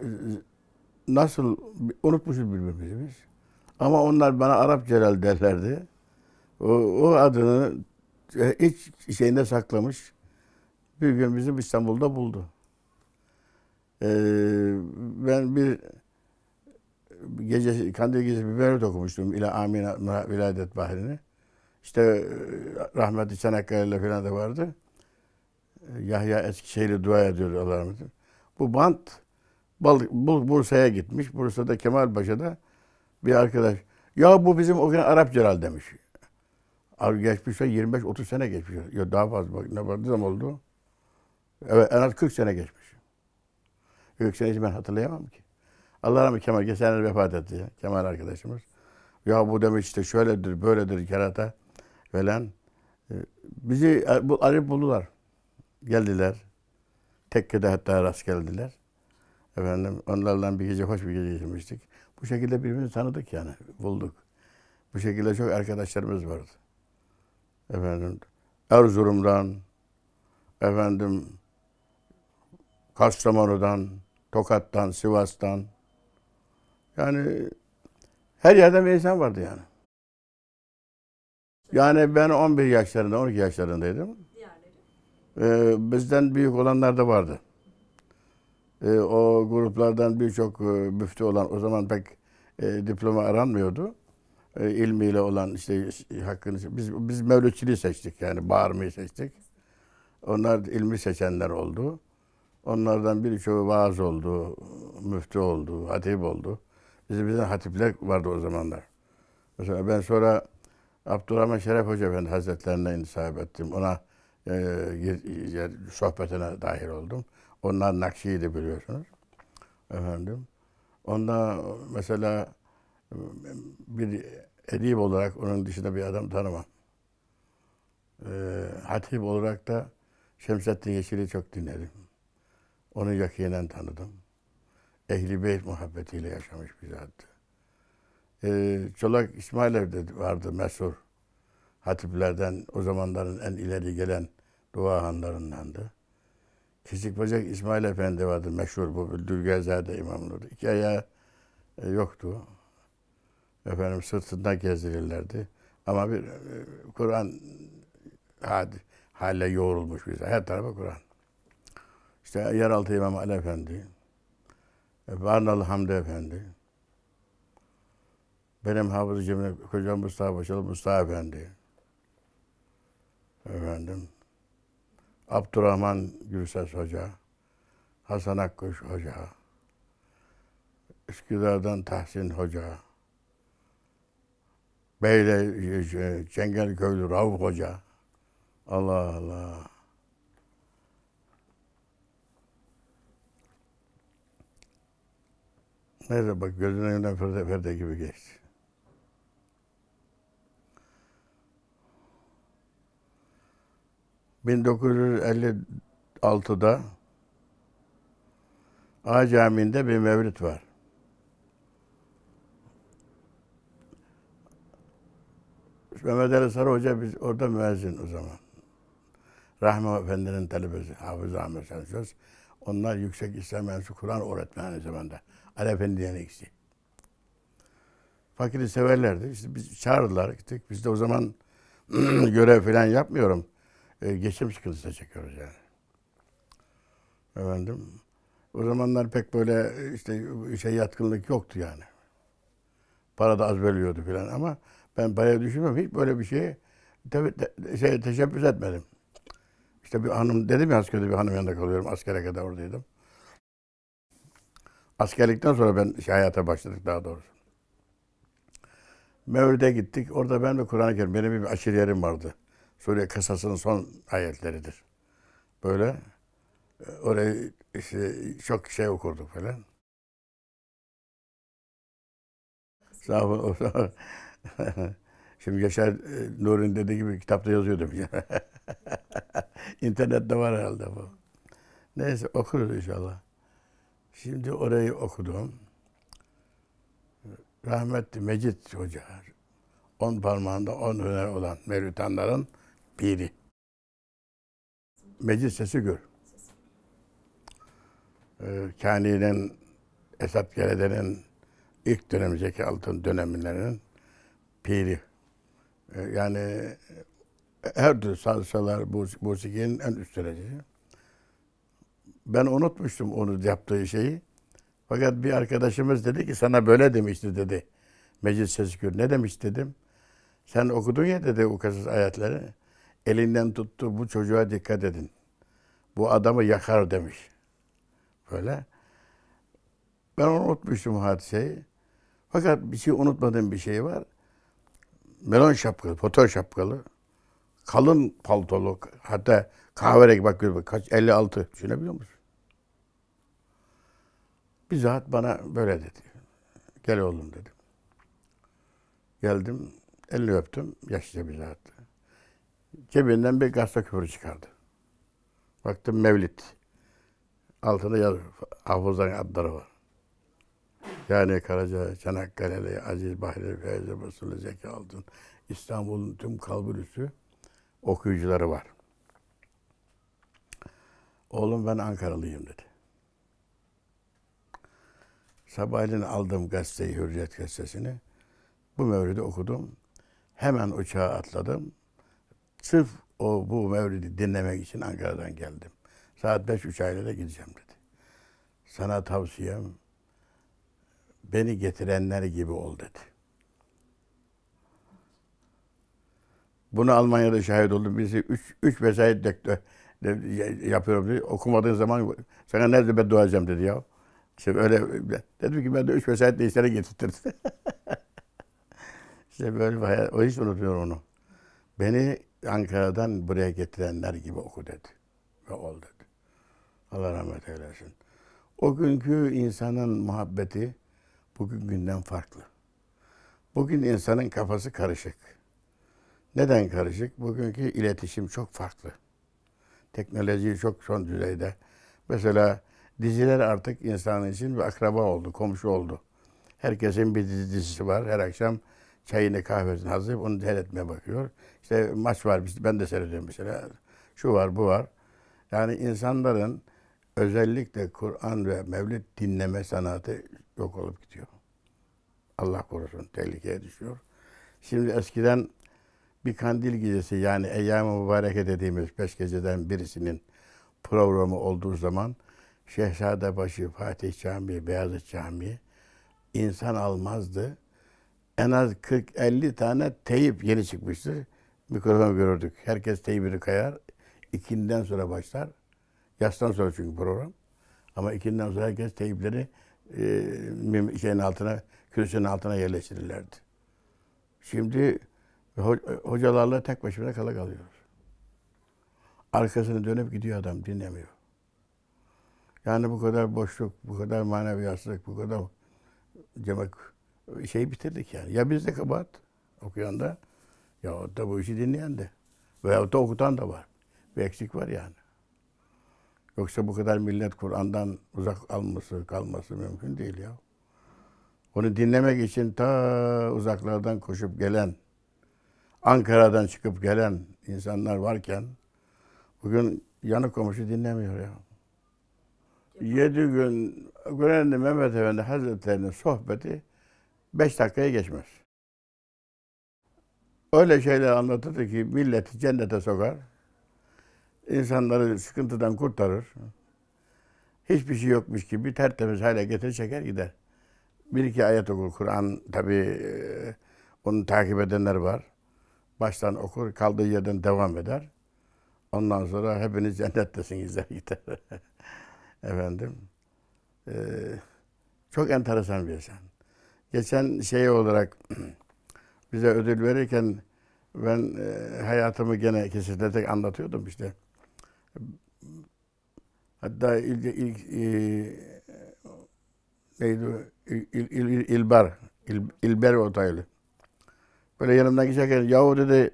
e, nasıl unutmuşuz birbirimizi biz. Ama onlar bana Arap Celal derlerdi. O, o adını e, hiç şeyinde saklamış. Bir gün bizim İstanbul'da buldu. Ee, ben bir gece kandil gecesi bir beret okumuştum ile Amin Viladet Bahri'ni. İşte e, rahmetli Çanakkale'yle falan da vardı. E, Yahya Eskişehir'e dua ediyordu Allah rahmet eylesin. Bu bant Bursa'ya gitmiş. Bursa'da Kemal Paşa'da bir arkadaş. Ya bu bizim o gün Arap Celal demiş. Abi geçmiş 25-30 sene geçmiş. Ya daha fazla bak ne zaman oldu? Evet en az 40 sene geçmiş. Göksel'i ben hatırlayamam ki. Allah rahmet Kemal yıl vefat etti ya. Kemal arkadaşımız. Ya bu demiş işte şöyledir, böyledir kerata falan. Ee, bizi e, bu arayıp buldular. Geldiler. Tekkede hatta rast geldiler. Efendim onlarla bir gece hoş bir gece geçirmiştik. Bu şekilde birbirini tanıdık yani. Bulduk. Bu şekilde çok arkadaşlarımız vardı. Efendim Erzurum'dan, efendim Kastamonu'dan, Tokat'tan, Sivas'tan. Yani her yerden bir insan vardı yani. Yani ben 11 yaşlarında, 12 yaşlarındaydım. Ee, bizden büyük olanlar da vardı. Ee, o gruplardan birçok e, müftü olan, o zaman pek e, diploma aranmıyordu. E, ilmiyle olan işte hakkını, biz, biz mevlütçiliği seçtik yani bağırmayı seçtik. Onlar ilmi seçenler oldu. Onlardan çoğu vaaz oldu, müftü oldu, hatip oldu. Bizim bizim hatipler vardı o zamanlar. Mesela ben sonra Abdurrahman Şeref Hoca Efendi Hazretlerine intisap ettim. Ona e, sohbetine dahil oldum. Onlar Nakşi'yi de biliyorsunuz. Efendim. Onda mesela e, bir edip olarak onun dışında bir adam tanımam. E, hatip olarak da Şemsettin Yeşil'i çok dinledim. Onu yakinen tanıdım. Ehli Beyt muhabbetiyle yaşamış bir zattı. Ee, Çolak İsmail evde vardı mesur. Hatiplerden o zamanların en ileri gelen dua hanlarındandı. Kesik Bacak İsmail Efendi vardı meşhur bu Dülgezade imamları. İki ayağı e, yoktu. Efendim sırtında gezdirirlerdi. Ama bir e, Kur'an hadi, hale yoğrulmuş bize. Her tarafa Kur'an. İşte Yeraltı İmam Ali Efendi, e, Barnalı Hamdi Efendi, benim Hafız Cemil Kocam Mustafa Paşalı Mustafa Efendi, efendim, Abdurrahman Gürses Hoca, Hasan Akkuş Hoca, Üsküdar'dan Tahsin Hoca, Beyle Çengelköylü e, Rauf Hoca. Allah Allah. Neyse bak gözünün önünden perde, perde gibi geçti. ...1956'da... A Camii'nde bir mevlüt var. Mehmet Ali Sarı Hoca biz orada müezzin o zaman. Rahmi Efendi'nin talebesi Hafız Ahmet Söz. Onlar yüksek İslam mensup Kur'an öğretmeni aynı zamanda. Ali Efendi'ye eksi. Fakiri severlerdi. İşte biz çağırdılar gittik. Biz de o zaman görev falan yapmıyorum. Ee, geçim sıkıntısı çekiyoruz yani. Efendim. O zamanlar pek böyle e, işte şey yatkınlık yoktu yani. Para da az bölüyordu falan ama ben bayağı düşünmem. Hiç böyle bir şeye te, te, şey, teşebbüs etmedim. İşte bir hanım dedim ya askerde bir hanım yanında kalıyorum. Askere kadar oradaydım. Askerlikten sonra ben iş şey hayata başladık daha doğrusu. Mevlid'e gittik. Orada ben de Kur'an-ı Kerim. Benim bir yerim vardı. Suriye kısasının son ayetleridir. Böyle e, oraya işte çok şey okurduk falan. Sağ ol. Şimdi Yaşar e, Nuri'nin dediği gibi kitapta yazıyordum. İnternette var herhalde bu. Neyse okuruz inşallah. Şimdi orayı okudum. Rahmetli Mecit Hoca, on parmağında on öner olan Mevlütanların biri. Mecit sesi gör. Ee, Kani'nin, Esat Gelede'nin ilk dönemdeki altın dönemlerinin piri. Ee, yani her türlü salsalar, musikenin en üst derecesi. Ben unutmuştum onu yaptığı şeyi. Fakat bir arkadaşımız dedi ki sana böyle demişti dedi. Meclis Sezgür ne demiş dedim. Sen okudun ya dedi ukasız ayetleri. Elinden tuttu bu çocuğa dikkat edin. Bu adamı yakar demiş. Böyle. Ben onu unutmuştum hadiseyi. Fakat bir şey unutmadığım bir şey var. Melon şapkalı, foto şapkalı. Kalın paltolu, hatta kahverengi bak kaç 56 düşünebiliyor musun? bizzat bana böyle dedi. Gel oğlum dedim. Geldim, elini öptüm, yaşlıca bizzat. Cebinden bir gazete küfürü çıkardı. Baktım Mevlid. Altında yaz, hafızların adları var. Yani Karaca, Çanakkale'li, Aziz Bahri, Feyzi Basılı, Zeki Altın, İstanbul'un tüm kalbülüsü okuyucuları var. Oğlum ben Ankaralıyım dedi. Sabahleyin aldım gazeteyi, Hürriyet gazetesini. Bu mevridi okudum. Hemen uçağa atladım. Sırf o bu mevridi dinlemek için Ankara'dan geldim. Saat beş uçağıyla da gideceğim dedi. Sana tavsiyem beni getirenler gibi ol dedi. Bunu Almanya'da şahit oldum. bizi üç, üç vesayet dektör yapıyorum dedi. Okumadığın zaman sana nerede beddua edeceğim dedi ya. Şimdi öyle dedim ki ben de üç vesayet değişlere getirtirdim. İşte böyle bir hayal. O hiç unutuyor onu. Beni Ankara'dan buraya getirenler gibi oku dedi. Ve ol dedi. Allah rahmet eylesin. O günkü insanın muhabbeti bugün günden farklı. Bugün insanın kafası karışık. Neden karışık? Bugünkü iletişim çok farklı. Teknoloji çok son düzeyde. Mesela Diziler artık insan için bir akraba oldu, komşu oldu. Herkesin bir dizi dizisi var. Her akşam çayını kahvesini hazırlayıp onu seyretmeye bakıyor. İşte maç var, ben de seyrediyorum mesela. Şu var, bu var. Yani insanların özellikle Kur'an ve Mevlid dinleme sanatı yok olup gidiyor. Allah korusun, tehlikeye düşüyor. Şimdi eskiden bir kandil gecesi yani Eyyam-ı Mübareke dediğimiz beş geceden birisinin programı olduğu zaman Şehzadebaşı Fatih Camii, Beyazıt Camii insan almazdı. En az 40-50 tane teyip yeni çıkmıştır. Mikrofon görürdük. Herkes teyibini kayar. İkinden sonra başlar. Yastan sonra çünkü program. Ama ikinden sonra herkes teyipleri e, şeyin altına, kürsünün altına yerleştirirlerdi. Şimdi hocalarla tek başına kala kalıyor. Arkasını dönüp gidiyor adam, dinlemiyor. Yani bu kadar boşluk, bu kadar maneviyatsızlık, bu kadar demek şey bitirdik yani. Ya bizde kabahat okuyan da ya da bu işi dinleyen de veyahut da okutan da var. Bir eksik var yani. Yoksa bu kadar millet Kur'an'dan uzak alması, kalması mümkün değil ya. Onu dinlemek için ta uzaklardan koşup gelen, Ankara'dan çıkıp gelen insanlar varken bugün yanık komşu dinlemiyor ya yedi gün Gülendi Mehmet Efendi Hazretleri'nin sohbeti beş dakikaya geçmez. Öyle şeyler anlatırdı ki milleti cennete sokar. insanları sıkıntıdan kurtarır. Hiçbir şey yokmuş gibi tertemiz hale getir çeker gider. Bir iki ayet okur. Kur'an tabi e, onu takip edenler var. Baştan okur, kaldığı yerden devam eder. Ondan sonra hepiniz cennettesiniz gider. Efendim. E, çok enteresan bir insan. Geçen şey olarak bize ödül verirken ben e, hayatımı gene kesinlikle anlatıyordum işte. Hatta ilk, ilk e, neydi il, il, il, İlber il, İlber Otaylı. Böyle yanımdan geçerken yahu dedi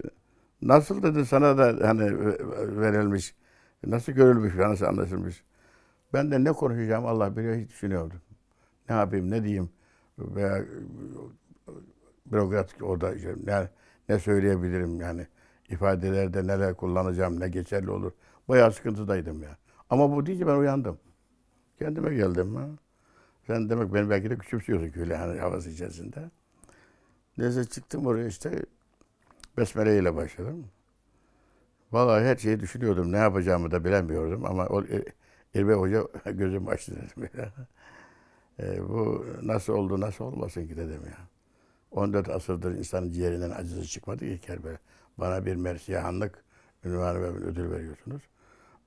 nasıl dedi sana da hani verilmiş nasıl görülmüş nasıl anlaşılmış. Ben de ne konuşacağım Allah biliyor hiç düşünüyordum. Ne yapayım ne diyeyim veya e, bürokratik orada ne, ne söyleyebilirim yani ifadelerde neler kullanacağım ne geçerli olur. Bayağı sıkıntıdaydım ya. Ama bu deyince ben uyandım. Kendime geldim. Ha? Sen demek beni belki de küçümsüyorsun köyle yani havası içerisinde. Neyse çıktım oraya işte besmele ile başladım. Vallahi her şeyi düşünüyordum. Ne yapacağımı da bilemiyordum ama o, e, Hilmi Hoca gözüm açtı dedim ya. E, bu nasıl oldu nasıl olmasın ki dedim ya. 14 asırdır insanın ciğerinden acısı çıkmadı ki Kerbela. Bana bir mersiyahanlık ünvanı ve ödül veriyorsunuz.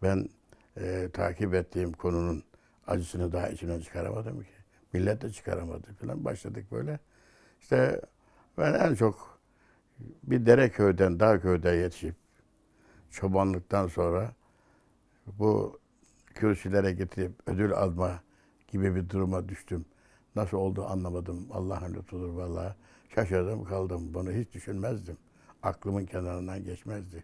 Ben e, takip ettiğim konunun acısını daha içimden çıkaramadım ki. Millet de çıkaramadı falan. Başladık böyle. İşte ben en çok bir dere köyden, dağ köyde yetişip çobanlıktan sonra bu kürsülere getirip ödül alma gibi bir duruma düştüm. Nasıl oldu anlamadım. Allah'ın lütfudur valla. Şaşırdım kaldım. Bunu hiç düşünmezdim. Aklımın kenarından geçmezdi.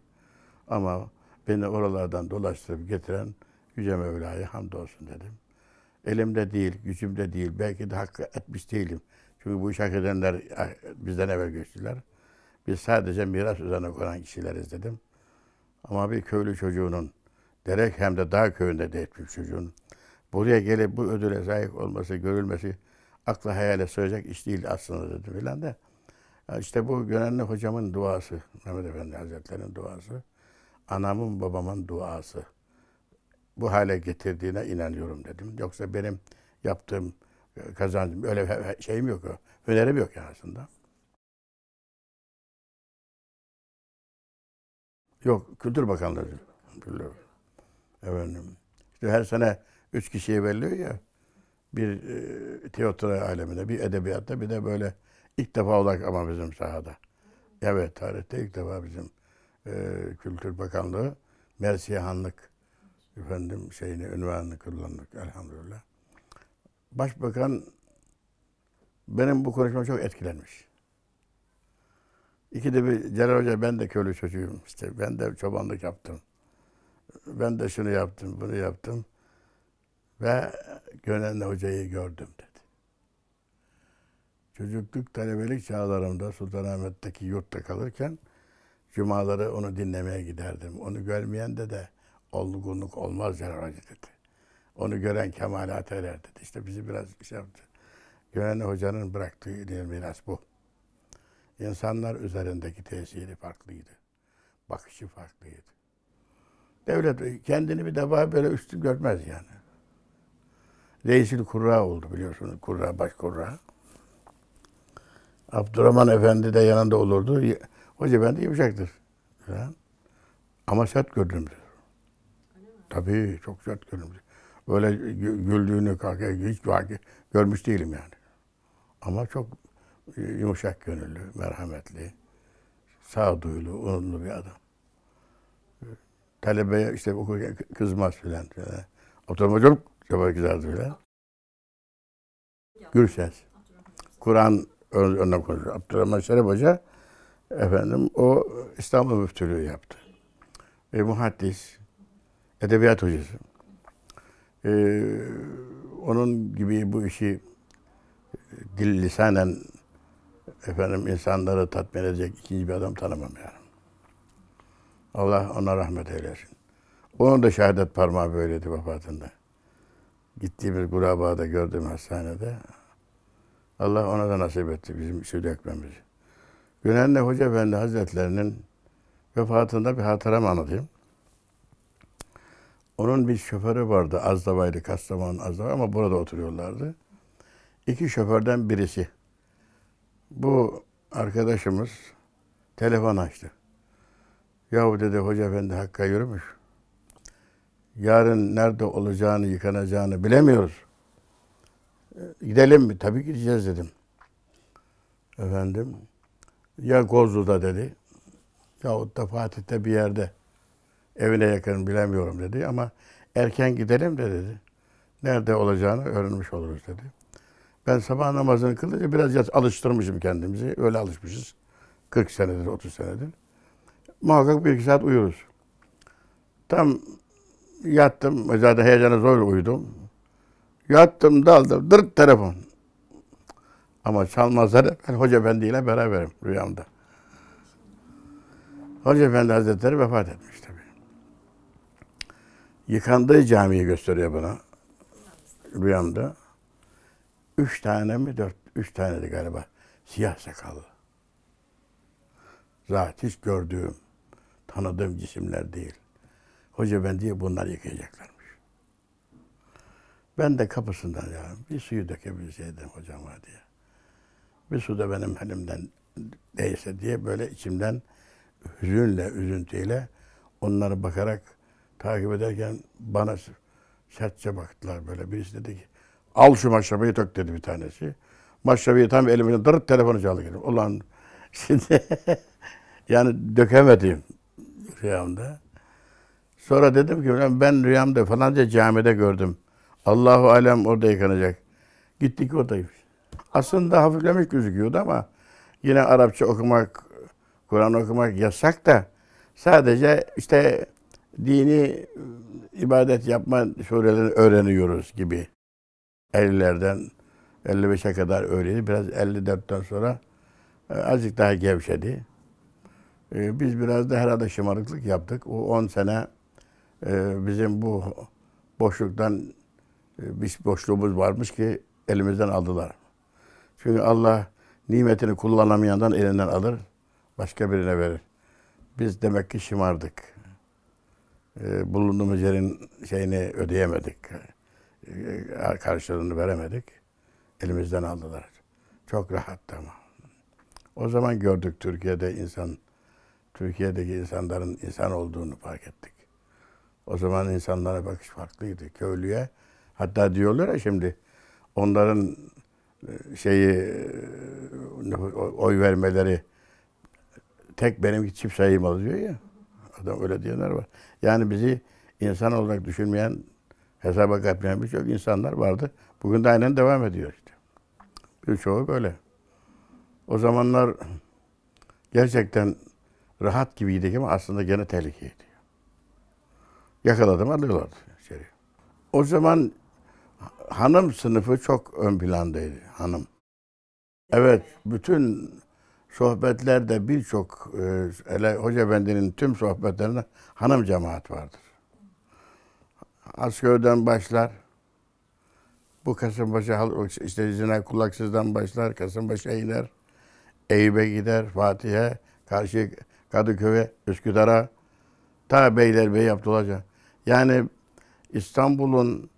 Ama beni oralardan dolaştırıp getiren Yüce Mevla'ya hamdolsun dedim. Elimde değil, gücümde değil. Belki de hakkı etmiş değilim. Çünkü bu iş hak edenler ah, bizden evvel göçtüler. Biz sadece miras üzerine konan kişileriz dedim. Ama bir köylü çocuğunun Derek hem de dağ köyünde de etmiş çocuğun. Buraya gelip bu ödüle layık olması, görülmesi akla hayale söyleyecek iş değil aslında dedi filan da. İşte bu gönüllü hocamın duası, Mehmet Efendi Hazretleri'nin duası, anamın babamın duası. Bu hale getirdiğine inanıyorum dedim. Yoksa benim yaptığım e, kazancım öyle şeyim yok. E, önerim yok yani aslında. Yok, Kültür Bakanlığı. Kültür Efendim. İşte her sene üç kişiye veriliyor ya. Bir e, tiyatro aleminde, bir edebiyatta, bir de böyle ilk defa olarak ama bizim sahada. Evet, tarihte ilk defa bizim e, Kültür Bakanlığı Mersiyehanlık efendim şeyini, ünvanını kullandık elhamdülillah. Başbakan benim bu konuşmam çok etkilenmiş. İki de bir Celal Hoca ben de köylü çocuğum işte ben de çobanlık yaptım ben de şunu yaptım, bunu yaptım ve Gönenli Hoca'yı gördüm dedi. Çocukluk, talebelik çağlarımda Sultanahmet'teki yurtta kalırken cumaları onu dinlemeye giderdim. Onu görmeyen de de olgunluk olmaz Celal Hoca dedi. Onu gören kemalata erer dedi. İşte bizi biraz şey yaptı. Gönenli Hoca'nın bıraktığı miras bu. İnsanlar üzerindeki tesiri farklıydı. Bakışı farklıydı. Devlet kendini bir defa böyle üstün görmez yani. Reisil Kurra oldu biliyorsunuz. Kurra, baş kurra. Abdurrahman Efendi de yanında olurdu. Hoca ben de yumuşaktır. Ama sert gördüm. Tabii çok sert gördüm. Böyle güldüğünü kalkıyor, hiç vaki görmüş değilim yani. Ama çok e, yumuşak gönüllü, merhametli, sağduyulu, onurlu bir adam talebeye işte okurken kızmaz filan. Otomobilcilik yapar kızardı filan. Gürses. Kur'an önüne konuşuyor. Abdurrahman Şeref Hoca efendim o İstanbul müftülüğü yaptı. E, muhaddis, edebiyat hocası. E, onun gibi bu işi e, dil lisanen efendim insanları tatmin edecek ikinci bir adam tanımam yani. Allah ona rahmet eylesin. Onun da şehadet parmağı böyleydi vefatında. Gittiği bir kurabada gördüm hastanede. Allah ona da nasip etti bizim Sülü Ekmemizi. Günenli Hoca Efendi Hazretlerinin vefatında bir hatıram anlatayım. Onun bir şoförü vardı Azdavaylı, Kastamonu Azdavay ama burada oturuyorlardı. İki şoförden birisi. Bu arkadaşımız telefon açtı. Yahu dedi hoca efendi Hakk'a yürümüş. Yarın nerede olacağını, yıkanacağını bilemiyoruz. E, gidelim mi? Tabii gideceğiz dedim. Efendim, ya Gozlu'da dedi, yahut da Fatih'te bir yerde. Evine yakın bilemiyorum dedi ama erken gidelim de dedi. Nerede olacağını öğrenmiş oluruz dedi. Ben sabah namazını kılınca biraz alıştırmışım kendimizi. Öyle alışmışız. 40 senedir, 30 senedir muhakkak bir iki saat uyuruz. Tam yattım, zaten heyecana zor uyudum. Yattım, daldım, dırt telefon. Ama çalmazlar, ben Hoca Efendi ile beraberim rüyamda. Hoca Efendi Hazretleri vefat etmiş tabii. Yıkandığı camiyi gösteriyor bana rüyamda. Üç tane mi dört, üç taneydi galiba. Siyah sakallı. Zaten hiç gördüğüm. Tanıdığım cisimler değil. Hoca ben diye bunlar yıkayacaklarmış. Ben de kapısından ya bir suyu dökebilseydim hocama diye. Bir su da benim elimden değse diye böyle içimden hüzünle, üzüntüyle onları bakarak takip ederken bana sertçe baktılar böyle. Birisi dedi ki al şu maşrabayı dök dedi bir tanesi. Maşrabayı tam elimden dırıp telefonu çaldı. Ulan şimdi yani dökemedim rüyamda. Sonra dedim ki ben rüyamda falanca camide gördüm. Allahu alem orada yıkanacak. Gittik oradaymış. Aslında hafiflemiş gözüküyordu ama yine Arapça okumak, Kur'an okumak yasak da sadece işte dini ibadet yapma surelerini öğreniyoruz gibi. 50'lerden 55'e kadar öyleydi. Biraz 54'ten sonra e, azıcık daha gevşedi. Ee, biz biraz da herhalde şımarıklık yaptık. O 10 sene e, bizim bu boşluktan e, bir boşluğumuz varmış ki elimizden aldılar. Çünkü Allah nimetini kullanamayandan elinden alır, başka birine verir. Biz demek ki şımardık. E, bulunduğumuz yerin şeyini ödeyemedik. E, karşılığını veremedik. Elimizden aldılar. Çok rahat ama. O zaman gördük Türkiye'de insan Türkiye'deki insanların insan olduğunu fark ettik. O zaman insanlara bakış farklıydı. Köylüye hatta diyorlar ya şimdi onların e, şeyi e, oy vermeleri tek benimki çift sayım oluyor ya. Adam öyle diyenler var. Yani bizi insan olarak düşünmeyen, hesaba katmayan birçok insanlar vardı. Bugün de aynen devam ediyor işte. Birçoğu böyle. O zamanlar gerçekten rahat gibiydik ama aslında gene tehlikeydi. Yakaladım alıyorlardı içeri. O zaman hanım sınıfı çok ön plandaydı hanım. Evet bütün sohbetlerde birçok e, ele Hoca bendinin tüm sohbetlerinde hanım cemaat vardır. Askerden başlar. Bu Kasımpaşa halk işte Zina Kulaksız'dan başlar. Kasımpaşa iner. Eyüp'e gider. Fatih'e karşı Kadıköy'e, Üsküdar'a, ta Beylerbeyi Abdullah Yani İstanbul'un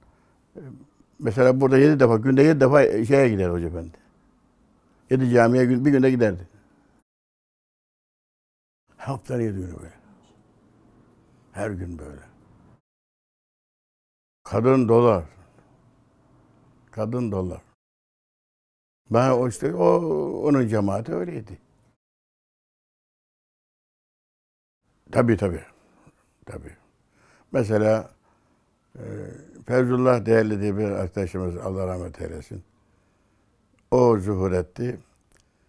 e, mesela burada yedi defa, günde yedi defa şeye gider Hoca Efendi. Yedi camiye bir günde giderdi. Haftanın yedi günü böyle. Her gün böyle. Kadın dolar. Kadın dolar. Ben o işte o onun cemaati öyleydi. Tabi tabi tabi. Mesela e, Fevzullah Değerli diye bir arkadaşımız Allah rahmet eylesin. O zuhur etti.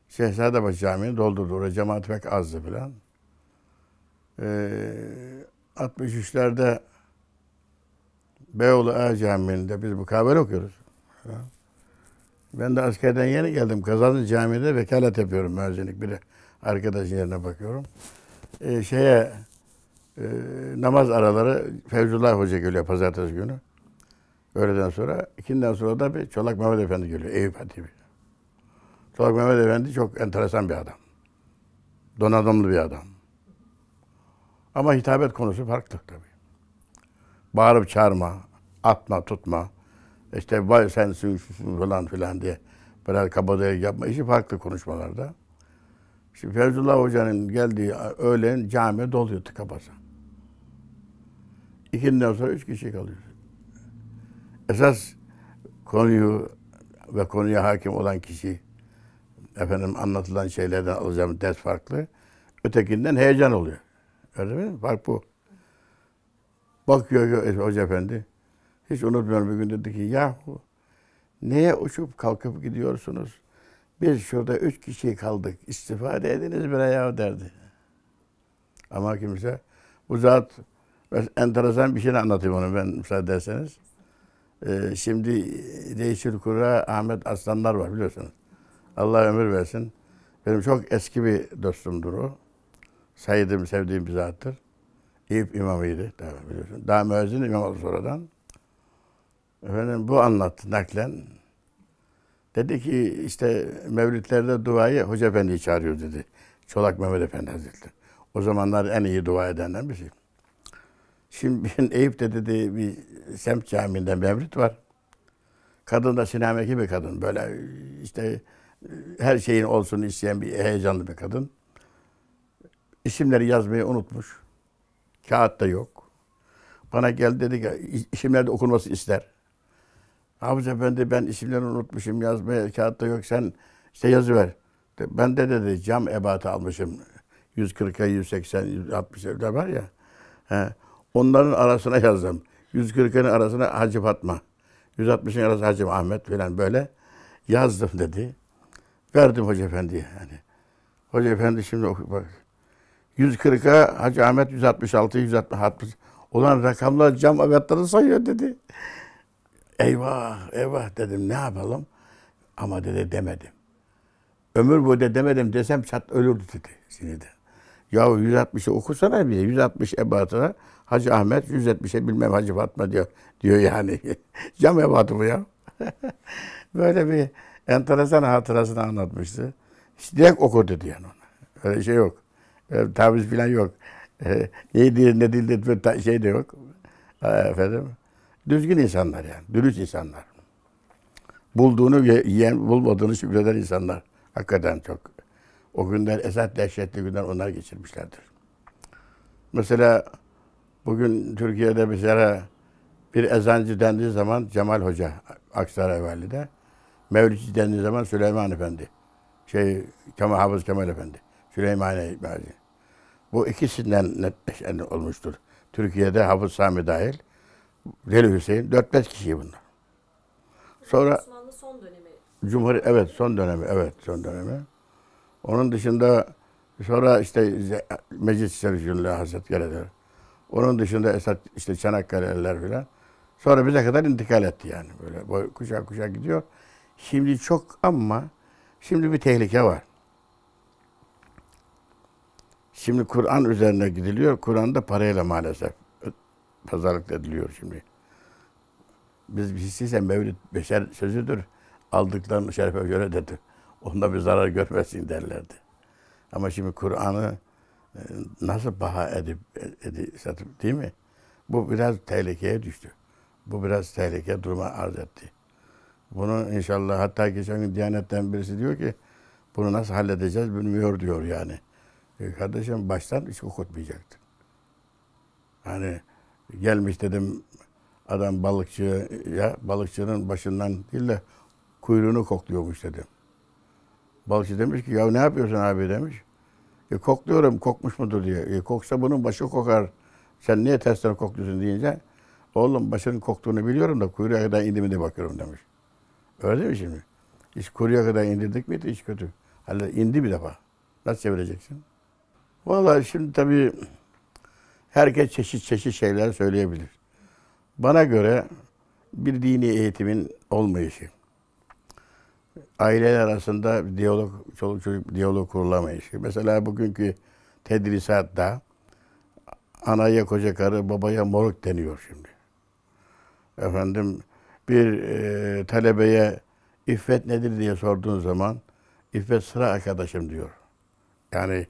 Şehzadebaşı Camii'ni doldurdu. Orada cemaat pek azdı filan. Ee, 63'lerde Beyoğlu A Camii'nde biz bu kahveli okuyoruz. Ben de askerden yeni geldim. Kazanlı Camii'de vekalet yapıyorum müezzinlik. Bir de arkadaşın yerine bakıyorum e, şeye e, namaz araları Fevzullah Hoca geliyor pazartesi günü. Öğleden sonra, ikinden sonra da bir Çolak Mehmet Efendi geliyor, Eyüp Hatibi. Çolak Mehmet Efendi çok enteresan bir adam. Donanımlı bir adam. Ama hitabet konusu farklı tabii. Bağırıp çağırma, atma, tutma. işte vay sensin, şusun falan filan diye. Böyle kabadayı yapma. işi farklı konuşmalarda. Şimdi Fevzullah Hoca'nın geldiği öğlen cami doluyor tıka basa. İkinden sonra üç kişi kalıyor. Esas konuyu ve konuya hakim olan kişi efendim anlatılan şeylerden alacağım ders farklı. Ötekinden heyecan oluyor. Öyle mi? Fark bu. Bakıyor e, hoca efendi. Hiç unutmuyorum bir gün dedi ki yahu neye uçup kalkıp gidiyorsunuz? Biz şurada üç kişi kaldık. İstifade ediniz bile ya derdi. Ama kimse bu zat enteresan bir şey anlatayım onu ben müsaade ederseniz. Ee, şimdi Reisül Kura Ahmet Aslanlar var biliyorsunuz. Allah ömür versin. Benim çok eski bir dostumdur o. Saydığım, sevdiğim bir zattır. İyip imamıydı. Daha, biliyorsun. daha müezzin imam oldu sonradan. Efendim bu anlattı naklen. Dedi ki işte mevlütlerde duayı Hoca Efendi'yi çağırıyor dedi. Çolak Mehmet Efendi Hazretleri. O zamanlar en iyi dua edenler birisi. Şey. Şimdi bir Eyüp'te dedi bir semt camiinden mevlüt var. Kadın da sinemeki bir kadın. Böyle işte her şeyin olsun isteyen bir heyecanlı bir kadın. İsimleri yazmayı unutmuş. Kağıt da yok. Bana geldi dedi ki isimlerde okunması ister. Hafız Efendi ben isimlerini unutmuşum yazmaya kağıtta yok sen işte ver Ben de dedi cam ebatı almışım. 140'a 180, 160 evler var ya. He. Onların arasına yazdım. 140'ın arasına Hacı Fatma. 160'ın arasına Hacı Ahmet falan böyle yazdım dedi. Verdim Hoca Efendi'ye. Yani. Hoca Efendi şimdi oku bak. 140'a Hacı Ahmet 166, 160, 160. Olan rakamlar cam ebatları sayıyor dedi. Eyvah, eyvah dedim ne yapalım? Ama dedi demedim. Ömür boyu demedim desem çat ölürdü dedi sinirde. Ya 160'ı okusana bize. 160 ebatına Hacı Ahmet, 170'e bilmem Hacı Fatma diyor. Diyor yani. Cam ebatı bu ya. Böyle bir enteresan hatırasını anlatmıştı. İşte direkt oku dedi yani ona. Öyle şey yok. Öyle taviz falan yok. Ee, iyi ne değil de şey de yok. Efendim. Düzgün insanlar yani. Dürüst insanlar. Bulduğunu yiyen, bulmadığını şükreden insanlar. Hakikaten çok. O günler esat dehşetli günler onlar geçirmişlerdir. Mesela bugün Türkiye'de mesela bir ezancı dendiği zaman Cemal Hoca Aksaray Vali'de. Mevlidçi dendiği zaman Süleyman Efendi. Şey, Kemal, Hafız Kemal Efendi. Süleyman Efendi. Bu ikisinden netleşen olmuştur. Türkiye'de Hafız Sami dahil Deli Hüseyin 4-5 kişi bunlar. Sonra Osmanlı son dönemi. Cumhur evet son dönemi evet son dönemi. Onun dışında sonra işte Meclis Sercülü Hazretleri'dir. Onun dışında Esat işte Çanakkale'liler filan. Sonra bize kadar intikal etti yani böyle boy, kuşak kuşak gidiyor. Şimdi çok ama şimdi bir tehlike var. Şimdi Kur'an üzerine gidiliyor. Kur'an da parayla maalesef pazarlık ediliyor şimdi. Biz hissiyse mevlüt beşer sözüdür. Aldıkların şerefe göre dedi. Onda bir zarar görmesin derlerdi. Ama şimdi Kur'an'ı e, nasıl baha edip, e, edip satıp değil mi? Bu biraz tehlikeye düştü. Bu biraz tehlike duruma arz etti. Bunu inşallah hatta geçen gün Diyanet'ten birisi diyor ki bunu nasıl halledeceğiz bilmiyor diyor yani. E kardeşim baştan hiç okutmayacaktı. Yani gelmiş dedim adam balıkçı ya balıkçının başından değil de kuyruğunu kokluyormuş dedim. Balıkçı demiş ki ya ne yapıyorsun abi demiş. E, kokluyorum kokmuş mudur diye. E, koksa bunun başı kokar. Sen niye tersten kokluyorsun deyince oğlum başının koktuğunu biliyorum da kuyruğa kadar indi mi diye bakıyorum demiş. Öyle değil mi şimdi? İş kuyruğa kadar indirdik miydi hiç kötü. Hala indi bir defa. Nasıl çevireceksin? Vallahi şimdi tabii herkes çeşit çeşit şeyler söyleyebilir. Bana göre bir dini eğitimin olmayışı, aileler arasında diyalog, çoluk çocuk diyalog kurulamayışı. Mesela bugünkü tedrisatta anaya koca karı, babaya moruk deniyor şimdi. Efendim bir e, talebeye iffet nedir diye sorduğun zaman iffet sıra arkadaşım diyor. Yani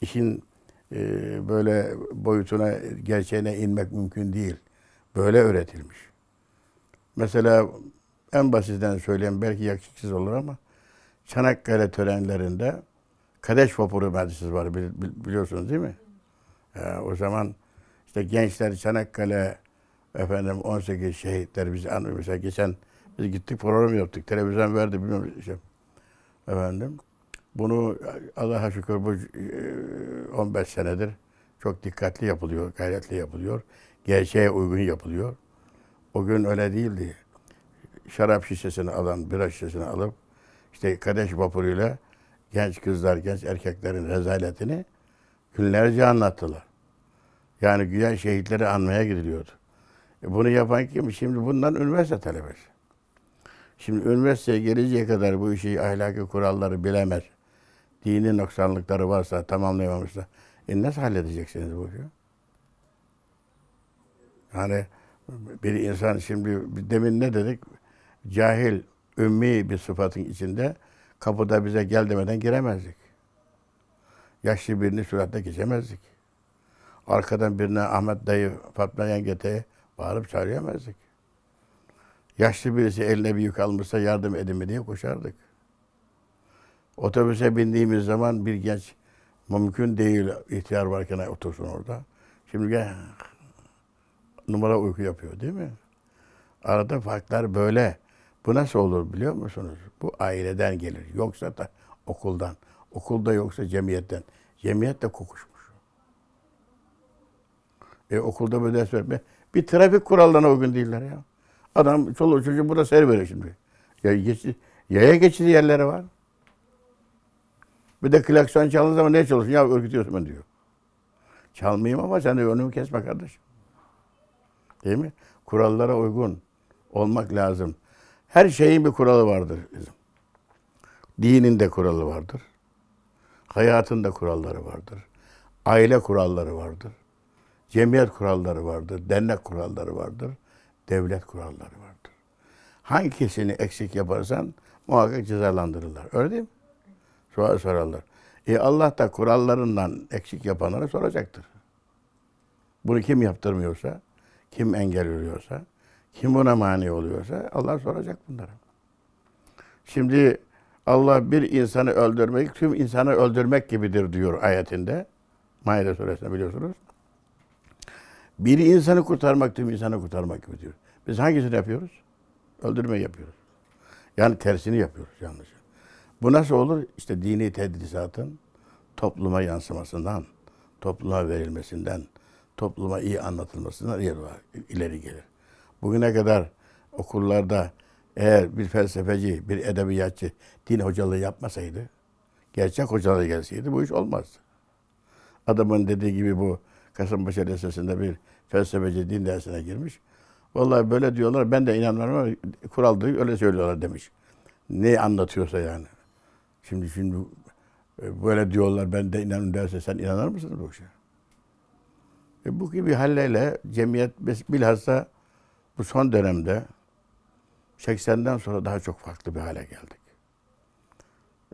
işin ee, böyle boyutuna, gerçeğine inmek mümkün değil. Böyle öğretilmiş. Mesela en basitten söyleyeyim, belki yakışıksız olur ama Çanakkale törenlerinde Kadeş Vapuru Meclisi var biliyorsunuz değil mi? Ya, ee, o zaman işte gençler Çanakkale efendim 18 şehitler bizi anlıyor. Mesela geçen biz gittik program yaptık. Televizyon verdi bilmiyorum. Şey. Efendim. Bunu e, Allah'a şükür bu 15 e, senedir çok dikkatli yapılıyor, gayretli yapılıyor. Gerçeğe uygun yapılıyor. O gün öyle değildi. Şarap şişesini alan, bira şişesini alıp işte kardeş vapuruyla genç kızlar, genç erkeklerin rezaletini günlerce anlattılar. Yani güya şehitleri anmaya gidiliyordu. E bunu yapan kim? Şimdi bundan üniversite talebesi. Şimdi üniversiteye gelinceye kadar bu işi ahlaki kuralları bilemez dini noksanlıkları varsa, tamamlayamamışsa e nasıl halledeceksiniz bu işi? Yani bir insan şimdi demin ne dedik? Cahil, ümmi bir sıfatın içinde kapıda bize gel demeden giremezdik. Yaşlı birini süratle geçemezdik. Arkadan birine Ahmet dayı, Fatma yengeteye bağırıp çağırıyamazdık. Yaşlı birisi eline bir yük almışsa yardım edin mi diye koşardık. Otobüse bindiğimiz zaman bir genç mümkün değil ihtiyar varken otursun orada. Şimdi gel numara uyku yapıyor değil mi? Arada farklar böyle. Bu nasıl olur biliyor musunuz? Bu aileden gelir. Yoksa da okuldan. Okulda yoksa cemiyetten. Cemiyet de kokuşmuş. E, okulda böyle ders verme. Bir trafik kurallarına uygun değiller ya. Adam çoluk çocuğu burada ser veriyor şimdi. Ya, geçi, yaya geçidi yerleri var. Bir de klakson çaldığı zaman ne çalışıyorsun? Ya örgütüyorsun ben diyor. Çalmayayım ama sen de önümü kesme kardeş, Değil mi? Kurallara uygun olmak lazım. Her şeyin bir kuralı vardır bizim. Dinin de kuralı vardır. Hayatın da kuralları vardır. Aile kuralları vardır. Cemiyet kuralları vardır. Dernek kuralları vardır. Devlet kuralları vardır. Hangisini eksik yaparsan muhakkak cezalandırırlar. Öyle değil mi? Sonra sorarlar. E Allah da kurallarından eksik yapanlara soracaktır. Bunu kim yaptırmıyorsa, kim engel oluyorsa, kim buna mani oluyorsa Allah soracak bunlara. Şimdi Allah bir insanı öldürmek, tüm insanı öldürmek gibidir diyor ayetinde. Maide suresinde biliyorsunuz. Bir insanı kurtarmak, tüm insanı kurtarmak gibidir. Biz hangisini yapıyoruz? Öldürmeyi yapıyoruz. Yani tersini yapıyoruz yanlış. Bu nasıl olur? İşte dini tedrisatın topluma yansımasından, topluma verilmesinden, topluma iyi anlatılmasından ileri gelir. Bugüne kadar okullarda eğer bir felsefeci, bir edebiyatçı din hocalığı yapmasaydı, gerçek hocalığı gelseydi bu iş olmazdı. Adamın dediği gibi bu Kasımpaşa Lisesi'nde bir felsefeci din dersine girmiş. Vallahi böyle diyorlar ben de inanmıyorum ama kuraldı öyle söylüyorlar demiş. Ne anlatıyorsa yani. Şimdi şimdi e, böyle diyorlar ben de inanın derse sen inanır mısın bu işe? E bu gibi hallerle cemiyet bilhassa bu son dönemde 80'den sonra daha çok farklı bir hale geldik.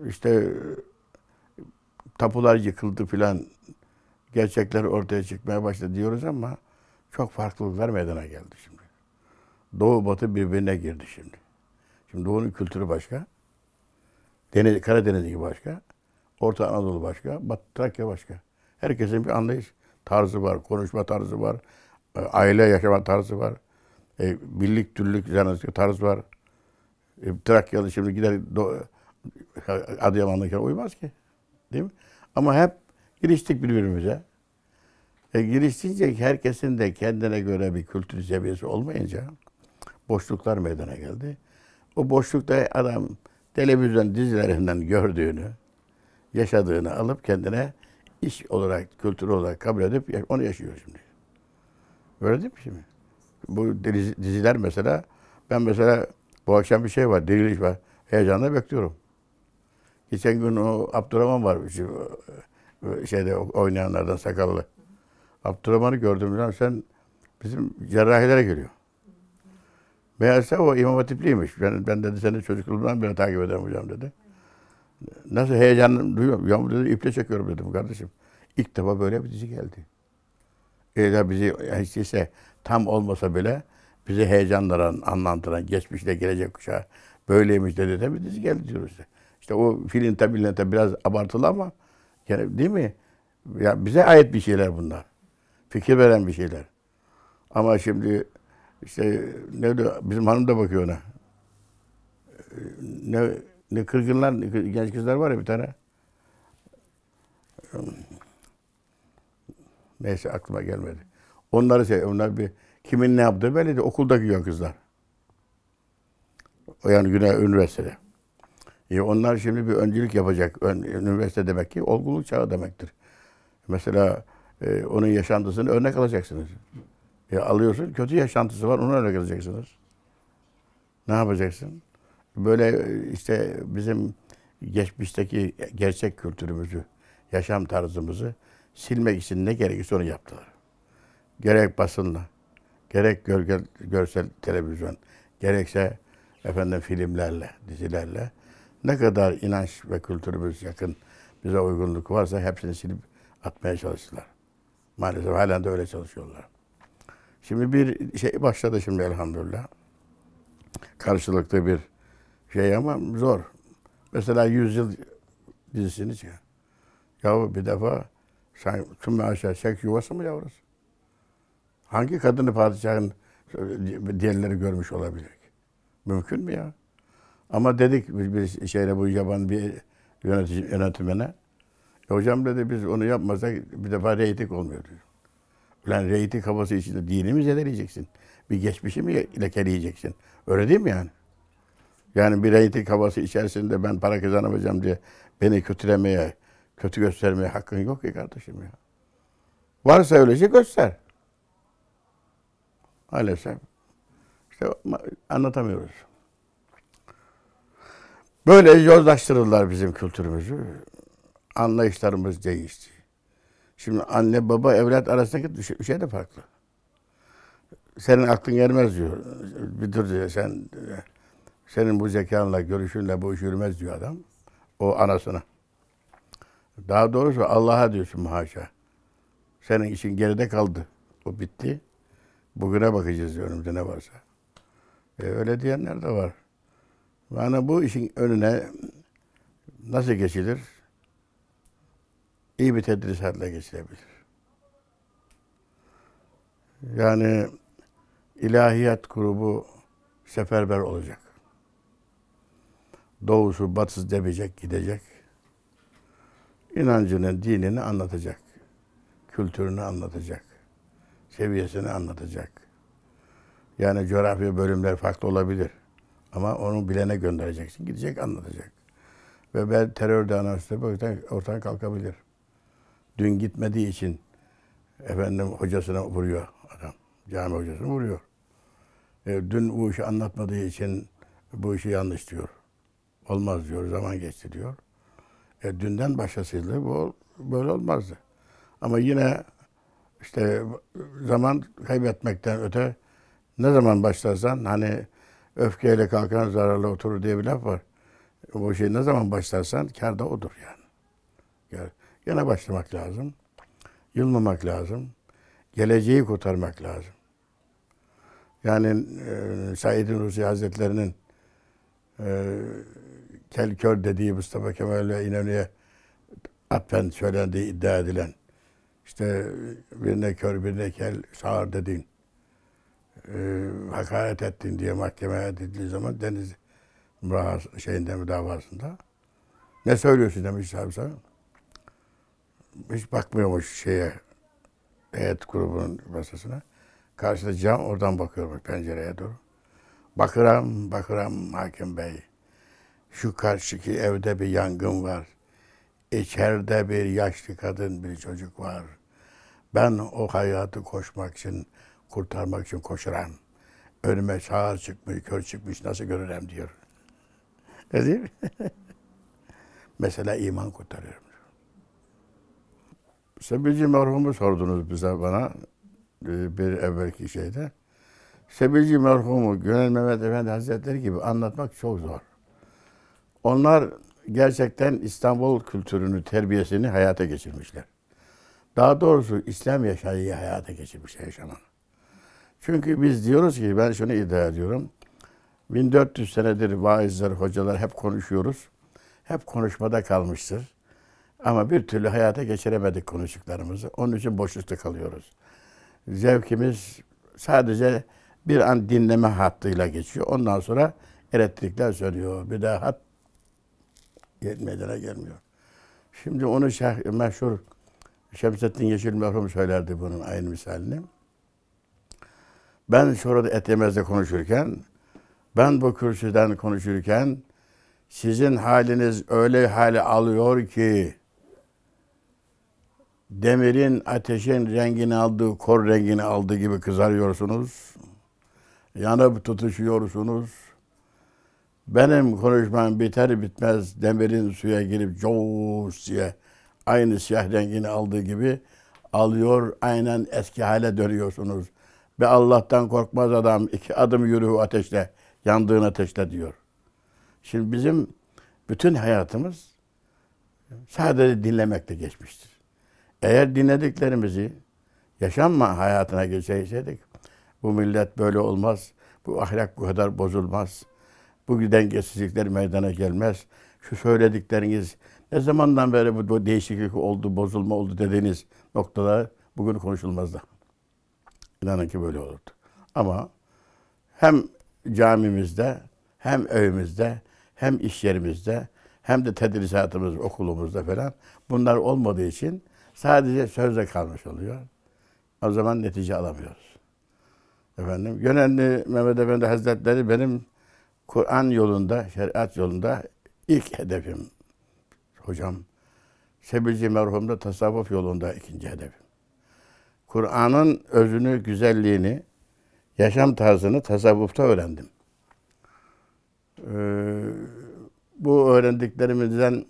İşte e, tapular yıkıldı filan gerçekler ortaya çıkmaya başladı diyoruz ama çok farklılıklar meydana geldi şimdi. Doğu batı birbirine girdi şimdi. Şimdi doğunun kültürü başka, Deniz, Karadeniz gibi başka, Orta Anadolu başka, Batı Trakya başka. Herkesin bir anlayış tarzı var, konuşma tarzı var, e, aile yaşama tarzı var, e, birlik türlük tarzı var. E, Trakyalı şimdi gider do, Adıyaman'daki uymaz ki. Değil mi? Ama hep giriştik birbirimize. E, girişince herkesin de kendine göre bir kültür seviyesi olmayınca boşluklar meydana geldi. O boşlukta adam televizyon dizilerinden gördüğünü, yaşadığını alıp kendine iş olarak, kültür olarak kabul edip onu yaşıyor şimdi. Öyle değil mi şimdi? Bu diziler mesela, ben mesela bu akşam bir şey var, diriliş var. Heyecanla bekliyorum. Geçen gün o Abdurrahman var, şu, e, şeyde oynayanlardan sakallı. Abdurrahman'ı gördüm. Sen bizim cerrahilere geliyor. Meğerse o İmam Hatipliymiş. Ben, ben dedi seni çocukluğumdan beri takip eden hocam dedi. Nasıl heyecanım duyuyorum. Ya dedi iple çekiyorum dedim kardeşim. İlk defa böyle bir dizi geldi. Eğer bizi hiç ise tam olmasa bile bizi heyecanlaran, anlandıran, geçmişte gelecek kuşağı böyleymiş dedi tabi dizi geldi diyoruz işte. İşte o filin tabi biraz abartılı ama yani değil mi? Ya bize ait bir şeyler bunlar. Fikir veren bir şeyler. Ama şimdi işte ne de bizim hanım da bakıyor ona. Ne ne kırgınlar, ne genç kızlar var ya bir tane. Neyse aklıma gelmedi. Onları şey, onlar bir kimin ne yaptığı belli de okuldaki genç kızlar. O yani Güney Üniversitede. E onlar şimdi bir öncülük yapacak. Ön, üniversite demek ki olgunluk çağı demektir. Mesela e, onun yaşantısını örnek alacaksınız. E, alıyorsun kötü yaşantısı var onu öyle göreceksiniz. Ne yapacaksın? Böyle e, işte bizim geçmişteki gerçek kültürümüzü, yaşam tarzımızı silmek için ne gerekirse onu yaptılar. Gerek basınla, gerek gölge, görsel televizyon, gerekse efendim filmlerle, dizilerle ne kadar inanç ve kültürümüz yakın bize uygunluk varsa hepsini silip atmaya çalıştılar. Maalesef halen de öyle çalışıyorlar. Şimdi bir şey başladı şimdi elhamdülillah. Karşılıklı bir şey ama zor. Mesela Yüzyıl dizisini çıkar. Ya bir defa sen tüm aşağı çek yuvası mı yavrusu? Hangi kadını padişahın diğerleri görmüş olabilir ki? Mümkün mü ya? Ama dedik bir, bir şeyle bu yaban bir yönetici, yönetimine. E, hocam dedi biz onu yapmasak bir defa reyting olmuyor diyor. Ulan reyting kafası içinde dinimi zedeleyeceksin. Bir geçmişi mi lekeleyeceksin? Öyle değil mi yani? Yani bir reyting kafası içerisinde ben para kazanamayacağım diye beni kötülemeye, kötü göstermeye hakkın yok ki kardeşim ya. Varsa öyle şey göster. Maalesef. İşte anlatamıyoruz. Böyle yozlaştırırlar bizim kültürümüzü. Anlayışlarımız değişti. Şimdi anne baba evlat arasındaki şey, de farklı. Senin aklın yermez diyor. Bir dur diyor sen senin bu zekanla, görüşünle bu iş yürümez diyor adam. O anasına. Daha doğrusu Allah'a diyorsun haşa. Senin işin geride kaldı. O bitti. Bugüne bakacağız diyor, önümüzde ne varsa. E, öyle diyenler de var. Yani bu işin önüne nasıl geçilir? iyi bir tedris haline geçirebilir. Yani ilahiyat grubu seferber olacak. Doğusu batısı demeyecek, gidecek. İnancını, dinini anlatacak. Kültürünü anlatacak. Seviyesini anlatacak. Yani coğrafi bölümler farklı olabilir. Ama onu bilene göndereceksin. Gidecek anlatacak. Ve ben terör de anarşistleri ortadan kalkabilir. Dün gitmediği için efendim hocasına vuruyor adam. Cami hocasına vuruyor. E, dün bu işi anlatmadığı için bu işi yanlış diyor. Olmaz diyor, zaman geçti diyor. E, dünden başlasıydı bu böyle olmazdı. Ama yine işte zaman kaybetmekten öte ne zaman başlarsan hani öfkeyle kalkan zararla oturur diye bir laf var. Bu şey ne zaman başlarsan kar da odur yani. yani Gene başlamak lazım. Yılmamak lazım. Geleceği kurtarmak lazım. Yani e, Said Nursi Hazretleri'nin e, kel kör dediği Mustafa Kemal ve İnönü'ye atfen söylendiği iddia edilen işte birine kör birine kel sağır dediğin e, hakaret ettin diye mahkemeye dediği zaman deniz şeyinde müdavasında ne söylüyorsun demiş savcı hiç bakmıyorum o şeye, heyet grubunun masasına. Karşıda cam, oradan bakıyorum bak pencereye doğru. Bakıram, bakıram hakim bey. Şu karşıki evde bir yangın var. İçeride bir yaşlı kadın, bir çocuk var. Ben o hayatı koşmak için, kurtarmak için koşuram. Önüme sağır çıkmış, kör çıkmış, nasıl görürem diyor. Değil mi? Mesela iman kurtarıyorum. Sebilci merhumu sordunuz bize bana e, bir evvelki şeyde. Sebilci merhumu Gönül Mehmet Efendi Hazretleri gibi anlatmak çok zor. Onlar gerçekten İstanbul kültürünü, terbiyesini hayata geçirmişler. Daha doğrusu İslam yaşayıyı hayata geçirmişler yaşamanı. Çünkü biz diyoruz ki, ben şunu iddia ediyorum. 1400 senedir vaizler, hocalar hep konuşuyoruz. Hep konuşmada kalmıştır. Ama bir türlü hayata geçiremedik konuştuklarımızı. Onun için boşlukta kalıyoruz. Zevkimiz sadece bir an dinleme hattıyla geçiyor. Ondan sonra elektrikler sönüyor. Bir daha hat meydana gelmiyor. Şimdi onu şah, meşhur Şemsettin Yeşil merhum söylerdi bunun aynı misalini. Ben şurada Etemez'de konuşurken, ben bu kürsüden konuşurken sizin haliniz öyle hale alıyor ki demirin ateşin rengini aldığı, kor rengini aldığı gibi kızarıyorsunuz. Yanıp tutuşuyorsunuz. Benim konuşmam biter bitmez demirin suya girip coğuz diye aynı siyah rengini aldığı gibi alıyor, aynen eski hale dönüyorsunuz. Ve Allah'tan korkmaz adam iki adım yürü ateşle, yandığın ateşle diyor. Şimdi bizim bütün hayatımız sadece dinlemekle geçmiştir. Eğer dinlediklerimizi yaşanma hayatına geçeyseydik, bu millet böyle olmaz. Bu ahlak bu kadar bozulmaz. Bu dengesizlikler meydana gelmez. Şu söyledikleriniz ne zamandan beri bu değişiklik oldu, bozulma oldu dediğiniz noktalar bugün konuşulmazdı. İnanın ki böyle olurdu. Ama hem camimizde, hem evimizde, hem iş yerimizde, hem de tedrisatımız, okulumuzda falan bunlar olmadığı için Sadece sözle kalmış oluyor. O zaman netice alamıyoruz. Efendim, Yönenli Mehmet Efendi Hazretleri benim Kur'an yolunda, şeriat yolunda ilk hedefim hocam. Sebilci merhumda tasavvuf yolunda ikinci hedefim. Kur'an'ın özünü, güzelliğini, yaşam tarzını tasavvufta öğrendim. Ee, bu öğrendiklerimizden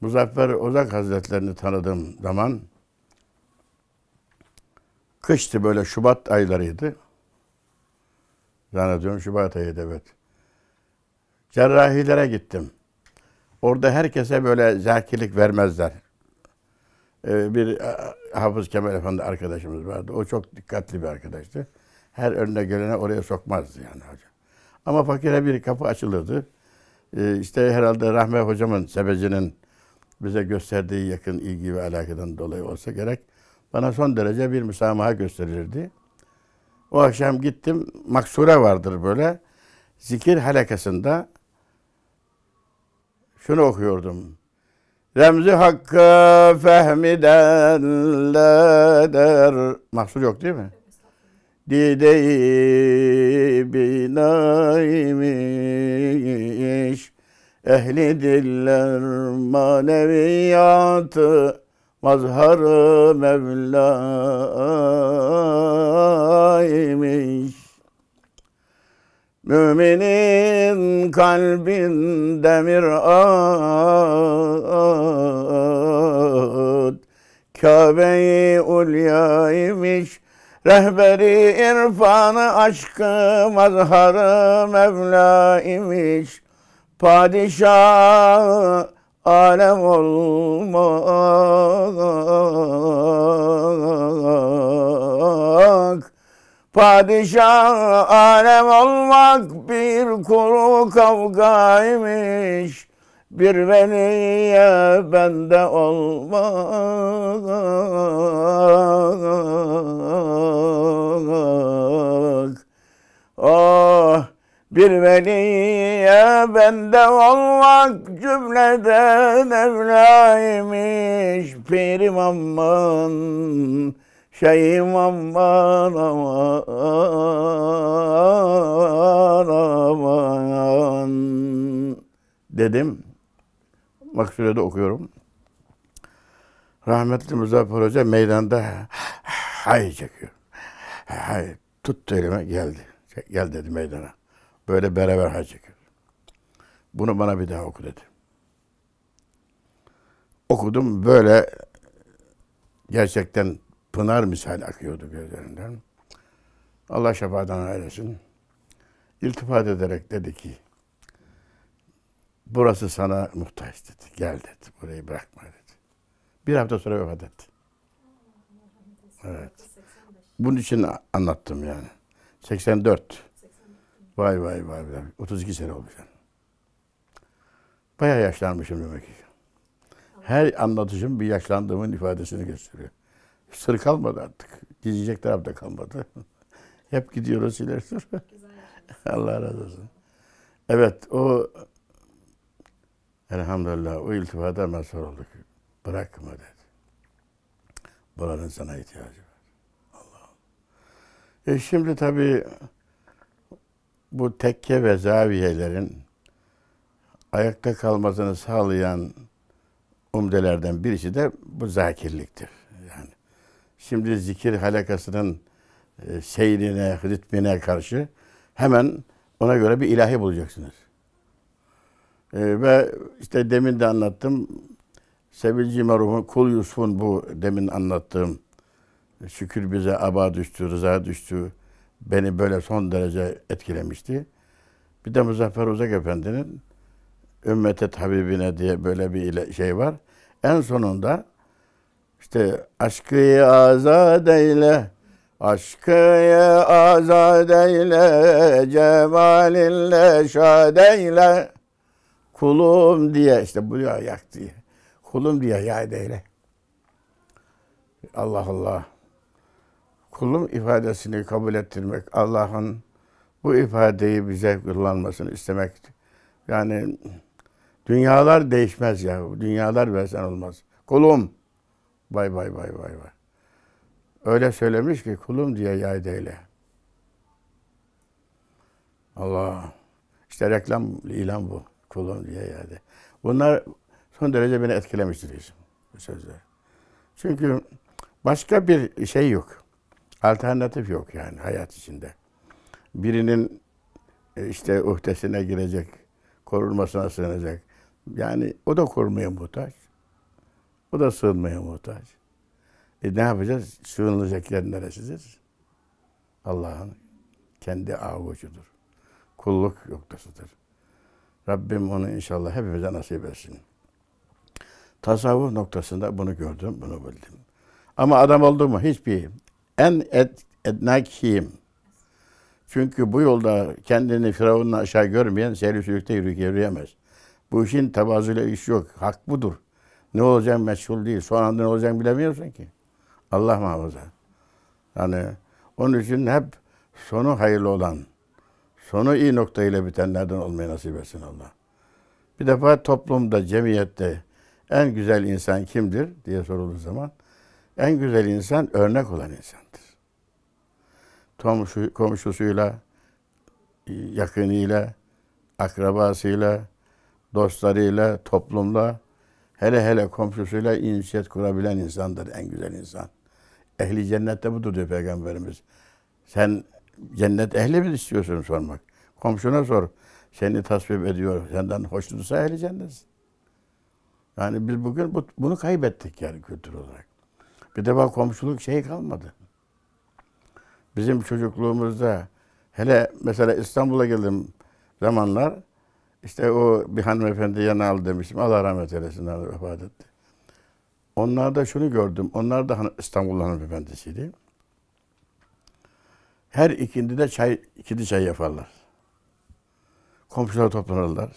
Muzaffer Ozak Hazretlerini tanıdığım zaman kıştı böyle Şubat aylarıydı. Zannediyorum Şubat ayıydı evet. Cerrahilere gittim. Orada herkese böyle zakilik vermezler. Ee, bir e, Hafız Kemal Efendi arkadaşımız vardı. O çok dikkatli bir arkadaştı. Her önüne gelene oraya sokmazdı yani hoca. Ama fakire bir kapı açılırdı. Ee, işte herhalde Rahme Hocamın, Sebeci'nin bize gösterdiği yakın ilgi ve alakadan dolayı olsa gerek bana son derece bir müsamaha gösterirdi. O akşam gittim, maksure vardır böyle. Zikir halakasında şunu okuyordum. Remzi hakkı fehmidenler. Mahsur yok değil mi? Dide-i binaymiş Ehli diller maneviyatı mazharı mevla imiş. Müminin kalbinde mirat Kabe-i Ulya'ymış Rehberi irfanı aşkı mazharı Mevla imiş. Padişah alem olmak Padişah alem olmak bir kuru kavgaymış Bir veliye bende olmak Ah oh. Bir veliye bende olmak cümleden evlaymış Pirim aman, şeyim aman aman aman dedim. Bak sürede okuyorum. Rahmetli müzaffer Hoca meydanda hay çekiyor. Hay tuttu elime geldi. Gel dedi meydana. Böyle beraber hac çekiyoruz. Bunu bana bir daha oku dedi. Okudum böyle gerçekten pınar misal akıyordu gözlerinden. Allah şefaatine eylesin. İltifat ederek dedi ki, burası sana muhtaç dedi. Gel dedi, burayı bırakma dedi. Bir hafta sonra vefat etti. Evet. Bunun için anlattım yani. 84. Vay vay vay. 32 sene olmuş. Bayağı yaşlanmışım demek ki. Her anlatışım bir yaşlandığımın ifadesini gösteriyor. Sır kalmadı artık. Gidecek taraf da kalmadı. Hep gidiyoruz ileri Allah razı olsun. Evet o elhamdülillah o iltifada mazhar olduk. Bırakma dedi. Buranın sana ihtiyacı var. Allah Allah. E şimdi tabii bu tekke ve zaviyelerin ayakta kalmasını sağlayan umdelerden birisi de bu zakirliktir. Yani şimdi zikir halakasının e, seyrine, ritmine karşı hemen ona göre bir ilahi bulacaksınız. E, ve işte demin de anlattım. Sevilci merhumun Kul Yusuf'un bu demin anlattığım e, şükür bize aba düştü, rıza düştü, beni böyle son derece etkilemişti. Bir de Muzaffer Uzak Efendi'nin Ümmete Tabibine diye böyle bir şey var. En sonunda işte aşkı azad eyle, aşkı azad eyle, cemalinle şad eyle, kulum diye işte bu ya yak diye, kulum diye yay eyle. Allah Allah kulum ifadesini kabul ettirmek, Allah'ın bu ifadeyi bize kullanmasını istemek. Yani dünyalar değişmez ya. Dünyalar versen olmaz. Kulum. Bay bay bay bay bay. Öyle söylemiş ki kulum diye yay değile. Allah. İşte reklam, ilan bu. Kulum diye yay de. Bunlar son derece beni etkilemiştir bu sözler. Çünkü başka bir şey yok. Alternatif yok yani hayat içinde. Birinin e, işte uhdesine girecek, korunmasına sığınacak. Yani o da korumaya muhtaç. O da sığınmaya muhtaç. E ne yapacağız? Sığınılacak yer neresidir? Allah'ın kendi avucudur. Kulluk noktasıdır. Rabbim onu inşallah hepimize nasip etsin. Tasavvuf noktasında bunu gördüm, bunu bildim. Ama adam oldu mu hiçbir en et ednakiyim. Çünkü bu yolda kendini Firavun'la aşağı görmeyen seyri sülükte yürüyemez. Bu işin tevazuyla iş yok. Hak budur. Ne olacağını meşgul değil. Son anda ne olacağını bilemiyorsun ki. Allah muhafaza. Yani onun için hep sonu hayırlı olan, sonu iyi noktayla bitenlerden olmayı nasip etsin Allah. Bir defa toplumda, cemiyette en güzel insan kimdir diye sorulduğu zaman en güzel insan örnek olan insandır. Komşu, komşusuyla, e, yakınıyla, akrabasıyla, dostlarıyla, toplumla, hele hele komşusuyla inisiyet kurabilen insandır en güzel insan. Ehli cennette budur diyor Peygamberimiz. Sen cennet ehli mi istiyorsun sormak? Komşuna sor. Seni tasvip ediyor. Senden hoşnutsa ehli cennetsin. Yani biz bugün bunu kaybettik yani kültür olarak. Bir defa komşuluk şeyi kalmadı. Bizim çocukluğumuzda hele mesela İstanbul'a geldim zamanlar işte o bir hanımefendi yana al demiştim. Allah rahmet eylesin. Vefat etti. Onlarda şunu gördüm. Onlar da İstanbul hanımefendisiydi. Her ikindi de çay, ikindi çay yaparlar. Komşular toplanırlar.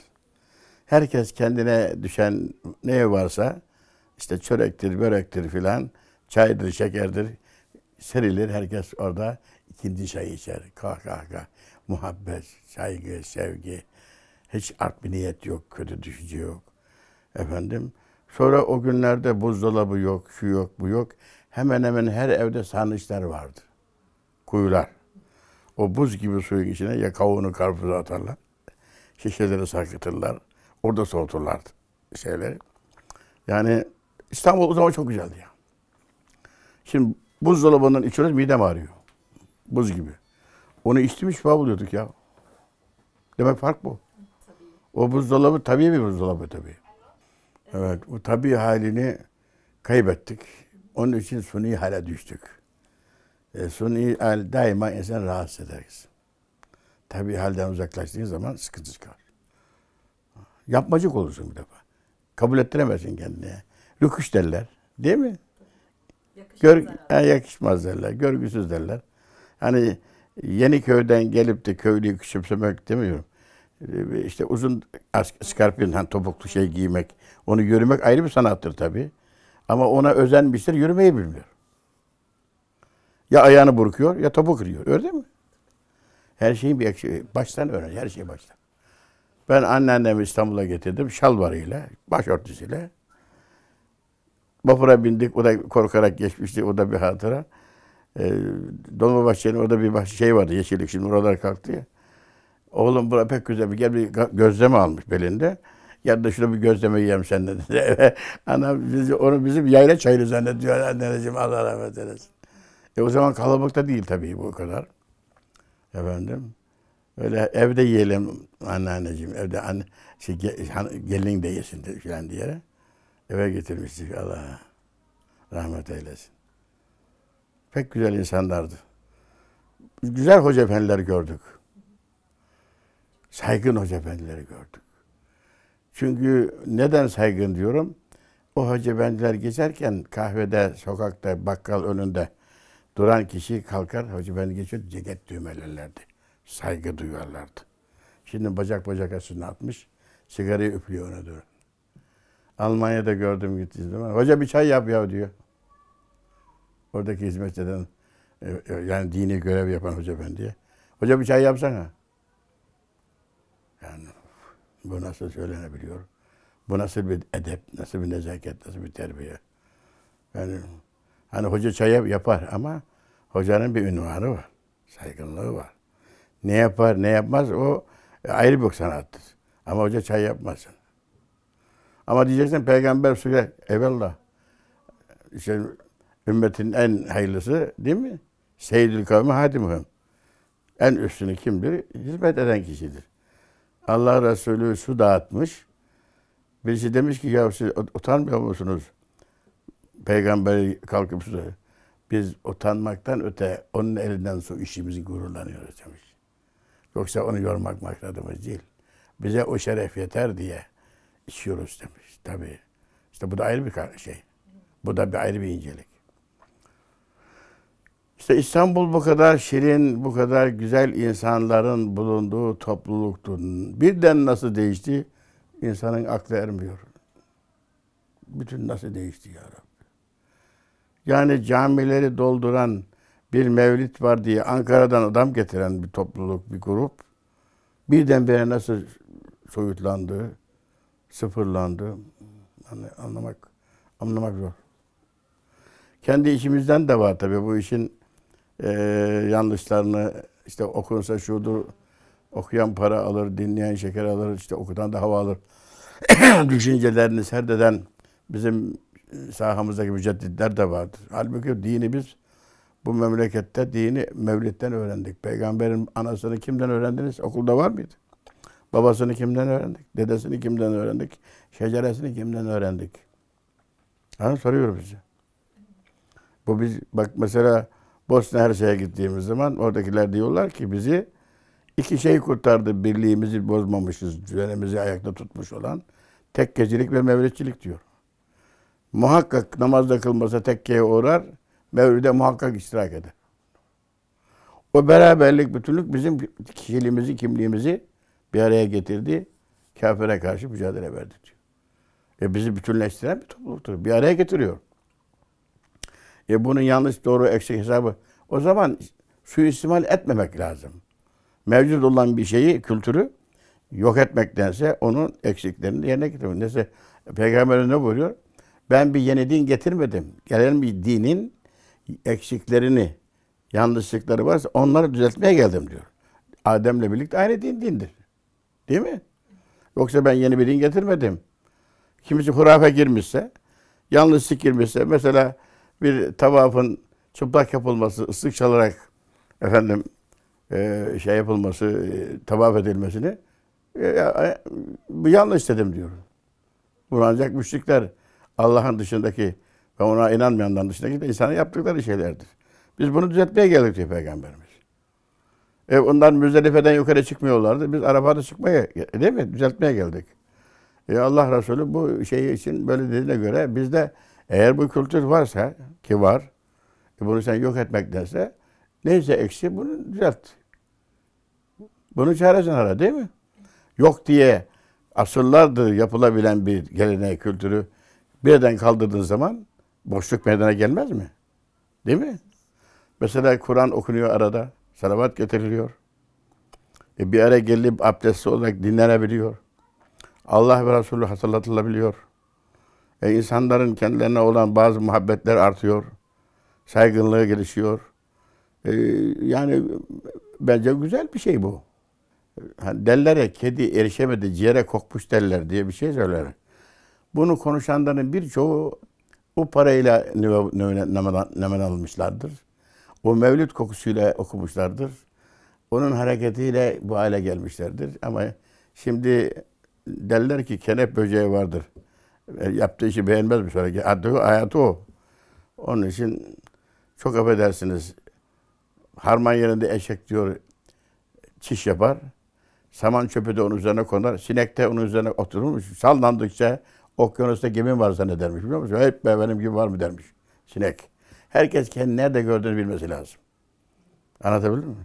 Herkes kendine düşen ne varsa işte çörektir, börektir filan çaydır, şekerdir. Serilir herkes orada ikinci çay içer. Kahkaha, muhabbet, saygı, sevgi. Hiç art bir niyet yok, kötü düşünce yok. Efendim, sonra o günlerde buzdolabı yok, şu yok, bu yok. Hemen hemen her evde sarnıçlar vardı. Kuyular. O buz gibi suyun içine ya kavunu karpuzu atarlar. Şişeleri sarkıtırlar. Orada soğuturlardı şeyleri. Yani İstanbul o zaman çok güzeldi ya. Şimdi buzdolabından içiyoruz midem ağrıyor. Buz gibi. Onu içtim hiç şifa buluyorduk ya. Demek fark bu. O buzdolabı tabii bir buzdolabı tabii. Evet, o tabii halini kaybettik. Onun için suni hale düştük. E, suni hal daima insan rahatsız ederiz. Tabii halden uzaklaştığın zaman sıkıntı çıkar. Yapmacık olursun bir defa. Kabul ettiremezsin kendine. Rüküş derler. Değil mi? Gör, yani yakışmaz derler. Görgüsüz derler. Hani yeni köyden gelip de köylüyü küçümsemek demiyorum. Ee, işte uzun skarpin, hani topuklu şey giymek, onu yürümek ayrı bir sanattır tabii. Ama ona özenmiştir, yürümeyi bilmiyor. Ya ayağını burkuyor ya topu kırıyor. Öyle değil mi? Her şeyin bir eksiği. Baştan öğren. Her şey baştan. Ben anneannemi İstanbul'a getirdim şalvarıyla, başörtüsüyle. Vapura bindik. O da korkarak geçmişti. O da bir hatıra. E, Dolmabahçe'nin orada bir şey vardı. Yeşillik. Şimdi oralar kalktı ya. Oğlum bura pek güzel bir gel bir gözleme almış belinde. Ya da şurada bir gözleme yiyeyim senden dedi. Anam bizi, onu bizim yayla çayırı zannediyor anneciğim Allah rahmet eylesin. E o zaman kalabalıkta değil tabii bu kadar. Efendim. Öyle evde yiyelim anneanneciğim, evde anne, şey, hani, gelin de yesin falan diyerek eve getirmiştik Allah rahmet eylesin. Pek güzel insanlardı. Güzel hoca efendiler gördük. Saygın hoca efendileri gördük. Çünkü neden saygın diyorum? O hoca efendiler geçerken kahvede, sokakta, bakkal önünde duran kişi kalkar, hoca efendi geçiyor, ceket düğmelerlerdi. Saygı duyarlardı. Şimdi bacak bacak arasını atmış, sigarayı üflüyor ona doğru. Almanya'da gördüm gittiğim zaman. Hoca bir çay yap ya diyor. Oradaki hizmetçiden e, e, yani dini görev yapan hoca diye Hoca bir çay yapsana. Yani bu nasıl söylenebiliyor? Bu nasıl bir edep, nasıl bir nezaket, nasıl bir terbiye? Yani hani hoca çay yapar ama hocanın bir ünvanı var. Saygınlığı var. Ne yapar, ne yapmaz o ayrı bir sanattır. Ama hoca çay yapmasın. Ama diyeceksin peygamber söyle evvela işte ümmetin en hayırlısı değil mi? Seyyidül kavmi hadimuhum. En üstünü kimdir? Hizmet eden kişidir. Allah Resulü su dağıtmış. Birisi demiş ki ya siz utanmıyor musunuz? peygamber kalkıp su Biz utanmaktan öte onun elinden su işimizi gururlanıyoruz demiş. Yoksa onu yormak maksadımız değil. Bize o şeref yeter diye içiyoruz demiş. Tabii. İşte bu da ayrı bir şey. Bu da bir ayrı bir incelik. İşte İstanbul bu kadar şirin, bu kadar güzel insanların bulunduğu topluluktu. Birden nasıl değişti? İnsanın aklı ermiyor. Bütün nasıl değişti ya Yani camileri dolduran bir mevlit var diye Ankara'dan adam getiren bir topluluk, bir grup birdenbire nasıl soyutlandı? sıfırlandı. Yani anlamak anlamak zor. Kendi işimizden de var tabii bu işin e, yanlışlarını işte okunsa şudur okuyan para alır, dinleyen şeker alır, işte okutan da hava alır. Düşüncelerini serdeden bizim sahamızdaki müceddidler de vardır. Halbuki dini biz bu memlekette dini Mevlid'den öğrendik. Peygamberin anasını kimden öğrendiniz? Okulda var mıydı? Babasını kimden öğrendik? Dedesini kimden öğrendik? Şeceresini kimden öğrendik? Ha, soruyor size. Bu biz bak mesela Bosna her şeye gittiğimiz zaman oradakiler diyorlar ki bizi iki şey kurtardı birliğimizi bozmamışız, düzenimizi ayakta tutmuş olan tekkecilik ve mevlidçilik diyor. Muhakkak namazda kılmasa tekkeye uğrar, mevlide muhakkak iştirak eder. O beraberlik, bütünlük bizim kişiliğimizi, kimliğimizi bir araya getirdi. Kafire karşı mücadele verdi diyor. E bizi bütünleştiren bir topluluktur. Bir araya getiriyor. E bunun yanlış doğru eksik hesabı. O zaman suistimal etmemek lazım. Mevcut olan bir şeyi, kültürü yok etmektense onun eksiklerini yerine getirmek. Neyse Peygamber ne buyuruyor? Ben bir yeni din getirmedim. Gelen bir dinin eksiklerini, yanlışlıkları varsa onları düzeltmeye geldim diyor. Adem'le birlikte aynı din dindir. Değil mi? Yoksa ben yeni bir birini getirmedim. Kimisi hurafe girmişse, yanlışlık girmişse, mesela bir tavafın çıplak yapılması, ıslık çalarak efendim e, şey yapılması, e, tavaf edilmesini e, e, bu yanlış dedim diyor. Bunu ancak müşrikler Allah'ın dışındaki ve ona inanmayanların dışındaki de insana yaptıkları şeylerdir. Biz bunu düzeltmeye geldik diyor Peygamberimiz. E onlar Müzdelife'den yukarı çıkmıyorlardı. Biz Arafat'a çıkmaya, e, değil mi? Düzeltmeye geldik. E Allah Resulü bu şey için böyle dediğine göre bizde eğer bu kültür varsa ki var, e bunu sen yok etmek dese neyse eksi bunu düzelt. Bunu çaresin ara değil mi? Yok diye asırlardır yapılabilen bir geleneği, kültürü birden kaldırdığın zaman boşluk meydana gelmez mi? Değil mi? Mesela Kur'an okunuyor arada salavat getiriliyor. E bir ara gelip abdestli olarak dinlenebiliyor. Allah ve Resulü hatırlatılabiliyor. E insanların kendilerine olan bazı muhabbetler artıyor. Saygınlığı gelişiyor. E yani bence güzel bir şey bu. E, dellere kedi erişemedi, ciğere kokmuş derler diye bir şey söyler. Bunu konuşanların birçoğu bu parayla nemen almışlardır o mevlüt kokusuyla okumuşlardır. Onun hareketiyle bu hale gelmişlerdir. Ama şimdi derler ki kenep böceği vardır. E, yaptığı işi beğenmez mi sonra? Adı, hayatı o. Onun için çok affedersiniz. Harman yerinde eşek diyor çiş yapar. Saman çöpü de onun üzerine konar. Sinek de onun üzerine oturmuş. Sallandıkça okyanusta gemi var zannedermiş biliyor musun? Hep benim gibi var mı dermiş sinek. Herkes kendini nerede gördüğünü bilmesi lazım. Anlatabildim mi?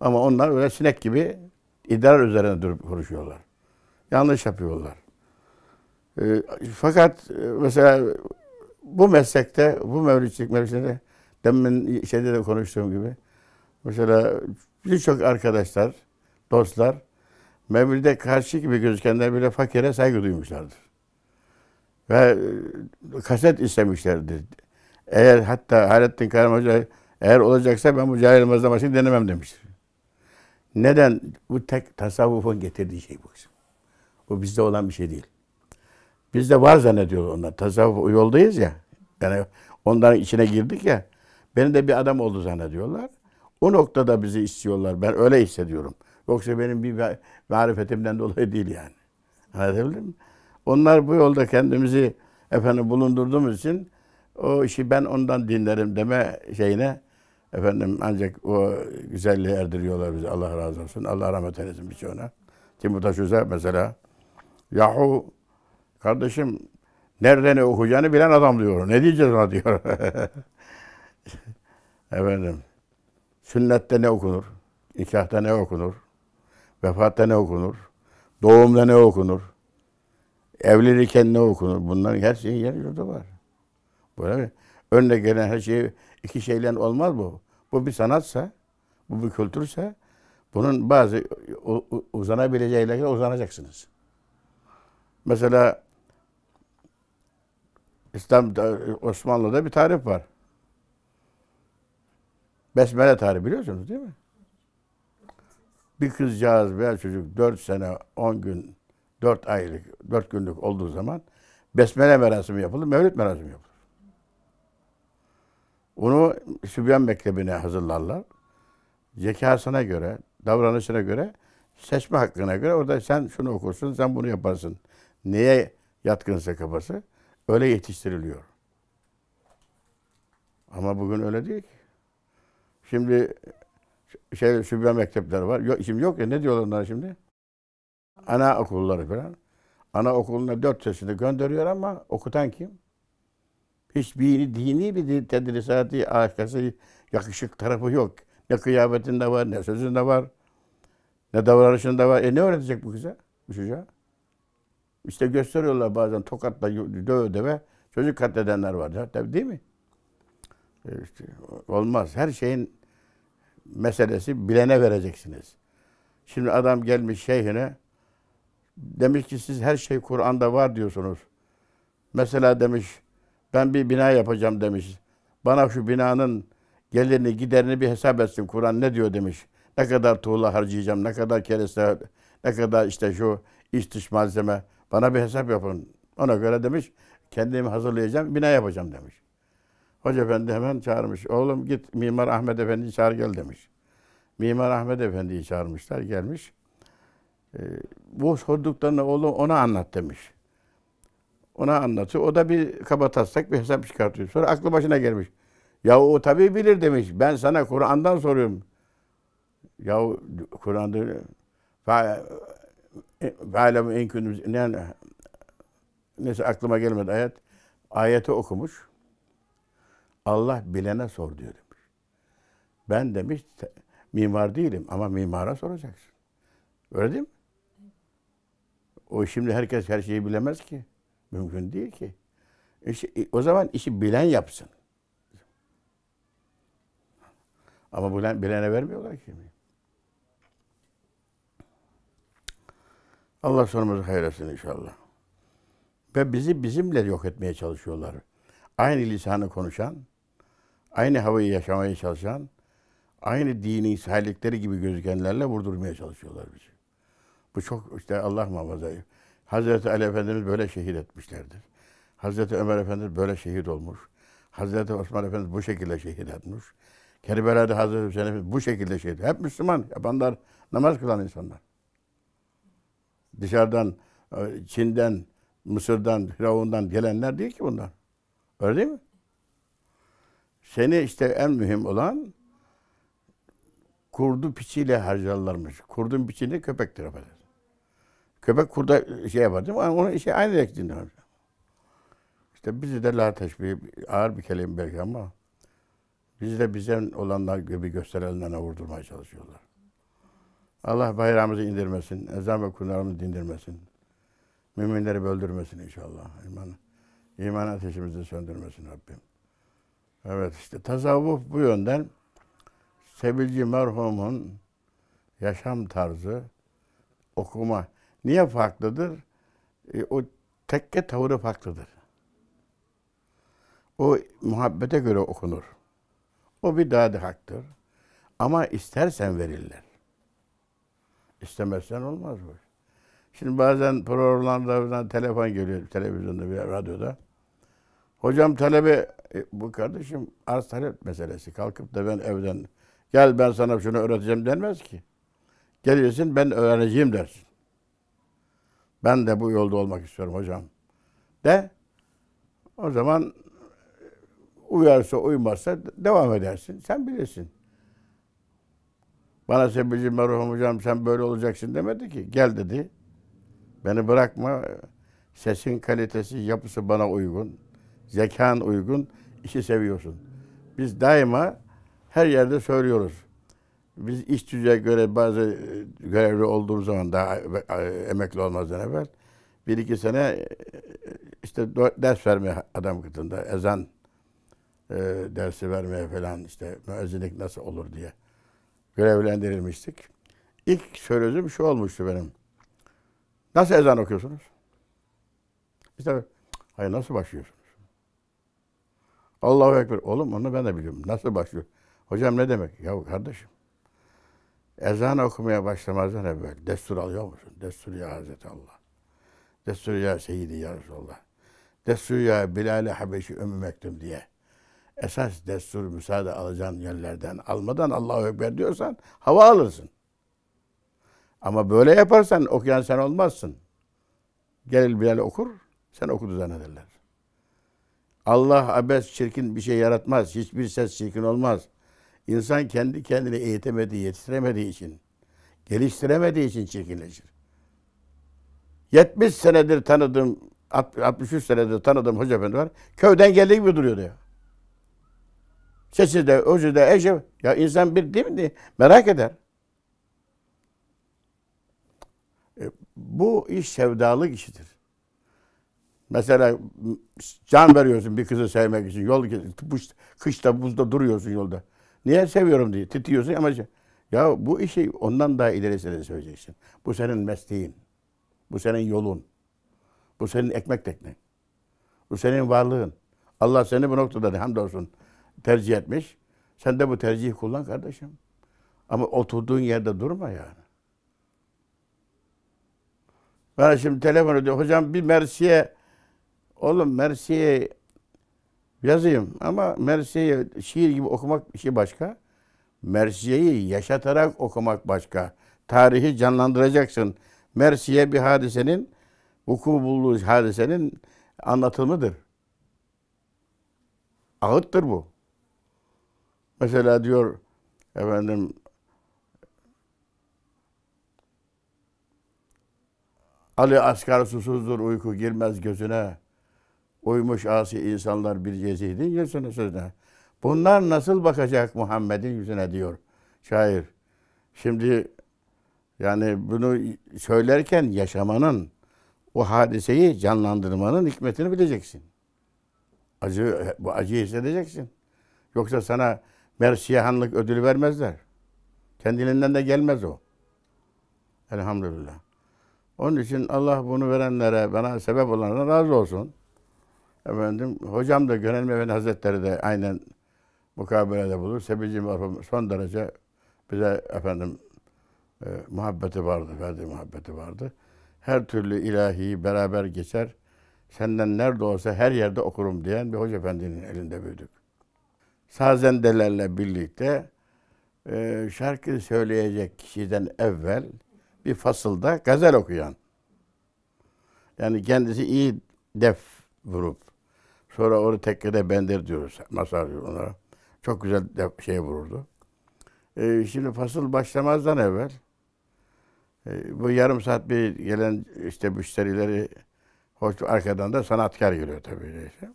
Ama onlar öyle sinek gibi idrar üzerine durup konuşuyorlar. Yanlış yapıyorlar. Ee, fakat e, mesela bu meslekte, bu mevlütçilik mevlütçilikte demin şeyde de konuştuğum gibi mesela birçok arkadaşlar, dostlar mevlide karşı gibi gözükenler bile fakire saygı duymuşlardır. Ve e, kaset istemişlerdir. Eğer hatta Hayrettin Karim Hoca eğer olacaksa ben bu cahil namazda başını denemem demiştir. Neden? Bu tek tasavvufun getirdiği şey bu. Bu bizde olan bir şey değil. Bizde var zannediyor onlar. Tasavvuf yoldayız ya. Yani onların içine girdik ya. Benim de bir adam oldu zannediyorlar. O noktada bizi istiyorlar. Ben öyle hissediyorum. Yoksa benim bir marifetimden dolayı değil yani. Anlatabildim mi? Onlar bu yolda kendimizi efendim bulundurduğumuz için o işi ben ondan dinlerim deme şeyine efendim ancak o güzelliği erdiriyorlar bizi. Allah razı olsun. Allah rahmet eylesin birçoğuna. Timurtaş Özel mesela yahu kardeşim nerede ne okuyacağını bilen adam diyor. Ne diyeceğiz ona diyor. efendim sünnette ne okunur? Nikahta ne okunur? Vefatta ne okunur? Doğumda ne okunur? Evlilikken ne okunur? Bunların her şeyin yer yurdu var. Böyle mi? Önüne gelen her şey iki şeyle olmaz bu. Bu bir sanatsa, bu bir kültürse bunun bazı uzanabileceği yerlere uzanacaksınız. Mesela İslam e, Osmanlı'da bir tarif var. Besmele tarifi biliyorsunuz değil mi? Bir kızcağız veya çocuk 4 sene 10 gün 4 aylık 4 günlük olduğu zaman besmele merasimi yapılır, mevlüt merasimi yapılır. Onu Sübyan Mektebi'ne hazırlarlar. Zekasına göre, davranışına göre, seçme hakkına göre orada sen şunu okursun, sen bunu yaparsın. Neye yatkınsa kafası öyle yetiştiriliyor. Ama bugün öyle değil ki. Şimdi şey Sübyan Mektepleri var. Yok, şimdi yok ya ne diyorlar onlar şimdi? Ana okulları falan. Ana okuluna dört yaşında gönderiyor ama okutan kim? Hiçbir dini bir tedrisatı, ahlakası, yakışık tarafı yok. Ne kıyafetinde var, ne sözünde var, ne davranışında var. E ne öğretecek bu kıza, bu çocuğa? İşte gösteriyorlar bazen tokatla döve döve çocuk katledenler var. Tabii değil mi? E, işte olmaz. Her şeyin meselesi bilene vereceksiniz. Şimdi adam gelmiş şeyhine demiş ki siz her şey Kur'an'da var diyorsunuz. Mesela demiş ben bir bina yapacağım demiş. Bana şu binanın gelirini giderini bir hesap etsin. Kur'an ne diyor demiş. Ne kadar tuğla harcayacağım, ne kadar kereste, ne kadar işte şu iç dış malzeme. Bana bir hesap yapın. Ona göre demiş kendimi hazırlayacağım, bina yapacağım demiş. Hoca efendi hemen çağırmış. Oğlum git Mimar Ahmet Efendi çağır gel demiş. Mimar Ahmet Efendi'yi çağırmışlar, gelmiş. E, bu sorduklarını oğlum ona anlat demiş. Ona anlatıyor. O da bir kaba taslak bir hesap çıkartıyor. Sonra aklı başına gelmiş. Ya o tabii bilir demiş. Ben sana Kur'an'dan soruyorum. Ya Kur'an'da Fe'alem en kündüz neyse aklıma gelmedi ayet. Ayeti okumuş. Allah bilene sor diyor demiş. Ben demiş mimar değilim ama mimara soracaksın. Öyle değil mi? O şimdi herkes her şeyi bilemez ki. Mümkün değil ki. İşi, e, o zaman işi bilen yapsın. Ama bilen, bilene vermiyorlar ki şimdi. Allah sonumuzu hayırlasın inşallah. Ve bizi bizimle yok etmeye çalışıyorlar. Aynı lisanı konuşan, aynı havayı yaşamaya çalışan, aynı dinin sahiplikleri gibi gözükenlerle vurdurmaya çalışıyorlar bizi. Bu çok işte Allah muhafaza. Hazreti Ali Efendimiz böyle şehit etmişlerdir. Hazreti Ömer Efendimiz böyle şehit olmuş. Hazreti Osman Efendimiz bu şekilde şehit etmiş. Kerbela'da Hazreti Hüseyin Efendimiz bu şekilde şehit. Hep Müslüman yapanlar, namaz kılan insanlar. Dışarıdan, e, Çin'den, Mısır'dan, Firavun'dan gelenler değil ki bunlar. Öyle değil mi? Seni işte en mühim olan kurdu piçiyle harcarlarmış. Kurdun piçini köpektir affedersin. Köpek kurda e, şey yapar değil mi? Onun şey aynı renkliğinde var. İşte bizi de la teşbih, ağır bir kelime belki ama bizi de bizden olanlar gibi gösterenlerine vurdurmaya çalışıyorlar. Allah bayramımızı indirmesin, ezan ve kurlarımızı dindirmesin. Müminleri böldürmesin inşallah. İman, iman ateşimizi söndürmesin Rabbim. Evet işte tasavvuf bu yönden Sebilci merhumun yaşam tarzı okuma. Niye farklıdır? E, o tekke tavırı farklıdır. O muhabbete göre okunur. O bir daha da haktır. Ama istersen verirler. İstemezsen olmaz bu. Şimdi bazen programlarda telefon geliyor televizyonda veya radyoda. Hocam talebe e, bu kardeşim arz talep meselesi. Kalkıp da ben evden gel ben sana şunu öğreteceğim denmez ki. Geliyorsun ben öğreneceğim dersin. Ben de bu yolda olmak istiyorum hocam. De o zaman e, uyarsa uymazsa devam edersin. Sen bilirsin. Bana Sebilci merhum hocam sen böyle olacaksın demedi ki. Gel dedi. Beni bırakma. Sesin kalitesi, yapısı bana uygun. Zekan uygun. İşi seviyorsun. Biz daima her yerde söylüyoruz. Biz iş tüzüğe göre bazı e, görevli olduğum zaman daha e, e, emekli olmazdan evvel bir iki sene işte ders vermeye adam kıtında ezan dersi vermeye falan işte müezzinlik nasıl olur diye görevlendirilmiştik. İlk sözüm şu olmuştu benim. Nasıl ezan okuyorsunuz? İşte hayır nasıl başlıyorsunuz? Allahu Ekber. Oğlum onu ben de biliyorum. Nasıl başlıyor? Hocam ne demek? Ya kardeşim Ezan okumaya başlamazdan evvel destur alıyor musun? Destur ya Hazreti Allah. Destur ya Seyyidi ya Resulallah. Destur ya Bilal-i Habeşi Ümmü Mektum diye. Esas destur müsaade alacağın yerlerden almadan Allahu Ekber diyorsan hava alırsın. Ama böyle yaparsan okuyan sen olmazsın. Gelir Bilal okur, sen okudu zannederler. Allah abes çirkin bir şey yaratmaz. Hiçbir ses çirkin olmaz. İnsan kendi kendini eğitemediği, yetiştiremediği için, geliştiremediği için çirkinleşir. 70 senedir tanıdığım, 63 senedir tanıdığım hoca efendi var. Köyden geldiği gibi duruyor diyor. Sesi de, özü de, eşi. Ya insan bir değil mi? Merak eder. E, bu iş sevdalık işidir. Mesela can veriyorsun bir kızı sevmek için. Yol kışta buzda duruyorsun yolda. Niye seviyorum diye titiyorsun ama şey- ya bu işi ondan daha ilerisine söyleyeceksin. Bu senin mesleğin. Bu senin yolun. Bu senin ekmek teknen. Bu senin varlığın. Allah seni bu noktada hamdolsun tercih etmiş. Sen de bu tercihi kullan kardeşim. Ama oturduğun yerde durma yani. Ben şimdi telefon ediyor. Hocam bir Mersi'ye Oğlum Mersi'ye yazayım ama Mersiye'yi şiir gibi okumak bir şey başka. Mersiye'yi yaşatarak okumak başka. Tarihi canlandıracaksın. Mersiye bir hadisenin, vuku bulduğu hadisenin anlatımıdır. Ağıttır bu. Mesela diyor efendim Ali Asgar susuzdur uyku girmez gözüne uymuş asi insanlar bir cezidi yüzüne sözüne. Bunlar nasıl bakacak Muhammed'in yüzüne diyor şair. Şimdi yani bunu söylerken yaşamanın, o hadiseyi canlandırmanın hikmetini bileceksin. Acı, bu acıyı hissedeceksin. Yoksa sana mersiyahanlık ödülü vermezler. Kendiliğinden de gelmez o. Elhamdülillah. Onun için Allah bunu verenlere, bana sebep olanlara razı olsun. Efendim hocam da Gönel Mevlana Hazretleri de aynen mukabelede bulur. Sebecim Arpam son derece bize efendim e, muhabbeti vardı, verdiği muhabbeti vardı. Her türlü ilahi beraber geçer. Senden nerede olsa her yerde okurum diyen bir hoca efendinin elinde büyüdük. Sazendelerle birlikte e, şarkı söyleyecek kişiden evvel bir fasılda gazel okuyan. Yani kendisi iyi def vurup Sonra onu tekkede bendir diyoruz. Masar diyor onlara. Çok güzel şey vururdu. E, şimdi fasıl başlamazdan evvel e, bu yarım saat bir gelen işte müşterileri hoş arkadan da sanatkar geliyor tabii. Işte.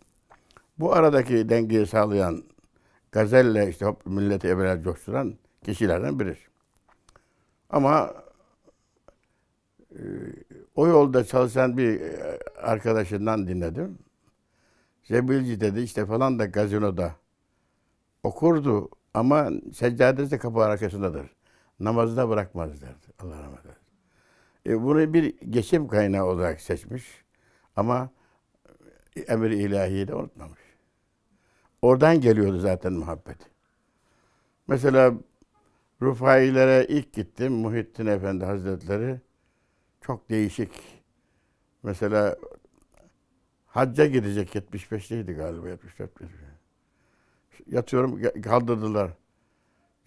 Bu aradaki dengeyi sağlayan gazelle işte hop, milleti evvel coşturan kişilerden biri. Ama e, o yolda çalışan bir e, arkadaşından dinledim. Zebilci dedi işte falan da gazinoda okurdu ama seccadesi de kapı arkasındadır. Namazı da bırakmaz derdi. Allah rahmet eylesin. E, bunu bir geçim kaynağı olarak seçmiş ama e, emir ilahiyi de unutmamış. Oradan geliyordu zaten muhabbet. Mesela Rufailere ilk gittim. Muhittin Efendi Hazretleri çok değişik. Mesela Hacca gidecek 75'teydi galiba 74 75. Yatıyorum kaldırdılar.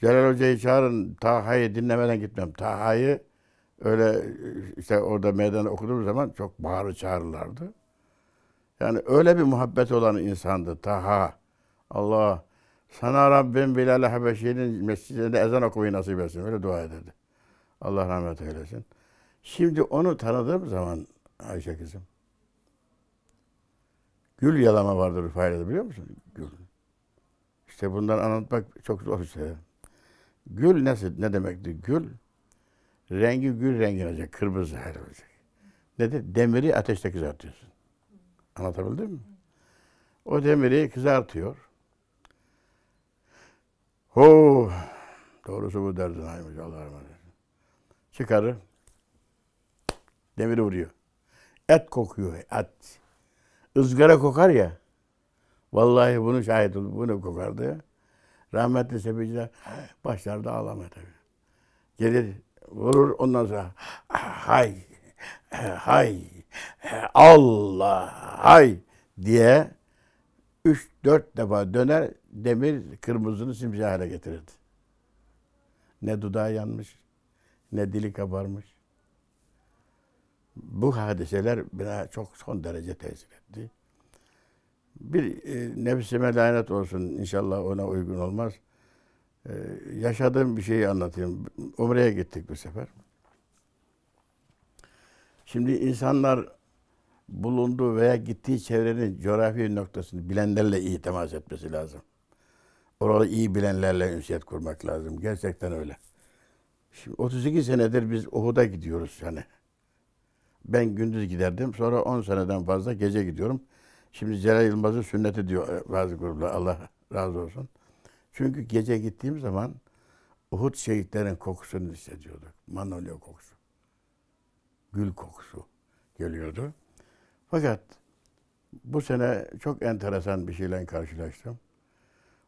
Celal Hoca'yı çağırın Taha'yı dinlemeden gitmem. Taha'yı öyle işte orada meydan okuduğum zaman çok bağırı çağırırlardı. Yani öyle bir muhabbet olan insandı Taha. Allah sana Rabbim Bilal Habeşi'nin mescidinde ezan okumayı nasip etsin. Öyle dua ederdi. Allah rahmet eylesin. Şimdi onu tanıdığım zaman Ayşe kızım. Gül yalama vardır Rıfaiye'de biliyor musun? Gül. İşte bundan anlatmak çok zor işte. Gül nasıl, ne demekti? Gül, rengi gül rengi olacak, kırmızı her olacak. Ne Nedir? Demiri ateşte kızartıyorsun. Anlatabildim mi? O demiri kızartıyor. Ho, doğrusu bu derdin aymış Allah'a emanet. Çıkarır. Demiri vuruyor. Et kokuyor, et ızgara kokar ya. Vallahi bunu şahit oldum. Bunu kokardı. Rahmetli Sebeciler başlarda ağlamaya tabii. Gelir vurur ondan sonra hay hay Allah hay diye üç dört defa döner demir kırmızını simsiyah hale getirirdi. Ne dudağı yanmış ne dili kabarmış. Bu hadiseler bana çok son derece tesir etti. Bir e, nefsime lanet olsun inşallah ona uygun olmaz. E, yaşadığım bir şeyi anlatayım. Umre'ye gittik bu sefer. Şimdi insanlar bulunduğu veya gittiği çevrenin coğrafi noktasını bilenlerle iyi temas etmesi lazım. orada iyi bilenlerle ünsiyet kurmak lazım. Gerçekten öyle. Şimdi 32 senedir biz Uhud'a gidiyoruz yani. Ben gündüz giderdim. Sonra 10 seneden fazla gece gidiyorum. Şimdi Celal Yılmaz'ın sünneti diyor e, bazı gruplar. Allah razı olsun. Çünkü gece gittiğim zaman Uhud şehitlerin kokusunu hissediyorduk. Manolya kokusu. Gül kokusu geliyordu. Fakat bu sene çok enteresan bir şeyle karşılaştım.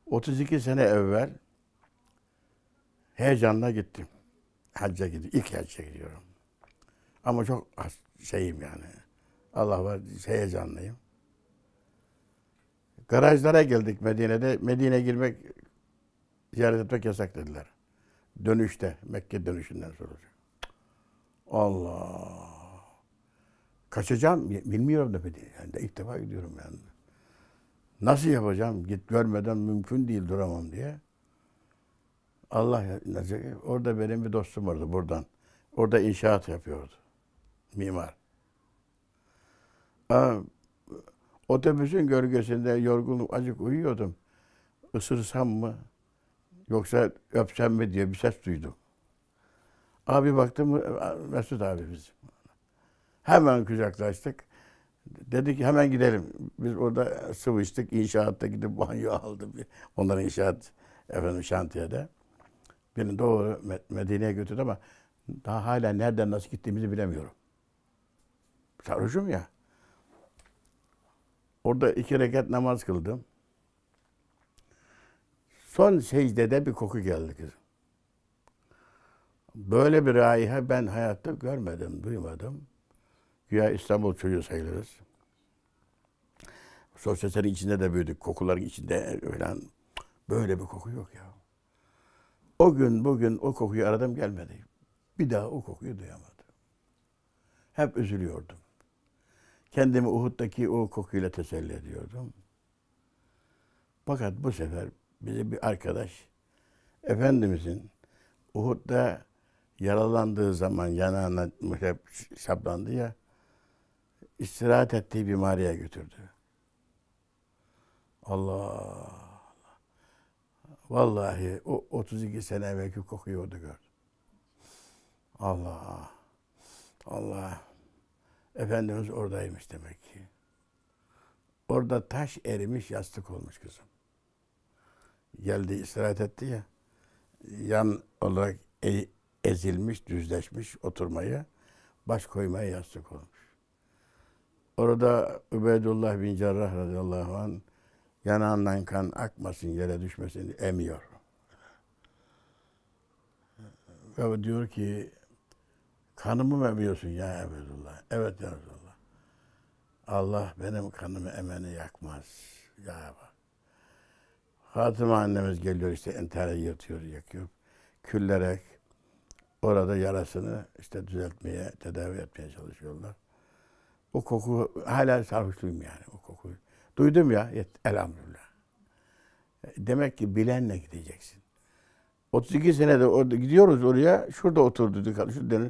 32 sene evvel heyecanla gittim. Hacca gidiyorum. İlk hacca gidiyorum. Ama çok şeyim yani. Allah var heyecanlıyım. Garajlara geldik Medine'de. Medine girmek, ziyaret etmek yasak dediler. Dönüşte, Mekke dönüşünden sonra. Allah! Kaçacağım, bilmiyorum da Medine. Yani ilk defa gidiyorum yani. Nasıl yapacağım? Git görmeden mümkün değil, duramam diye. Allah nasip. Orada benim bir dostum vardı buradan. Orada inşaat yapıyordu mimar. otobüsün gölgesinde yorgunluk acık uyuyordum. Isırsam mı yoksa öpsem mi diye bir ses duydum. Abi baktım Mesut abi bizim. Hemen kucaklaştık. Dedi ki hemen gidelim. Biz orada sıvıştık, içtik. İnşaatta gidip banyo aldım. Onların inşaat efendim şantiyede. Beni doğru Medine'ye götürdü ama daha hala nereden nasıl gittiğimizi bilemiyorum sarhoşum ya. Orada iki rekat namaz kıldım. Son secdede bir koku geldi kızım. Böyle bir raiha ben hayatta görmedim, duymadım. Güya İstanbul çocuğu sayılırız. Sosyetenin içinde de büyüdük, kokuların içinde öyle böyle bir koku yok ya. O gün bugün o kokuyu aradım gelmedi. Bir daha o kokuyu duyamadım. Hep üzülüyordum. Kendimi Uhud'daki o kokuyla teselli ediyordum. Fakat bu sefer bize bir arkadaş Efendimizin Uhud'da yaralandığı zaman yanağına hep şaplandı ya istirahat ettiği bir mağaraya götürdü. Allah Allah. Vallahi o 32 sene evvelki kokuyu orada gördüm. Allah Allah. Efendimiz oradaymış demek ki. Orada taş erimiş yastık olmuş kızım. Geldi istirahat etti ya. Yan olarak e- ezilmiş, düzleşmiş oturmaya, baş koymaya yastık olmuş. Orada Übeydullah bin Cerrah radıyallahu anh yanağından kan akmasın, yere düşmesin emiyor. Ve diyor ki Kanımı mı emiyorsun ya Ebesullah. Evet ya Resulallah. Allah benim kanımı emeni yakmaz. Ya bak. Fatıma annemiz geliyor işte entare yırtıyor, yakıyor. Küllerek orada yarasını işte düzeltmeye, tedavi etmeye çalışıyorlar. O koku hala sarhoşluyum yani o kokuyu. Duydum ya elhamdülillah. Demek ki bilenle gideceksin. 32 senede orada gidiyoruz oraya. Şurada oturduk. Şurada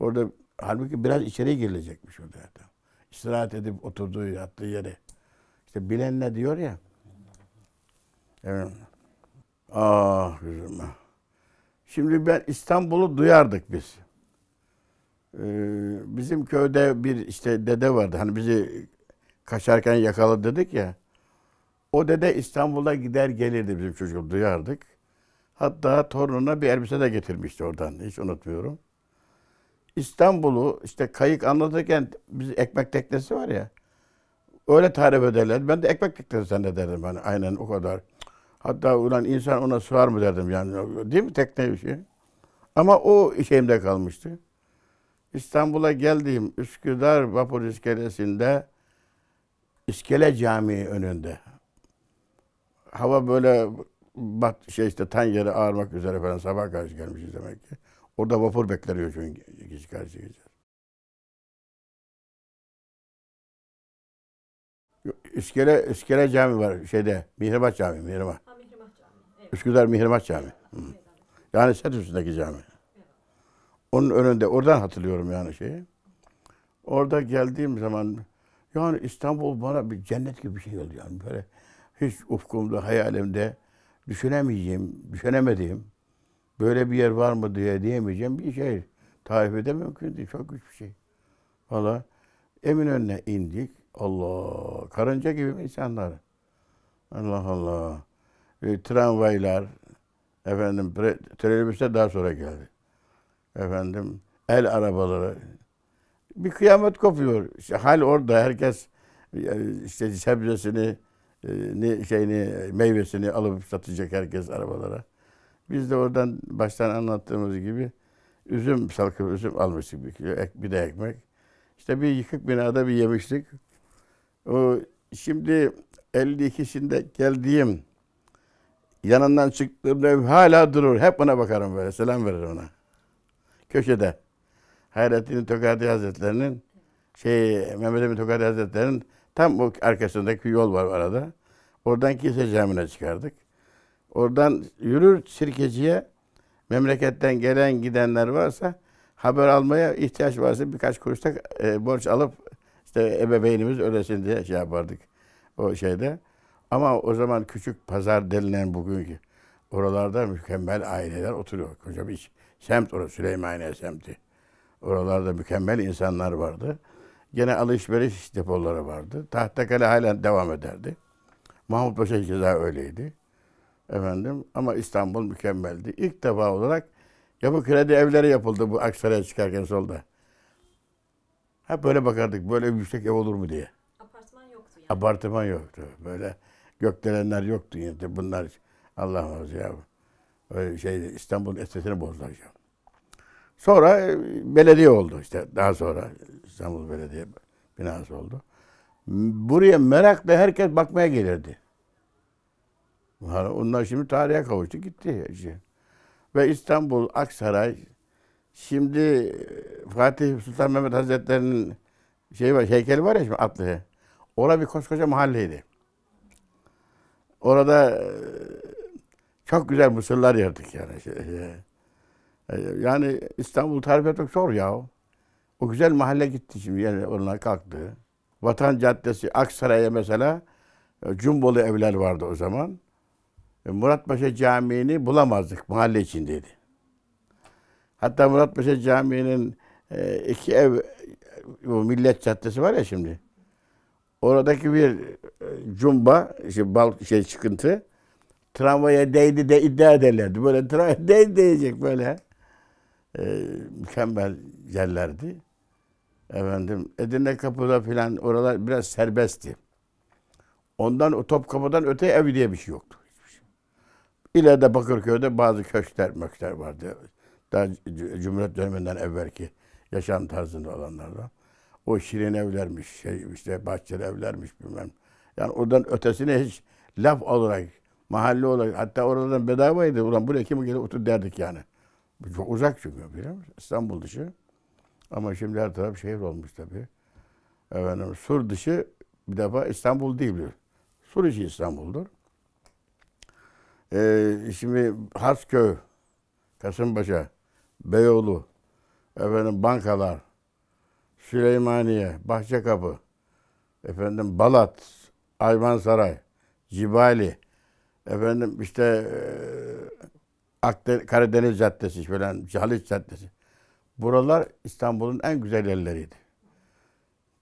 Orada halbuki biraz içeri girilecekmiş orada adam. İstirahat edip oturduğu, yattığı yere. İşte bilenler diyor ya. Evet. Ah üzülme. Şimdi ben İstanbul'u duyardık biz. Ee, bizim köyde bir işte dede vardı. Hani bizi kaçarken yakaladı dedik ya. O dede İstanbul'a gider gelirdi bizim çocuk duyardık. Hatta torununa bir elbise de getirmişti oradan. Hiç unutmuyorum. İstanbul'u işte kayık anlatırken biz ekmek teknesi var ya. Öyle tarif ederler. Ben de ekmek teknesi zannederdim ben aynen o kadar. Hatta ulan insan ona sığar mı derdim yani. Değil mi tekne bir şey? Ama o şeyimde kalmıştı. İstanbul'a geldiğim Üsküdar Vapur İskelesi'nde İskele Camii önünde. Hava böyle bat, şey işte tencere ağırmak üzere falan sabah karşı gelmişiz demek ki. Orada vapur bekleniyor çünkü gece karşı gece. İskele, İskele Cami var şeyde. Mihrimah Cami, Mihrimah. Ha, Mihrimah Cami. Evet. Üsküdar Mihrimah Cami. Hı. Yani set üstündeki cami. Onun önünde, oradan hatırlıyorum yani şeyi. Orada geldiğim zaman, yani İstanbul bana bir cennet gibi bir şey oldu yani. Böyle hiç ufkumda, hayalimde düşünemeyeceğim, düşünemediğim böyle bir yer var mı diye diyemeyeceğim bir şey. Tarif edemem mümkün Çok güç bir şey. Valla önüne indik. Allah! Karınca gibi insanlar. Allah Allah. E, tramvaylar, efendim pre, trelibüste daha sonra geldi. Efendim el arabaları. Bir kıyamet kopuyor. İşte hal orada. Herkes e, işte sebzesini, e, şeyini, meyvesini alıp satacak herkes arabalara. Biz de oradan baştan anlattığımız gibi üzüm salkım üzüm almıştık bir kilo, ek, bir de ekmek. İşte bir yıkık binada bir yemiştik. O şimdi 52'sinde geldiğim yanından çıktığımda hala durur. Hep ona bakarım böyle. Selam verir ona. Köşede. Hayrettin Tokati Hazretleri'nin şey Mehmet Emin Tokati Hazretleri'nin tam o arkasındaki yol var arada. Oradan kilise camine çıkardık. Oradan yürür sirkeciye memleketten gelen gidenler varsa haber almaya ihtiyaç varsa birkaç kuruşta e, borç alıp işte ebeveynimiz ölesin diye şey yapardık o şeyde. Ama o zaman küçük pazar denilen bugünkü oralarda mükemmel aileler oturuyor. Koca bir semt orası Süleymaniye semti. Oralarda mükemmel insanlar vardı. Gene alışveriş depoları vardı. Tahtakale halen devam ederdi. Mahmut Paşa keza öyleydi. Efendim ama İstanbul mükemmeldi. İlk defa olarak yapı kredi evleri yapıldı bu Aksaray'a çıkarken solda. Hep böyle bakardık böyle yüksek ev olur mu diye. Apartman yoktu yani. Apartman yoktu. Böyle gökdelenler yoktu yani. Bunlar Allah razı ya. Öyle şey İstanbul estesini bozdular Sonra e, belediye oldu işte. Daha sonra İstanbul Belediye binası oldu. Buraya merakla herkes bakmaya gelirdi. Onlar şimdi tarihe kavuştu gitti. Işte. Ve İstanbul, Aksaray, şimdi e, Fatih Sultan Mehmet Hazretleri'nin şey var, heykeli var ya şimdi atlı. Orada bir koskoca mahalleydi. Orada e, çok güzel mısırlar yerdik yani. Şey, e, yani İstanbul tarif etmek zor ya. O güzel mahalle gitti şimdi yani onlar kalktı. Vatan Caddesi, Aksaray'a mesela Cumbolu evler vardı o zaman. E, Muratpaşa Camii'ni bulamazdık mahalle içindeydi. Hatta Muratpaşa Camii'nin e, iki ev bu Millet Caddesi var ya şimdi. Oradaki bir e, cumba, işte bal şey çıkıntı tramvaya değdi de iddia ederlerdi. Böyle tramvaya değdi diyecek böyle. Ee, mükemmel yerlerdi. Efendim Edirne Kapı'da filan oralar biraz serbestti. Ondan o Topkapı'dan öte ev diye bir şey yoktu. İleride Bakırköy'de bazı köşkler, mökler vardı. Daha Cumhuriyet döneminden evvelki yaşam tarzında olanlarda O şirin evlermiş, şey işte bahçeli evlermiş bilmem. Yani oradan ötesine hiç laf olarak, mahalle olarak hatta oradan bedavaydı. Ulan buraya kim gelir otur derdik yani. Çok uzak çünkü biliyor musun? İstanbul dışı. Ama şimdi her taraf şehir olmuş tabii. Efendim, sur dışı bir defa İstanbul değil. Sur içi İstanbul'dur e, şimdi Hasköy, Kasımpaşa, Beyoğlu, efendim bankalar, Süleymaniye, Bahçekapı, efendim Balat, Ayvansaray, Cibali, efendim işte e, Karadeniz Caddesi falan, Haliç Caddesi. Buralar İstanbul'un en güzel yerleriydi.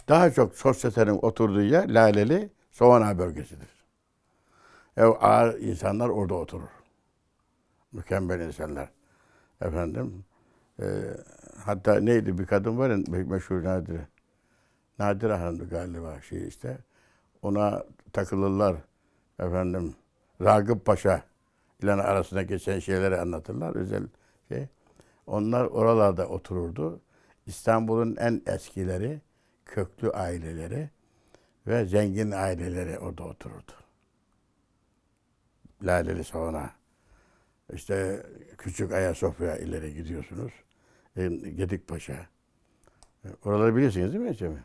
Daha çok sosyetenin oturduğu yer Laleli, Sovana bölgesidir. Ev ağır insanlar orada oturur. Mükemmel insanlar. Efendim. E, hatta neydi bir kadın var ya meşhur Nadire. Nadire Hanım'dı galiba şey işte. Ona takılırlar. Efendim. Ragıp Paşa ile arasına geçen şeyleri anlatırlar. Özel şey. Onlar oralarda otururdu. İstanbul'un en eskileri, köklü aileleri ve zengin aileleri orada otururdu. Laleli Salon'a, işte Küçük Ayasofya ileri gidiyorsunuz. E, Gedikpaşa. E, oraları bilirsiniz değil mi Cemil?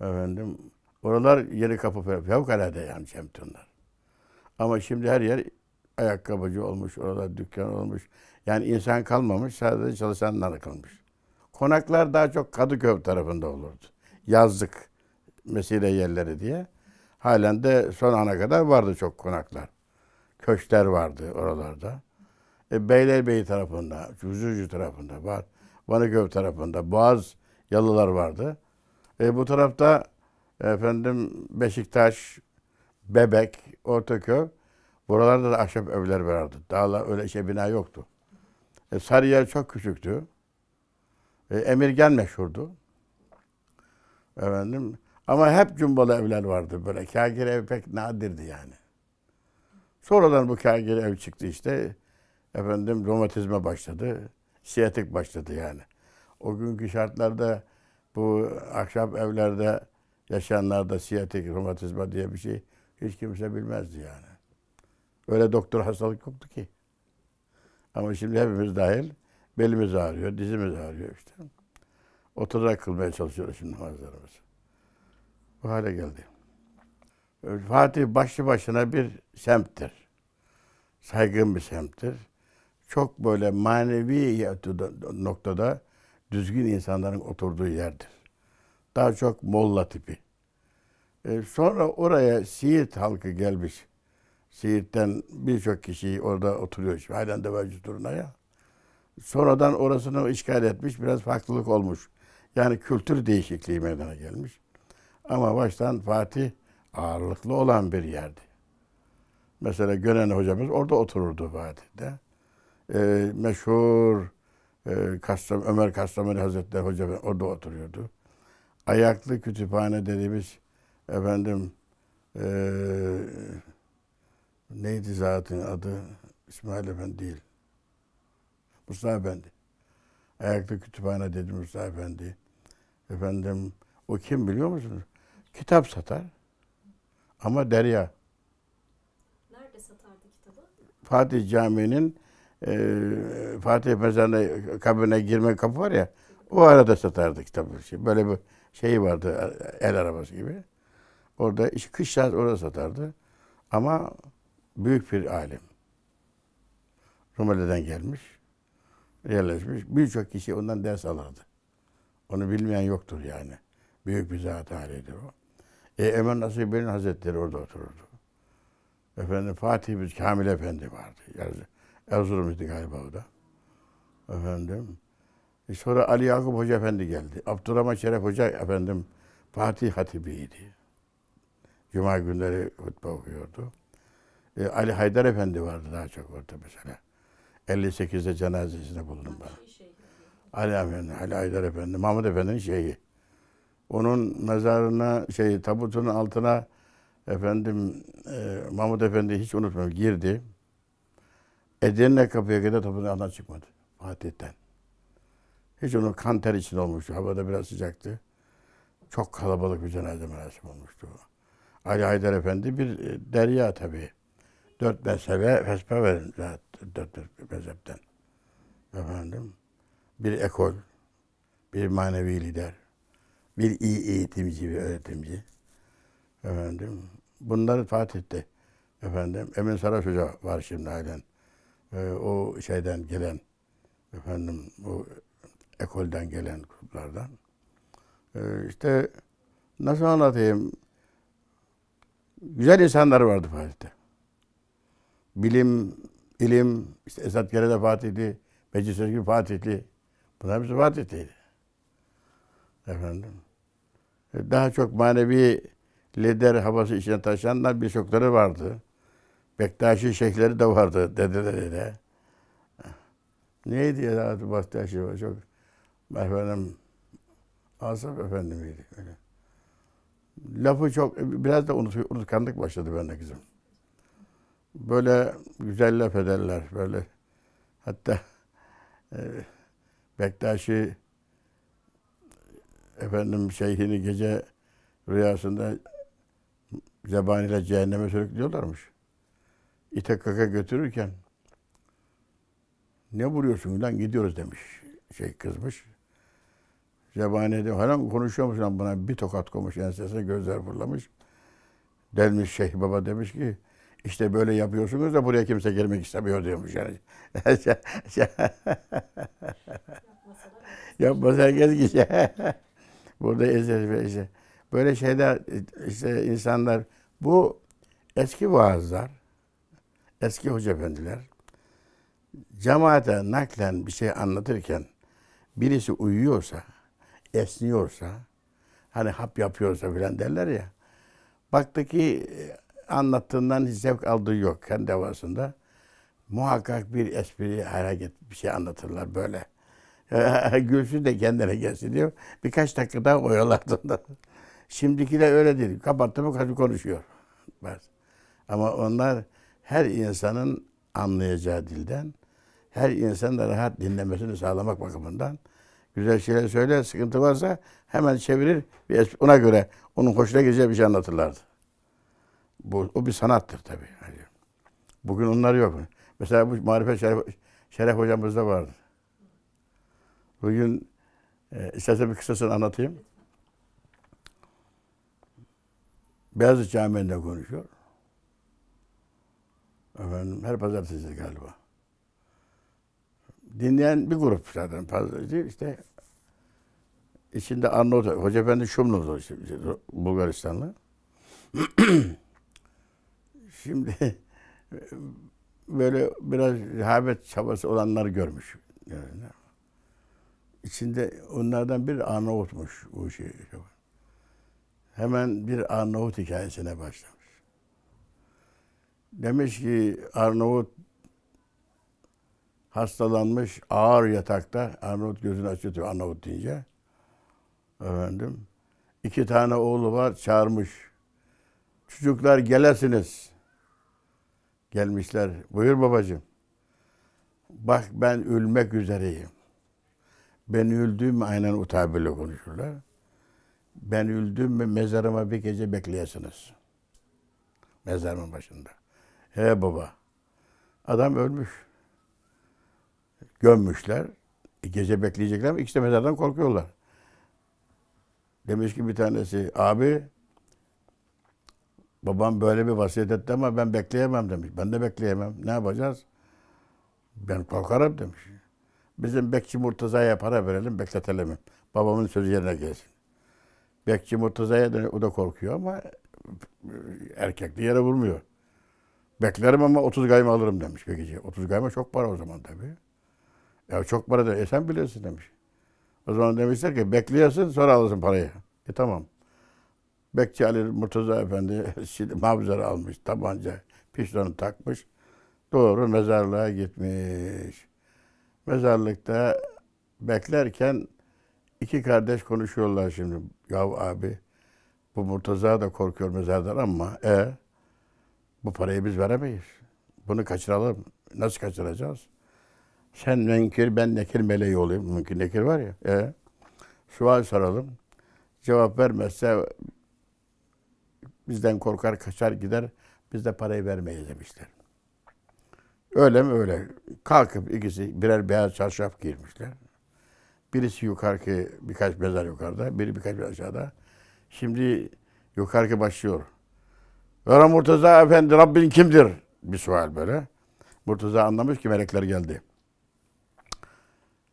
Efendim, oralar yeni kapı fevkalade yani Cemtunlar. Ama şimdi her yer ayakkabıcı olmuş, orada dükkan olmuş. Yani insan kalmamış, sadece çalışanlar kalmış. Konaklar daha çok Kadıköy tarafında olurdu. Yazlık mesire yerleri diye. Halen de son ana kadar vardı çok konaklar. Köşkler vardı oralarda. E, Beylerbeyi tarafında, Cüzücü tarafında var. Vanıköy tarafında Boğaz yalılar vardı. E, bu tarafta efendim Beşiktaş, Bebek, Ortaköy. Buralarda da ahşap evler vardı. Dağlar öyle şey bina yoktu. E, Sarıyer çok küçüktü. E, Emirgen meşhurdu. Efendim ama hep cumbalı evler vardı böyle. Kagir ev pek nadirdi yani. Sonradan bu kagir ev çıktı işte. Efendim romatizma başladı. Siyatik başladı yani. O günkü şartlarda bu akşam evlerde yaşayanlarda siyatik romatizma diye bir şey hiç kimse bilmezdi yani. Öyle doktor hastalık yoktu ki. Ama şimdi hepimiz dahil belimiz ağrıyor, dizimiz ağrıyor işte. Oturarak kılmaya çalışıyoruz şimdi namazlarımızı bu hale geldi. Ee, Fatih başlı başına bir semttir. Saygın bir semttir. Çok böyle manevi noktada düzgün insanların oturduğu yerdir. Daha çok molla tipi. Ee, sonra oraya Siirt halkı gelmiş. Siirt'ten birçok kişi orada oturuyor. Şimdi halen de mevcut durumda ya. Sonradan orasını işgal etmiş. Biraz farklılık olmuş. Yani kültür değişikliği meydana gelmiş. Ama baştan Fatih ağırlıklı olan bir yerdi. Mesela Gönen hocamız orada otururdu Fatih'te. E, meşhur e, Kastam, Ömer Kastamonu Hazretleri Hoca orada oturuyordu. Ayaklı kütüphane dediğimiz efendim e, neydi zaten adı? İsmail Efendi değil. Mustafa Efendi. Ayaklı kütüphane dedi Mustafa Efendi. Efendim o kim biliyor musunuz? Kitap satar. Ama derya. Nerede satardı kitabı? Fatih Camii'nin e, Fatih Mezarı'na kabine girme kapı var ya. O arada satardı kitabı. Şey, böyle bir şey vardı el arabası gibi. Orada iş, kış saat orada satardı. Ama büyük bir alim. Rumeli'den gelmiş, yerleşmiş. Birçok kişi ondan ders alırdı. Onu bilmeyen yoktur yani. Büyük bir zat halidir o. E, Emen Nasibe'nin Hazretleri orada otururdu. Efendim Fatih Fatihimiz Kamil Efendi vardı. Yani Erzurum'du galiba o da. Efendim. E sonra Ali Yakup Hoca Efendi geldi. Abdurrahman Şeref Hoca efendim Fatih Hatibi'ydi. Cuma günleri hutbe okuyordu. E, Ali Haydar Efendi vardı daha çok orada mesela. 58'de cenazesine bulundum ben. Ali Efendi, Ali Haydar Efendi, Mahmut Efendi'nin şeyi onun mezarına şey tabutunun altına efendim e, Mahmut Efendi hiç unutmuyorum girdi. Edirne kapıya kadar tabutun altından çıkmadı Fatih'ten. Hiç onun kan ter içinde olmuştu. Havada biraz sıcaktı. Çok kalabalık bir cenaze merasimi olmuştu. Ali Haydar Efendi bir e, derya tabii. Dört mezhebe fesbe verin. Dört, dört mezhepten. Efendim. Bir ekol, bir manevi lider, bir iyi eğitimci bir öğretimci. Efendim, bunları Fatih'te efendim Emin Saraç Hoca var şimdi halen. E, o şeyden gelen efendim bu ekolden gelen gruplardan. E, işte nasıl anlatayım? Güzel insanlar vardı Fatih'te. Bilim, ilim, işte Esat de fatihti Meclis Özgür Fatihli. Bunlar hepsi Fatih'teydi. Efendim daha çok manevi lider havası içine taşıyanlar birçokları vardı. Bektaşi şeyhleri de vardı dedeleriyle. Neydi ya adı Bektaşi var çok efendim Asaf Efendi miydi? Öyle. Lafı çok, biraz da unut, unutkanlık başladı bende kızım. Böyle güzel laf ederler, böyle. Hatta e, Bektaşi efendim şeyhini gece rüyasında zebaniyle cehenneme sürüklüyorlarmış. İte kaka götürürken ne vuruyorsun lan gidiyoruz demiş. Şey kızmış. Zebani de hala konuşuyor musun lan buna bir tokat koymuş ensesine gözler fırlamış. Delmiş Şeyh Baba demiş ki işte böyle yapıyorsunuz da buraya kimse girmek istemiyor diyormuş yani. Yapmasa herkes gidiyor. Burada ezeriz ve işte. Böyle şeyler işte insanlar bu eski vaazlar, eski hoca efendiler cemaate naklen bir şey anlatırken birisi uyuyorsa, esniyorsa, hani hap yapıyorsa filan derler ya. Baktı ki e, anlattığından hiç zevk aldığı yok kendi devasında. Muhakkak bir espri hareket bir şey anlatırlar böyle. Gülsün de kendine gelsin diyor. Birkaç dakika daha oyalardığında. Şimdiki de öyle değil. Kapattı mı kaçı konuşuyor. Ama onlar her insanın anlayacağı dilden, her insanın da rahat dinlemesini sağlamak bakımından güzel şeyler söyler, sıkıntı varsa hemen çevirir. Bir Ona göre onun hoşuna gideceği bir şey anlatırlardı. Bu, o bir sanattır tabii. Hani bugün onlar yok. Mesela bu Marife Şeref, Şeref da vardı. Bugün e, istersen bir kısasını anlatayım. Beyazıt Camii'nde konuşuyor. Efendim her pazartesi galiba. Dinleyen bir grup zaten pazartesi işte İçinde Arnavut, Hoca Efendi Şumlu'du işte, Bulgaristanlı. Şimdi böyle biraz rehabet çabası olanları görmüş. Yani İçinde onlardan bir Arnavutmuş bu şey, şey. Hemen bir Arnavut hikayesine başlamış. Demiş ki Arnavut hastalanmış ağır yatakta. Arnavut gözünü açıyor Arnavut deyince. Efendim. iki tane oğlu var çağırmış. Çocuklar gelesiniz. Gelmişler. Buyur babacığım. Bak ben ölmek üzereyim. Ben öldüğüm aynen o tabirle konuşurlar. Ben öldüğüm mü mezarıma bir gece bekleyesiniz. Mezarımın başında. He baba. Adam ölmüş. Gömmüşler. E, gece bekleyecekler ama ikisi de mezardan korkuyorlar. Demiş ki bir tanesi, abi babam böyle bir vasiyet etti ama ben bekleyemem demiş. Ben de bekleyemem. Ne yapacağız? Ben korkarım demiş. Bizim Bekçi Murtaza'ya para verelim, bekletelim. Babamın sözü yerine gelsin. Bekçi Murtaza'ya da o da korkuyor ama e, erkekli yere vurmuyor. Beklerim ama 30 gayma alırım demiş bekçi. 30 gayma çok para o zaman tabii. Ya çok para da e sen bilirsin demiş. O zaman demişler ki bekliyorsun sonra alırsın parayı. E tamam. Bekçi Ali Murtaza Efendi mavzarı almış, tabanca, pistonu takmış. Doğru mezarlığa gitmiş. Mezarlıkta beklerken iki kardeş konuşuyorlar şimdi. Ya abi bu Murtaza da korkuyor mezardan ama e bu parayı biz veremeyiz. Bunu kaçıralım. Nasıl kaçıracağız? Sen menkir, ben nekir meleği olayım. Mümkün nekir var ya. E, sual soralım. Cevap vermezse bizden korkar, kaçar gider. Biz de parayı vermeyiz demişler. Öyle mi öyle. Kalkıp ikisi birer beyaz çarşaf giymişler. Birisi yukarıki birkaç mezar yukarıda, biri birkaç mezar aşağıda. Şimdi yukarıki başlıyor. Vera Murtaza Efendi Rabbin kimdir? Bir sual böyle. Murtaza anlamış ki melekler geldi.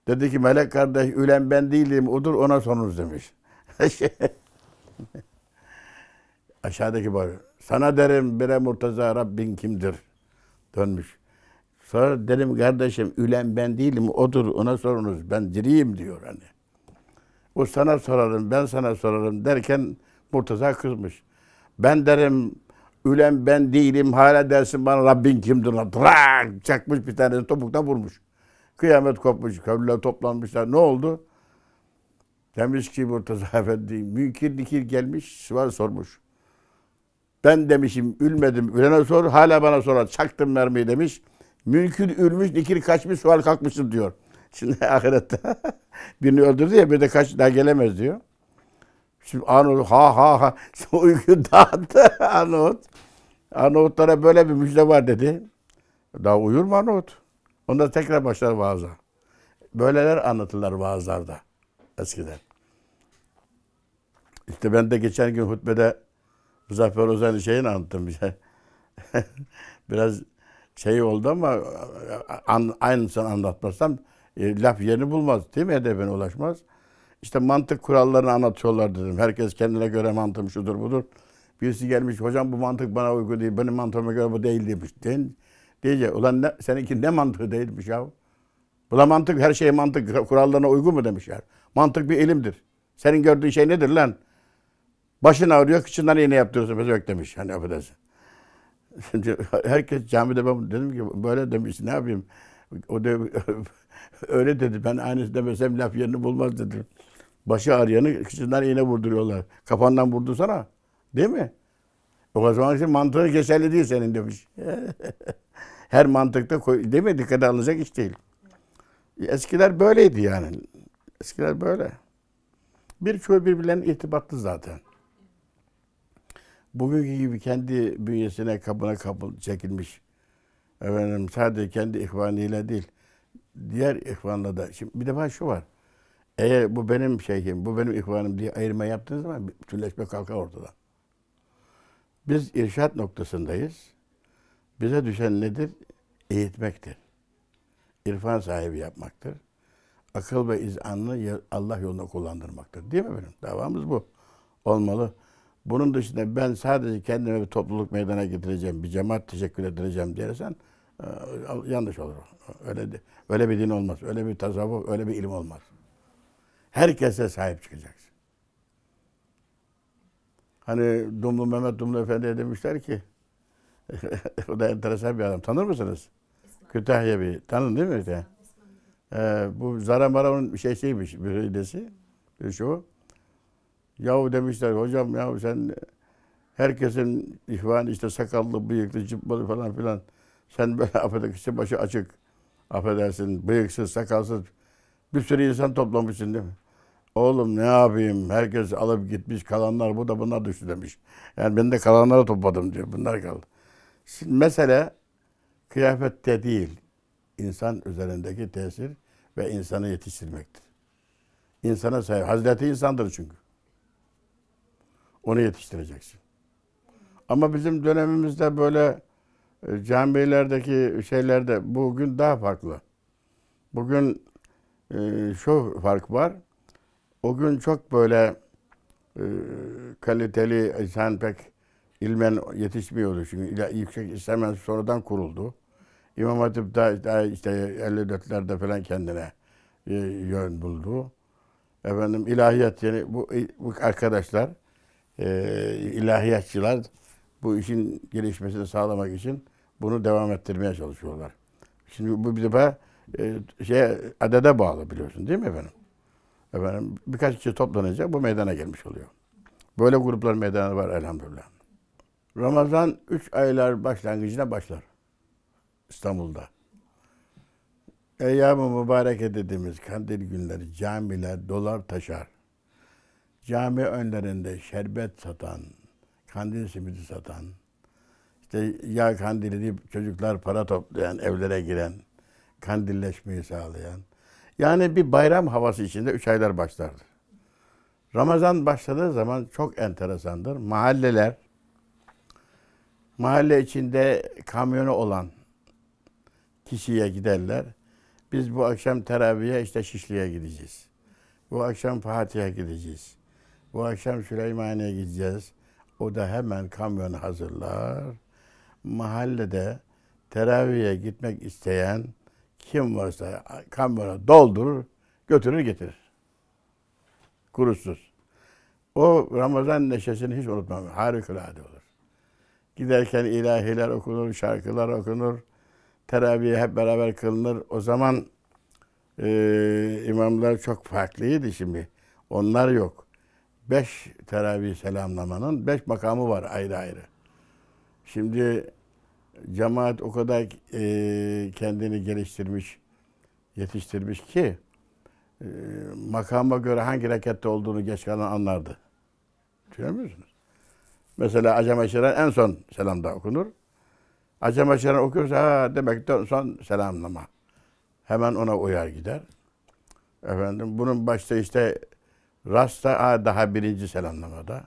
Dedi ki melek kardeş ülen ben değilim odur ona sonunuz demiş. Aşağıdaki var. Sana derim bire Murtaza Rabbin kimdir? Dönmüş. Sonra dedim kardeşim ülen ben değilim odur ona sorunuz ben diriyim diyor hani. O sana sorarım ben sana sorarım derken Murtaza kızmış. Ben derim ülen ben değilim hala dersin bana Rabbin kimdir? Drak çakmış bir tane topukta vurmuş. Kıyamet kopmuş. Kavliler toplanmışlar. Ne oldu? Demiş ki Murtaza Efendi münkir dikir gelmiş sual sormuş. Ben demişim ülmedim. Ülene sor hala bana sorar. Çaktım mermiyi demiş. Mülkün ürmüş, nikir kaçmış, sual kalkmışım diyor. Şimdi ahirette birini öldürdü ya bir de kaç daha gelemez diyor. Şimdi Arnavut ha ha ha uyku dağıttı Arnavut. Arnavutlara böyle bir müjde var dedi. Daha uyur mu Arnavut? Onda tekrar başlar vaaza. Böyleler anlatırlar vaazlarda eskiden. İşte ben de geçen gün hutbede Muzaffer Ozan'ın şeyini anlattım. Biraz şey oldu ama an, aynısını anlatmasam e, laf yerini bulmaz değil mi? Hedefine ulaşmaz. İşte mantık kurallarını anlatıyorlar dedim. Herkes kendine göre mantığım şudur budur. Birisi gelmiş hocam bu mantık bana uygun değil. Benim mantığıma göre bu değil demiş. Değil, diyecek ulan ne, seninki ne mantığı değilmiş ya. Bu da mantık her şey mantık kurallarına uygun mu demişler. Mantık bir ilimdir. Senin gördüğün şey nedir lan? Başın ağrıyor, kıçından iğne yaptırıyorsun. Bezek demiş. Hani affedersin. herkes camide ben dedim ki böyle demiş ne yapayım? O da öyle dedi. Ben aynı demesem laf yerini bulmaz dedi. Başı ağrıyanı kıçından iğne vurduruyorlar. Kafandan vurdursana. Değil mi? O zaman için mantığı geçerli değil senin demiş. Her mantıkta koy, değil mi? Dikkate alınacak iş değil. Eskiler böyleydi yani. Eskiler böyle. Bir köy birbirlerinin irtibatlı zaten bugünkü gibi kendi bünyesine kabına kapıl çekilmiş. Efendim sadece kendi ihvanıyla değil, diğer ihvanla da. Şimdi bir defa şu var. Eğer bu benim şeyhim, bu benim ihvanım diye ayırma yaptığınız zaman bütünleşme kalkar ortada. Biz irşat noktasındayız. Bize düşen nedir? Eğitmektir. İrfan sahibi yapmaktır. Akıl ve izanını Allah yoluna kullandırmaktır. Değil mi benim? Davamız bu. Olmalı. Bunun dışında ben sadece kendime bir topluluk meydana getireceğim, bir cemaat teşekkür ettireceğim dersen e, yanlış olur. Öyle de, öyle bir din olmaz. Öyle bir tasavvuf, öyle bir ilim olmaz. Herkese sahip çıkacaksın. Hani Dumlu Mehmet Dumlu Efendi'ye demişler ki o da enteresan bir adam. Tanır mısınız? Kütahya bir. Tanın değil mi? Ee, bu Zara Mara'nın şey şeymiş, bir hilesi. Bir şu. Yahu demişler hocam ya sen herkesin ihvan işte sakallı, bıyıklı, cıbbalı falan filan. Sen böyle affedersin başı açık. Affedersin bıyıksız, sakalsız. Bir sürü insan toplamışsın değil mi? Oğlum ne yapayım? Herkes alıp gitmiş. Kalanlar bu da bunlar düştü demiş. Yani ben de kalanları topladım diyor. Bunlar kaldı. Şimdi mesele kıyafette değil. insan üzerindeki tesir ve insanı yetiştirmektir. İnsana sahip. Hazreti insandır çünkü. Onu yetiştireceksin. Ama bizim dönemimizde böyle e, camilerdeki şeylerde bugün daha farklı. Bugün e, şu fark var. O gün çok böyle e, kaliteli insan e, pek ilmen yetişmiyordu. Çünkü yüksek istemen sonradan kuruldu. İmam Hatip daha, daha işte 54'lerde falan kendine yön buldu. Efendim ilahiyat yani bu, bu arkadaşlar e, ilahiyatçılar bu işin gelişmesini sağlamak için bunu devam ettirmeye çalışıyorlar. Şimdi bu bir defa e, şey adede bağlı biliyorsun değil mi efendim? Efendim birkaç kişi toplanacak bu meydana gelmiş oluyor. Böyle gruplar meydana var elhamdülillah. Ramazan 3 aylar başlangıcına başlar. İstanbul'da. Eyyam-ı Mübareke dediğimiz kandil günleri camiler dolar taşar cami önlerinde şerbet satan, kandil simidi satan, işte yağ kandili deyip çocuklar para toplayan, evlere giren, kandilleşmeyi sağlayan. Yani bir bayram havası içinde üç aylar başlardı. Ramazan başladığı zaman çok enteresandır. Mahalleler, mahalle içinde kamyonu olan kişiye giderler. Biz bu akşam teraviye işte Şişli'ye gideceğiz. Bu akşam Fatih'e gideceğiz. Bu akşam Süleymaniye gideceğiz. O da hemen kamyon hazırlar. Mahallede teraviye gitmek isteyen kim varsa kamyona doldurur, götürür getirir. Kurusuz. O Ramazan neşesini hiç unutmam. Harikulade olur. Giderken ilahiler okunur, şarkılar okunur. Teravih hep beraber kılınır. O zaman e, imamlar çok farklıydı şimdi. Onlar yok beş teravih selamlamanın beş makamı var ayrı ayrı. Şimdi cemaat o kadar e, kendini geliştirmiş, yetiştirmiş ki e, makama göre hangi rekatte olduğunu geç kalan anlardı. Düşünüyor musunuz? Mesela Acem Aşiren en son selamda okunur. Acem Aşiren okuyorsa ha, demek de son selamlama. Hemen ona uyar gider. Efendim bunun başta işte Rasta daha birinci selamlamada.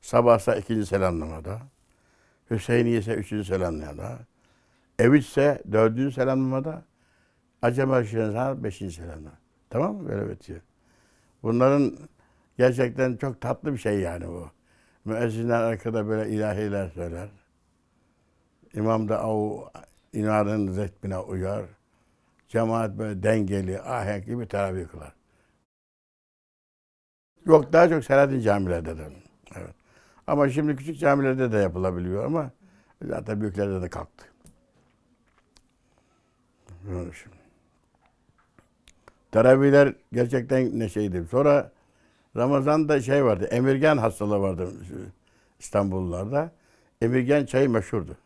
Sabahsa ikinci selamlamada. Hüseyin'i ise üçüncü selamlamada. Eviç ise dördüncü selamlamada. Acaba Şenzal beşinci selamlamada. Tamam mı? Böyle bitiyor. Bunların gerçekten çok tatlı bir şey yani bu. Müezzinler arkada böyle ilahiler söyler. İmam da o inanın zetmine uyar. Cemaat böyle dengeli, ahenkli bir teravih kılar. Yok daha çok Selahattin camilerdedir. Evet. Ama şimdi küçük camilerde de yapılabiliyor ama zaten büyüklerde de kalktı. Teravihler gerçekten ne şeydi. Sonra Ramazan'da şey vardı. Emirgen hastalığı vardı İstanbullularda. Emirgen çayı meşhurdu.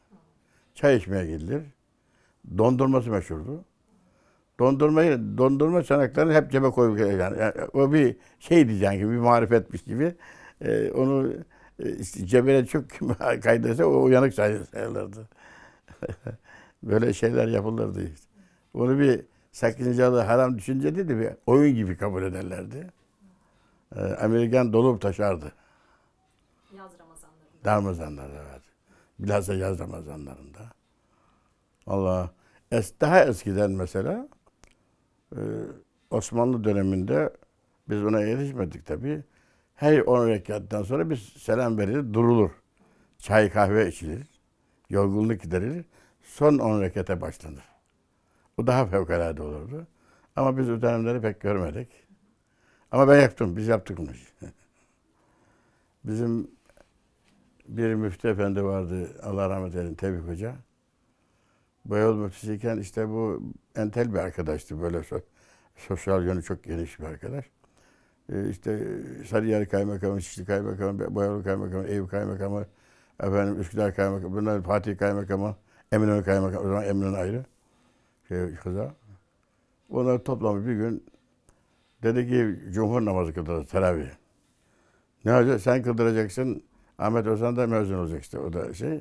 Çay içmeye gidilir. Dondurması meşhurdu dondurmayı dondurma çanaklarını hep cebe koyup yani, yani o bir şeydi yani bir marifetmiş gibi. Ee, e, onu işte cebine çok kim o uyanık sayılırdı. Böyle şeyler yapılırdı işte. Onu bir sakıncalı haram düşünce dedi bir oyun gibi kabul ederlerdi. E, Amerikan dolup taşardı. Yaz Ramazanlarında. Ramazanlarda evet. Bilhassa yaz Ramazanlarında. Allah es, daha eskiden mesela ee, Osmanlı döneminde biz ona yetişmedik tabii. Her 10 rekattan sonra bir selam verilir, durulur. Çay kahve içilir. Yorgunluk giderilir. Son 10 rekete başlanır. Bu daha fevkalade olurdu. Ama biz o dönemleri pek görmedik. Ama ben yaptım, biz yaptıkmış. Bizim bir müftü efendi vardı, Allah rahmet eylesin, Tevfik Hoca. Beyoğlu müftüsüyken işte bu entel bir arkadaştı böyle so sosyal yönü çok geniş bir arkadaş. Ee, işte Sarıyer Kaymakamı, Şişli Kaymakamı, Beyoğlu Kaymakamı, Eyüp Kaymakamı, efendim Üsküdar Kaymakamı, bunlar Fatih Kaymakamı, Eminönü Kaymakamı, o zaman Eminönü ayrı şey, kıza. Onları toplamış bir gün dedi ki Cumhur namazı kıldıracağız teravih. Ne olacak? Sen kıldıracaksın. Ahmet Ozan da mezun olacak işte o da şey.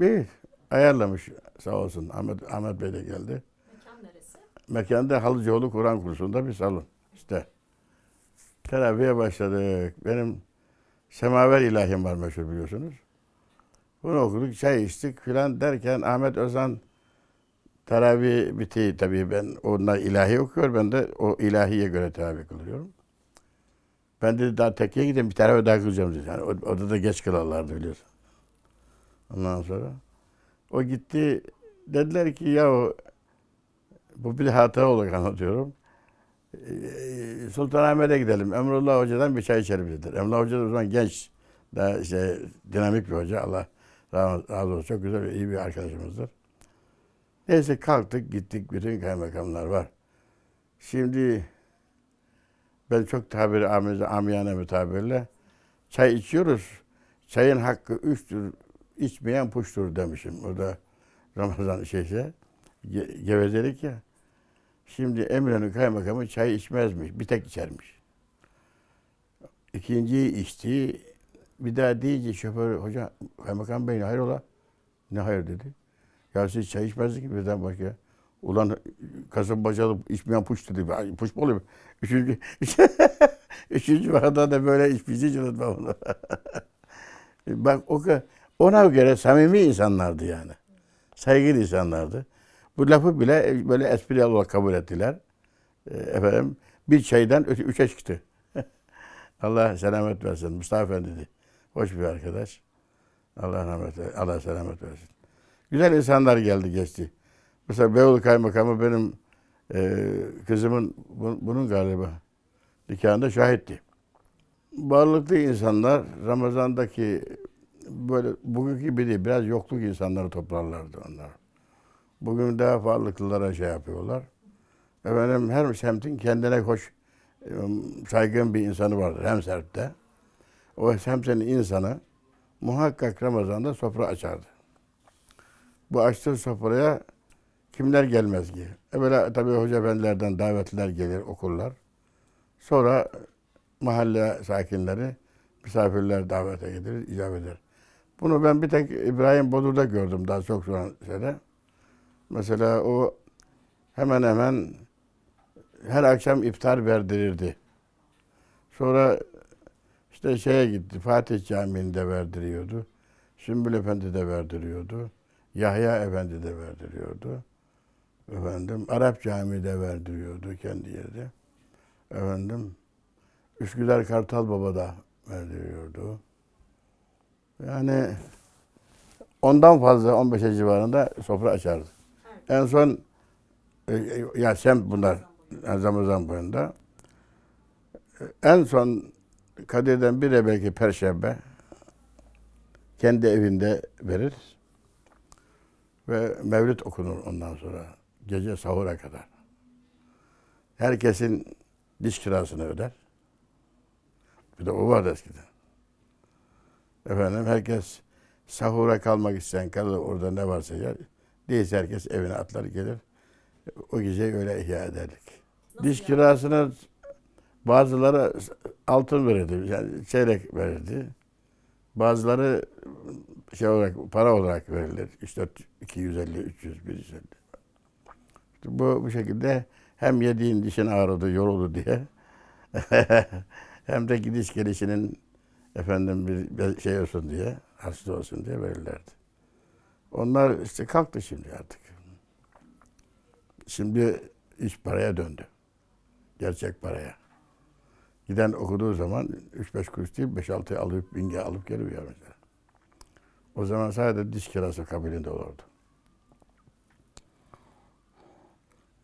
bir ayarlamış sağ olsun. Ahmet, Ahmet Bey de geldi. Mekan neresi? Mekanda Halıcıoğlu Kur'an kursunda bir salon. İşte. Teraviye başladık. Benim semaver ilahim var meşhur biliyorsunuz. Bunu okuduk, çay içtik filan derken Ahmet Özan teravih biti tabii ben onlar ilahi okuyor. Ben de o ilahiye göre teravih kılıyorum. Ben de daha tekkiye gideyim bir teravih daha kılacağım dedi. Yani odada geç kılarlardı biliyorsun. Ondan sonra o gitti. Dediler ki ya bu bir hata olarak anlatıyorum. Ee, Sultanahmet'e gidelim. Emrullah Hoca'dan bir çay içelim dediler. Emrullah Hoca da o zaman genç, daha işte dinamik bir hoca. Allah razı olsun. Çok güzel ve iyi bir arkadaşımızdır. Neyse kalktık gittik. Bütün kaymakamlar var. Şimdi ben çok tabiri amiyane bir tabirle çay içiyoruz. Çayın hakkı üçtür içmeyen puştur demişim. O da Ramazan şeyse şey, ge gevezelik ya. Şimdi Emre'nin kaymakamı çay içmezmiş. Bir tek içermiş. İkinciyi içti. Bir daha deyince şoför hoca kaymakam bey hayrola? Ne hayır dedi. Ya siz çay içmezdik ki birden başka. Ulan kasım bacalı içmeyen puş dedi. Puş mu oluyor? Üçüncü, üçüncü vakada da böyle içmeyeceğiz unutma bunu. Bak o kadar ona göre samimi insanlardı yani. Saygılı insanlardı. Bu lafı bile böyle espri olarak kabul ettiler. Ee, efendim bir çaydan öte üçe çıktı. Allah selamet versin. Mustafa Efendi Hoş bir arkadaş. Allah rahmet e, Allah selamet versin. Güzel insanlar geldi geçti. Mesela Beyoğlu Kaymakamı benim e, kızımın bu, bunun galiba nikahında şahitti. Varlıklı insanlar Ramazan'daki böyle bugün gibi değil, biraz yokluk insanları toplarlardı onlar. Bugün daha varlıklılara şey yapıyorlar. Efendim her semtin kendine hoş, ıı, saygın bir insanı vardır hem semtte. O semtin insanı muhakkak Ramazan'da sofra açardı. Bu açtığı sofraya kimler gelmez ki? Evvela tabii hoca benlerden davetliler gelir, okurlar. Sonra mahalle sakinleri misafirler davete gelir, icap eder. Bunu ben bir tek İbrahim Bodur'da gördüm daha çok sonra şeyde. Mesela o hemen hemen her akşam iftar verdirirdi. Sonra işte şeye gitti, Fatih Camii'nde verdiriyordu. Sümbül Efendi de verdiriyordu. Yahya Efendi de verdiriyordu. Efendim Arap Camii'de verdiriyordu kendi yerde. Efendim Üsküdar Kartal Baba da verdiriyordu. Yani ondan fazla 15'e civarında sofra açardık. En son e, e, ya sen bunlar zaman zaman boyunda. En son Kadir'den bir belki Perşembe kendi evinde verir ve mevlid okunur ondan sonra gece sahura kadar. Herkesin diş kirasını öder. Bir de o vardı eskiden. Efendim herkes sahura kalmak isteyen kalır orada ne varsa yer. Değilse herkes evine atlar gelir. O geceyi öyle ihya ederdik. Nasıl Diş yani? kirasına bazıları altın verirdi. Yani çeyrek verirdi. Bazıları şey olarak para olarak verilir. İşte 250, 300, 150. Bu, bu şekilde hem yediğin dişin ağrıdı, yoruldu diye hem de gidiş gelişinin Efendim bir şey olsun diye, harçlı olsun diye verirlerdi. Onlar işte kalktı şimdi artık. Şimdi iş paraya döndü. Gerçek paraya. Giden okuduğu zaman 3-5 kuruş değil 5-6 alıp binge alıp geliyor mesela. O zaman sadece diş kirası kabiliğinde olurdu.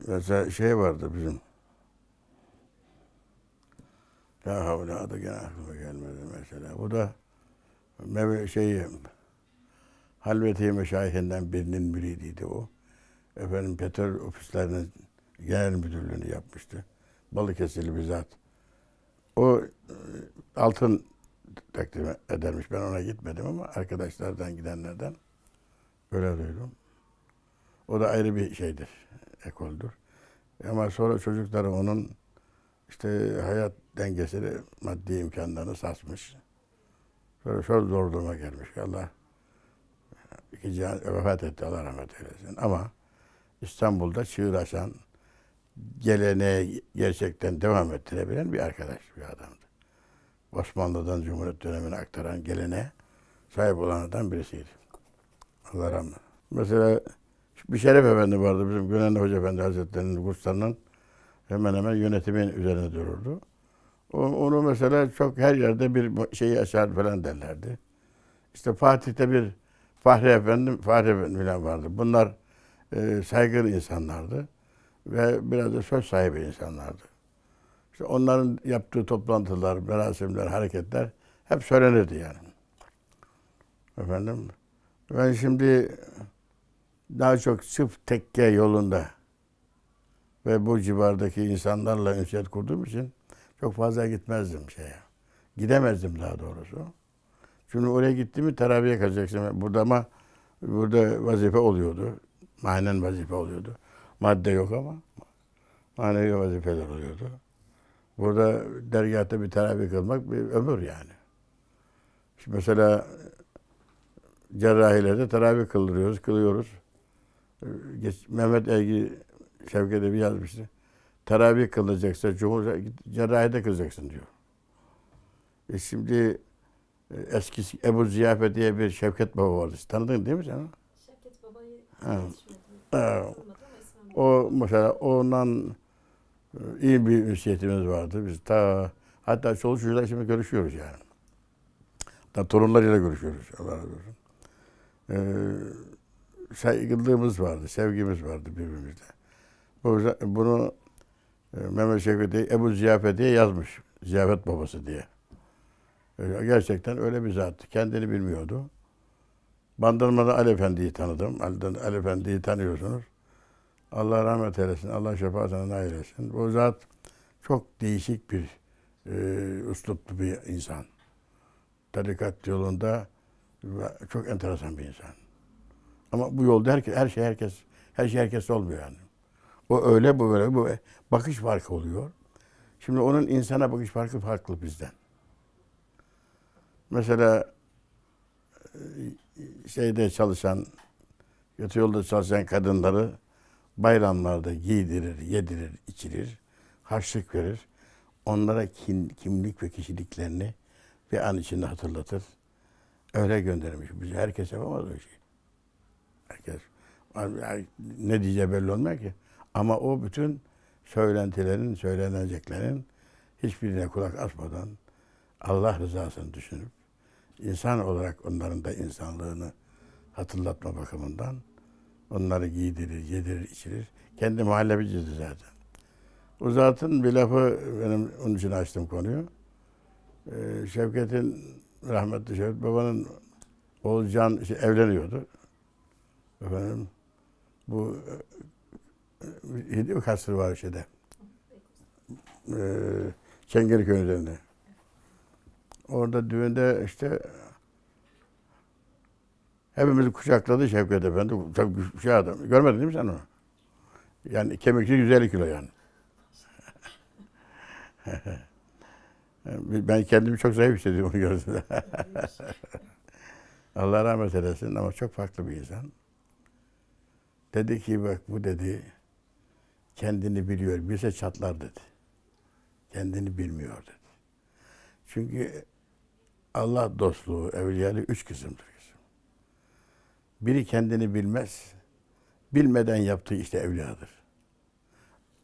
Mesela şey vardı bizim La havle adı gene aklıma gelmedi mesela. Bu da Mevle şey Halveti Meşayihinden birinin müridiydi o. Efendim petrol ofislerinin genel müdürlüğünü yapmıştı. Balıkesirli bir zat. O e, altın takdim edermiş. Ben ona gitmedim ama arkadaşlardan gidenlerden öyle duydum. O da ayrı bir şeydir, ekoldur. Ama sonra çocukları onun işte hayat dengesini, maddi imkanlarını sarsmış. Sonra çok zor duruma gelmiş. Allah iki can vefat etti Allah rahmet eylesin. Ama İstanbul'da çığır açan, geleneğe gerçekten devam ettirebilen bir arkadaş, bir adamdı. Osmanlı'dan Cumhuriyet dönemini aktaran geleneğe sahip olanlardan birisiydi. Allah rahmet. Mesela bir Şeref Efendi vardı bizim Gönenli Hoca Efendi Hazretleri'nin kurslarının hemen hemen yönetimin üzerine dururdu. Onu mesela çok her yerde bir şeyi eser falan derlerdi. İşte Fatih'te bir Fahri Efendi, Fahri Efendi falan vardı. Bunlar e, saygılı insanlardı ve biraz da söz sahibi insanlardı. İşte onların yaptığı toplantılar, merasimler, hareketler hep söylenirdi yani. Efendim, ben şimdi daha çok sırf tekke yolunda ve bu civardaki insanlarla ünsiyet kurduğum için çok fazla gitmezdim şeye. Gidemezdim daha doğrusu. Çünkü oraya mi teraviye kalacaksın. Burada ama burada vazife oluyordu. Manen vazife oluyordu. Madde yok ama manevi vazifeler oluyordu. Burada dergahta bir teravih kılmak bir ömür yani. Şimdi mesela cerrahilerde teravih kıldırıyoruz, kılıyoruz. Ee, geç, Mehmet Ergi Şevket'e bir yazmıştı. Teravih kılacaksa Cumhur cerrahide kılacaksın diyor. E şimdi e, eski, Ebu Ziyafe diye bir Şevket Baba vardı. Tanıdın değil mi sen? Şevket Baba'yı evet. evet. O mesela ondan e, iyi bir ünsiyetimiz vardı. Biz ta hatta çoluk çocuklar şimdi görüşüyoruz yani. Hatta torunlarıyla görüşüyoruz. Allah razı olsun. Ee, saygılığımız vardı, sevgimiz vardı birbirimizle. Bunu e, Mehmet Şevket Ebu Ziyafet diye yazmış. Ziyafet babası diye. E, gerçekten öyle bir zat. Kendini bilmiyordu. Bandırma'da Ali Efendi'yi tanıdım. Ali, Ali Efendi'yi tanıyorsunuz. Allah rahmet eylesin. Allah şefaatine nail etsin. Bu zat çok değişik bir e, üsluplu bir insan. Tarikat yolunda çok enteresan bir insan. Ama bu yolda herkes, her şey herkes her şey herkes olmuyor yani. O öyle bu böyle bu bakış farkı oluyor. Şimdi onun insana bakış farkı farklı bizden. Mesela e, şeyde çalışan, kötü yolda çalışan kadınları bayramlarda giydirir, yedirir, içirir, harçlık verir. Onlara kin, kimlik ve kişiliklerini bir an içinde hatırlatır. Öyle göndermiş. Biz herkes yapamaz o şey. Herkes. Ne diyeceği belli olmuyor ki. Ama o bütün söylentilerin, söyleneceklerin hiçbirine kulak asmadan Allah rızasını düşünüp insan olarak onların da insanlığını hatırlatma bakımından onları giydirir, yedirir, içirir. Kendi muhallebiciydi zaten. O zatın bir lafı benim onun için açtım konuyu. E, Şevket'in rahmetli Şevket babanın oğlu Can işte evleniyordu. Efendim bu hediye kasrı var şeyde. Ee, Çengelköy üzerinde. Orada düğünde işte hepimizi kucakladı Şevket Efendi. Çok güçlü şey adam. Görmedin değil mi sen onu? Yani kemikli 150 kilo yani. ben kendimi çok zayıf hissediyorum onu gördüğümde. Allah rahmet eylesin ama çok farklı bir insan. Dedi ki bak bu dedi kendini biliyor, bilse çatlar dedi. Kendini bilmiyor dedi. Çünkü Allah dostluğu, evliyalı üç kısımdır. Kızım. Biri kendini bilmez, bilmeden yaptığı işte evliyadır.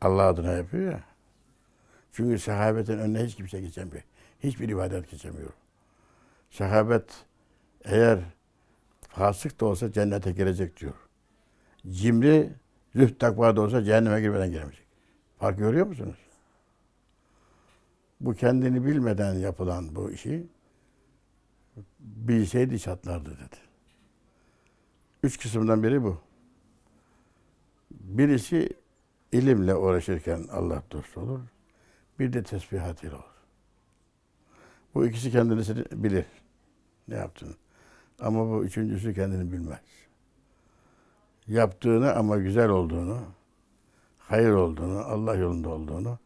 Allah adına yapıyor ya. Çünkü sahabetin önüne hiç kimse geçemiyor. Hiçbir ibadet geçemiyor. Sahabet eğer fasık da olsa cennete girecek diyor. Cimri Züht takva da olsa cehenneme girmeden giremeyecek. Fark görüyor musunuz? Bu kendini bilmeden yapılan bu işi bilseydi çatlardı dedi. Üç kısımdan biri bu. Birisi ilimle uğraşırken Allah dostu olur. Bir de tesbihat ile olur. Bu ikisi kendini bilir. Ne yaptığını. Ama bu üçüncüsü kendini bilmez yaptığını ama güzel olduğunu, hayır olduğunu, Allah yolunda olduğunu,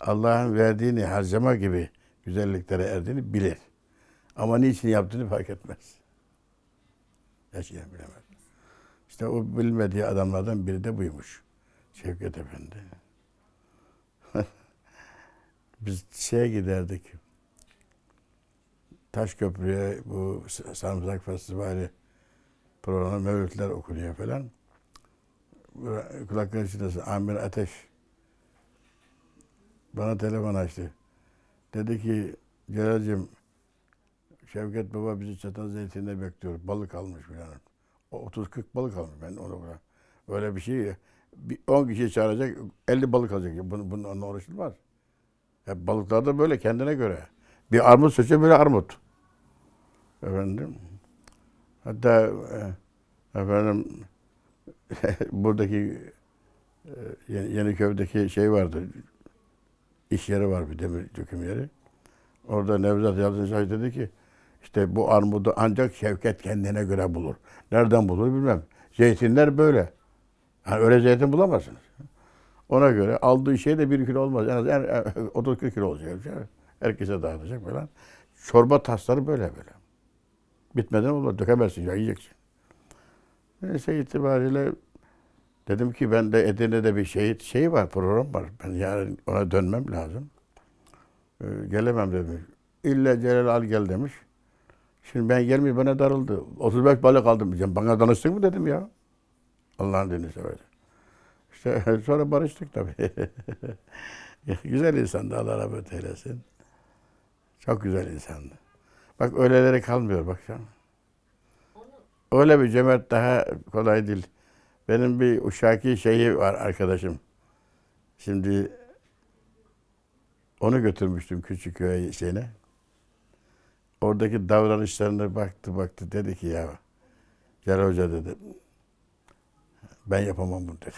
Allah'ın verdiğini harcama gibi güzelliklere erdiğini bilir. Ama niçin yaptığını fark etmez. Yaşayan bilemez. İşte o bilmediği adamlardan biri de buymuş. Şevket Efendi. Biz şeye giderdik. Taşköprü'ye bu Sarımsak Festivali programı mevlütler okunuyor falan kulakları çınlasın. Amir Ateş bana telefon açtı. Dedi ki Celal'cim Şevket Baba bizi çatan zeytinde bekliyor. Balık almış yani. O 30-40 balık almış ben onu buna. Öyle bir şey. Bir 10 kişi çağıracak 50 balık alacak. Bunun, bununla var Hep balıklar da böyle kendine göre. Bir armut seçe böyle armut. Efendim. Hatta e, efendim buradaki e, Yeniköy'deki şey vardı. İş yeri var bir demir döküm yeri. Orada Nevzat Yalçınşah dedi ki işte bu armudu ancak Şevket kendine göre bulur. Nereden bulur bilmem. Zeytinler böyle. Yani öyle zeytin bulamazsınız. Ona göre aldığı şey de bir kilo olmaz. En az en, en, 30 kilo olacak. Herkese dağıtacak falan. Çorba tasları böyle böyle. Bitmeden olur. Dökemezsin. Ya, yiyeceksin. Neyse e, itibariyle dedim ki ben de Edirne'de bir şey, şey var, program var. Ben yarın ona dönmem lazım. Ee, gelemem demiş. İlla Celal al gel demiş. Şimdi ben gelmeyeyim bana darıldı. 35 balık aldım diyeceğim. Bana danıştın mı dedim ya. Allah'ın dini seversen. İşte e, sonra barıştık tabii. güzel insandı Allah rahmet eylesin. Çok güzel insandı. Bak öylelere kalmıyor bak sen. Öyle bir cömert daha kolay değil. Benim bir uşaki şeyi var arkadaşım. Şimdi onu götürmüştüm küçük köy şeyine. Oradaki davranışlarına baktı baktı dedi ki ya Celal Hoca dedi ben yapamam bunu dedi.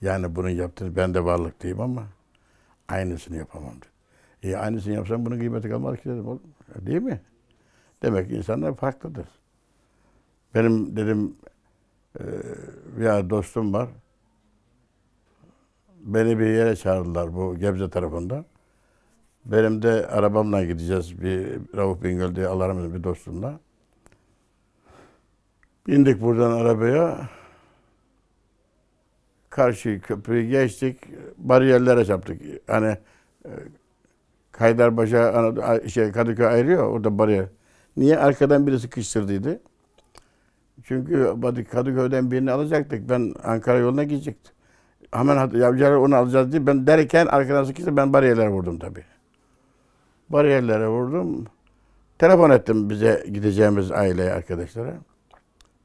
Yani bunu yaptın, ben de varlık diyeyim ama aynısını yapamam dedi. E aynısını yapsam bunun kıymeti kalmaz ki dedim Değil mi? Demek ki insanlar farklıdır. Benim dedim e, dostum var. Beni bir yere çağırdılar bu Gebze tarafında. Benim de arabamla gideceğiz bir Rauf Bingöl diye alarımız bir dostumla. Bindik buradan arabaya. Karşı köprüyü geçtik. Bariyerlere çarptık. Hani e, Kaydarbaş'a şey, Kadıköy ayırıyor. Orada bariyer. Niye? Arkadan birisi kıştırdıydı. Çünkü Kadıköy'den birini alacaktık. Ben Ankara yoluna gidecektim. Hemen yavcılar onu alacağız diye. Ben derken arkadan sıkıştı. Ben bariyerlere vurdum tabii. Bariyerlere vurdum. Telefon ettim bize gideceğimiz aileye, arkadaşlara.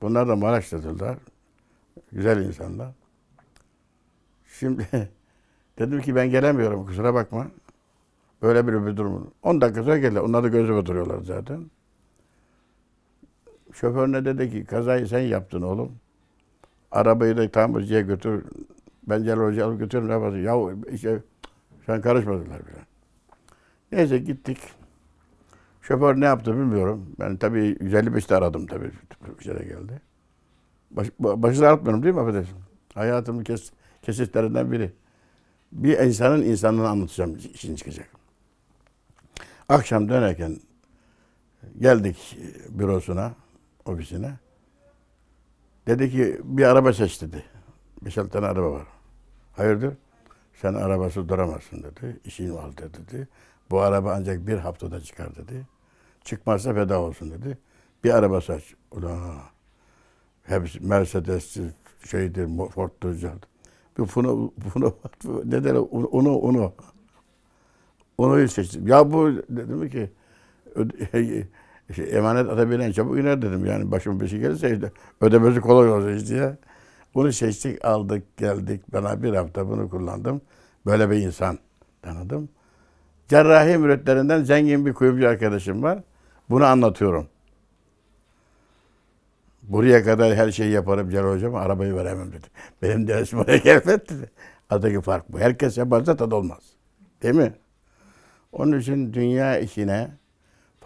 Bunlar da Maraşlıdırlar. Güzel insanlar. Şimdi dedim ki ben gelemiyorum kusura bakma. Böyle bir bir durum. 10 dakika sonra geldiler. Onlar da gözüme duruyorlar zaten. Şoförüne dedi ki kazayı sen yaptın oğlum. Arabayı da tamirciye götür. ben gel Hoca alıp götürün. Ya işte sen karışmadılar bile. Neyse gittik. Şoför ne yaptı bilmiyorum. Ben tabii 155'te aradım tabii. Bir şey geldi. Baş, başını atmıyorum değil mi affedersin? Hayatımın kes, kesitlerinden biri. Bir insanın insanını anlatacağım için çıkacak. Akşam dönerken geldik bürosuna ofisine. Dedi ki bir araba seç dedi. Beş altı tane araba var. Hayırdır? Sen arabası duramazsın dedi. İşin var dedi. Bu araba ancak bir haftada çıkar dedi. Çıkmazsa feda olsun dedi. Bir araba seç. Ulan hepsi Mercedes şeydir, Ford'tur, bir Funo, bunu ne derler, onu, onu. Onu seçtim. Ya bu dedim ki işte emanet atabilen çabuk iner dedim. Yani başım bir şey gelirse işte ödemesi kolay olacak diye. Bunu seçtik, aldık, geldik. Bana bir hafta bunu kullandım. Böyle bir insan tanıdım. Cerrahi müretlerinden zengin bir kuyumcu arkadaşım var. Bunu anlatıyorum. Buraya kadar her şeyi yaparım Celal hocam arabayı veremem dedi. Benim dersim oraya gelmedi dedi. Aradaki fark bu. Herkes yaparsa tad olmaz. Değil mi? Onun için dünya işine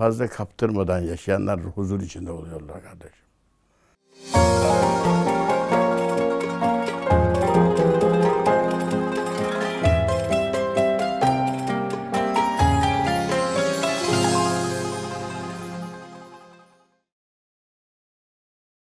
fazla kaptırmadan yaşayanlar huzur içinde oluyorlar kardeşim.